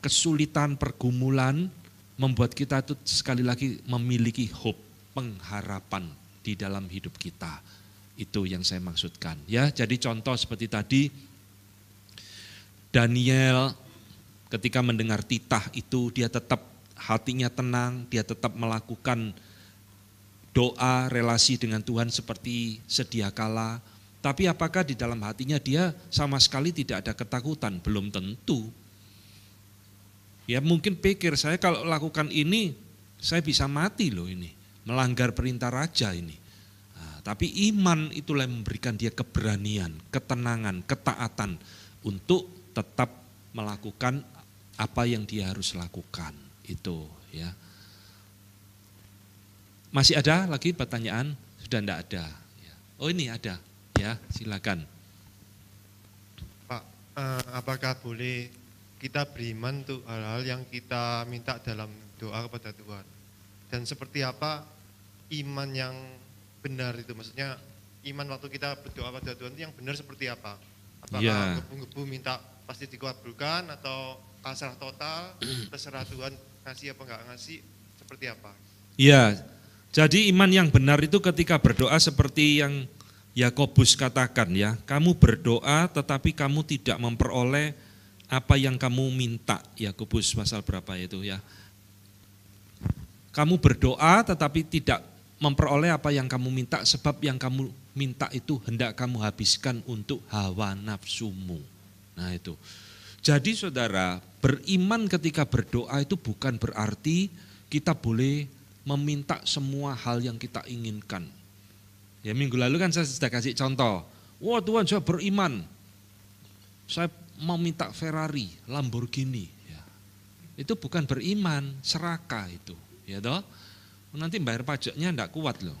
kesulitan pergumulan membuat kita itu sekali lagi memiliki hope, pengharapan di dalam hidup kita. Itu yang saya maksudkan ya. Jadi contoh seperti tadi Daniel ketika mendengar titah itu dia tetap hatinya tenang, dia tetap melakukan doa, relasi dengan Tuhan seperti sedia kala. Tapi apakah di dalam hatinya dia sama sekali tidak ada ketakutan? Belum tentu. Ya mungkin pikir saya kalau lakukan ini saya bisa mati loh ini, melanggar perintah raja ini. Nah, tapi iman itulah yang memberikan dia keberanian, ketenangan, ketaatan untuk tetap melakukan apa yang dia harus lakukan itu ya. Masih ada lagi pertanyaan? Sudah tidak ada. Ya. Oh ini ada. Ya, silakan. Pak, eh, apakah boleh kita beriman untuk hal-hal yang kita minta dalam doa kepada Tuhan? Dan seperti apa iman yang benar itu? Maksudnya iman waktu kita berdoa kepada Tuhan itu yang benar seperti apa? Apakah ya. gebu-gebu minta pasti dikabulkan atau pasrah total, terserah Tuhan ngasih apa enggak ngasih, seperti apa? Iya, jadi iman yang benar itu ketika berdoa seperti yang Yakobus katakan ya, kamu berdoa tetapi kamu tidak memperoleh apa yang kamu minta. Yakobus pasal berapa itu ya? Kamu berdoa tetapi tidak memperoleh apa yang kamu minta sebab yang kamu minta itu hendak kamu habiskan untuk hawa nafsumu. Nah itu. Jadi saudara, beriman ketika berdoa itu bukan berarti kita boleh meminta semua hal yang kita inginkan. Ya minggu lalu kan saya sudah kasih contoh. Wah Tuhan saya beriman. Saya mau minta Ferrari, Lamborghini. Ya. Itu bukan beriman, serakah itu. Ya toh? Nanti bayar pajaknya enggak kuat loh.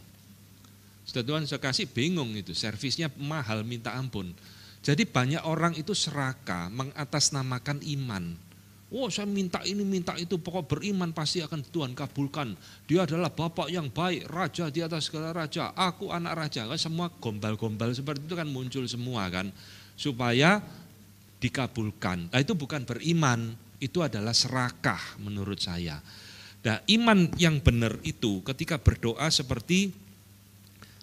Sudah Tuhan saya kasih bingung itu, servisnya mahal minta ampun. Jadi banyak orang itu seraka mengatasnamakan iman. Oh saya minta ini minta itu pokok beriman pasti akan Tuhan kabulkan. Dia adalah bapak yang baik, raja di atas segala raja. Aku anak raja kan semua gombal-gombal seperti itu kan muncul semua kan supaya dikabulkan. Nah, itu bukan beriman, itu adalah serakah menurut saya. Nah, iman yang benar itu ketika berdoa seperti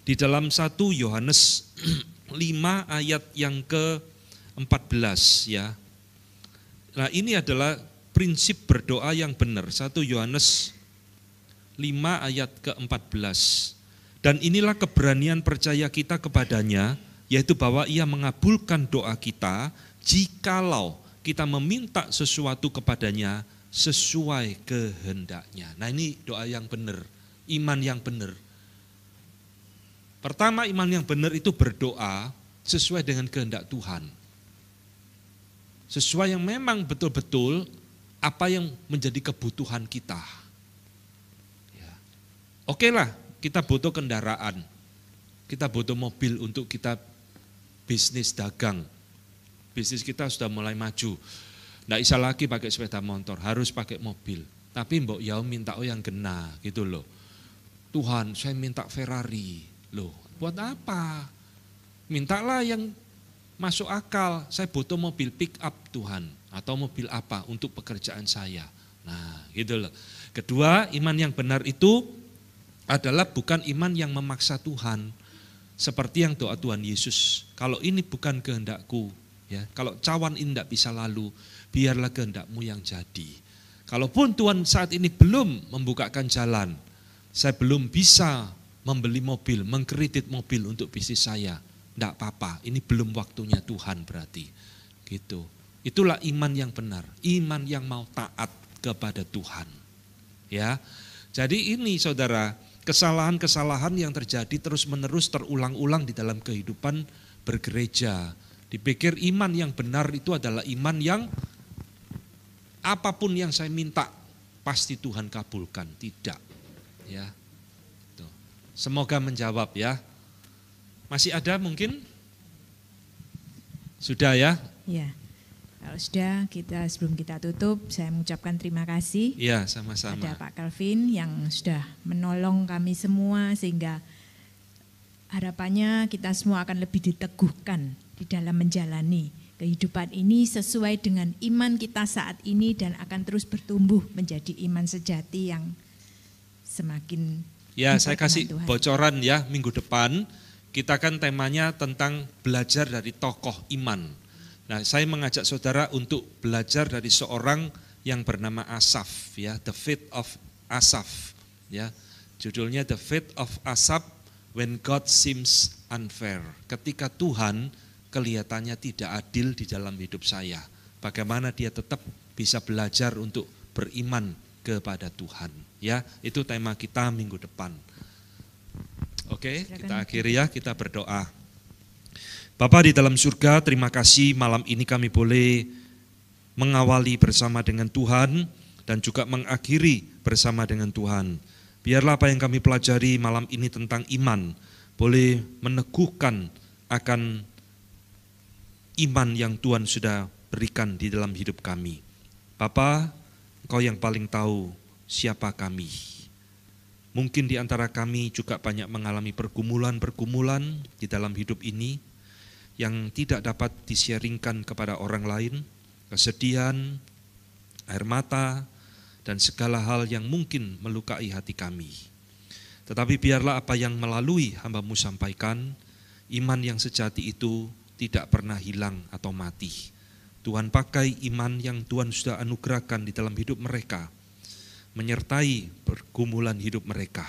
di dalam satu Yohanes 5 ayat yang ke-14 ya. Nah, ini adalah prinsip berdoa yang benar. 1 Yohanes 5 ayat ke-14. Dan inilah keberanian percaya kita kepadanya, yaitu bahwa ia mengabulkan doa kita jikalau kita meminta sesuatu kepadanya sesuai kehendaknya. Nah ini doa yang benar, iman yang benar. Pertama iman yang benar itu berdoa sesuai dengan kehendak Tuhan. Sesuai yang memang betul-betul apa yang menjadi kebutuhan kita. Ya. Oke lah, kita butuh kendaraan. Kita butuh mobil untuk kita bisnis dagang. Bisnis kita sudah mulai maju. Tidak bisa lagi pakai sepeda motor, harus pakai mobil. Tapi Mbok Yao minta oh yang kena gitu loh. Tuhan, saya minta Ferrari. Loh, buat apa? Mintalah yang masuk akal. Saya butuh mobil pick up Tuhan atau mobil apa untuk pekerjaan saya. Nah, gitu loh. Kedua, iman yang benar itu adalah bukan iman yang memaksa Tuhan seperti yang doa Tuhan Yesus. Kalau ini bukan kehendakku, ya. Kalau cawan ini tidak bisa lalu, biarlah kehendakmu yang jadi. Kalaupun Tuhan saat ini belum membukakan jalan, saya belum bisa membeli mobil, mengkredit mobil untuk bisnis saya. Tidak apa-apa, ini belum waktunya Tuhan berarti. Gitu. Itulah iman yang benar, iman yang mau taat kepada Tuhan. Ya. Jadi ini saudara, kesalahan-kesalahan yang terjadi terus-menerus terulang-ulang di dalam kehidupan bergereja. Dipikir iman yang benar itu adalah iman yang apapun yang saya minta pasti Tuhan kabulkan. Tidak. Ya. Semoga menjawab ya. Masih ada mungkin? Sudah ya? Ya. Kalau sudah, kita sebelum kita tutup, saya mengucapkan terima kasih. Ya, sama-sama. Ada Pak Calvin yang sudah menolong kami semua sehingga harapannya kita semua akan lebih diteguhkan di dalam menjalani kehidupan ini sesuai dengan iman kita saat ini dan akan terus bertumbuh menjadi iman sejati yang semakin Ya, saya kasih Tuhan. bocoran ya minggu depan. Kita kan temanya tentang belajar dari tokoh iman. Nah, saya mengajak saudara untuk belajar dari seorang yang bernama Asaf ya, The Faith of Asaf ya. Judulnya The Faith of Asaf When God Seems Unfair. Ketika Tuhan kelihatannya tidak adil di dalam hidup saya. Bagaimana dia tetap bisa belajar untuk beriman kepada Tuhan. Ya, itu tema kita minggu depan. Oke, kita akhiri ya, kita berdoa. Bapak di dalam surga, terima kasih malam ini kami boleh mengawali bersama dengan Tuhan dan juga mengakhiri bersama dengan Tuhan. Biarlah apa yang kami pelajari malam ini tentang iman boleh meneguhkan akan iman yang Tuhan sudah berikan di dalam hidup kami. Bapak, kau yang paling tahu siapa kami. Mungkin di antara kami juga banyak mengalami pergumulan-pergumulan di dalam hidup ini yang tidak dapat disiaringkan kepada orang lain, kesedihan, air mata, dan segala hal yang mungkin melukai hati kami. Tetapi biarlah apa yang melalui hambamu sampaikan, iman yang sejati itu tidak pernah hilang atau mati. Tuhan pakai iman yang Tuhan sudah anugerahkan di dalam hidup mereka menyertai pergumulan hidup mereka,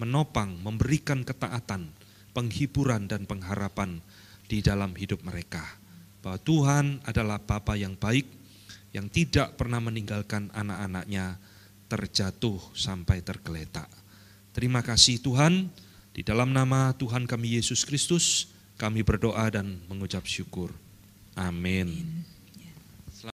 menopang, memberikan ketaatan, penghiburan dan pengharapan di dalam hidup mereka. Bahwa Tuhan adalah Bapa yang baik, yang tidak pernah meninggalkan anak-anaknya terjatuh sampai tergeletak. Terima kasih Tuhan, di dalam nama Tuhan kami Yesus Kristus, kami berdoa dan mengucap syukur. Amin. Amin.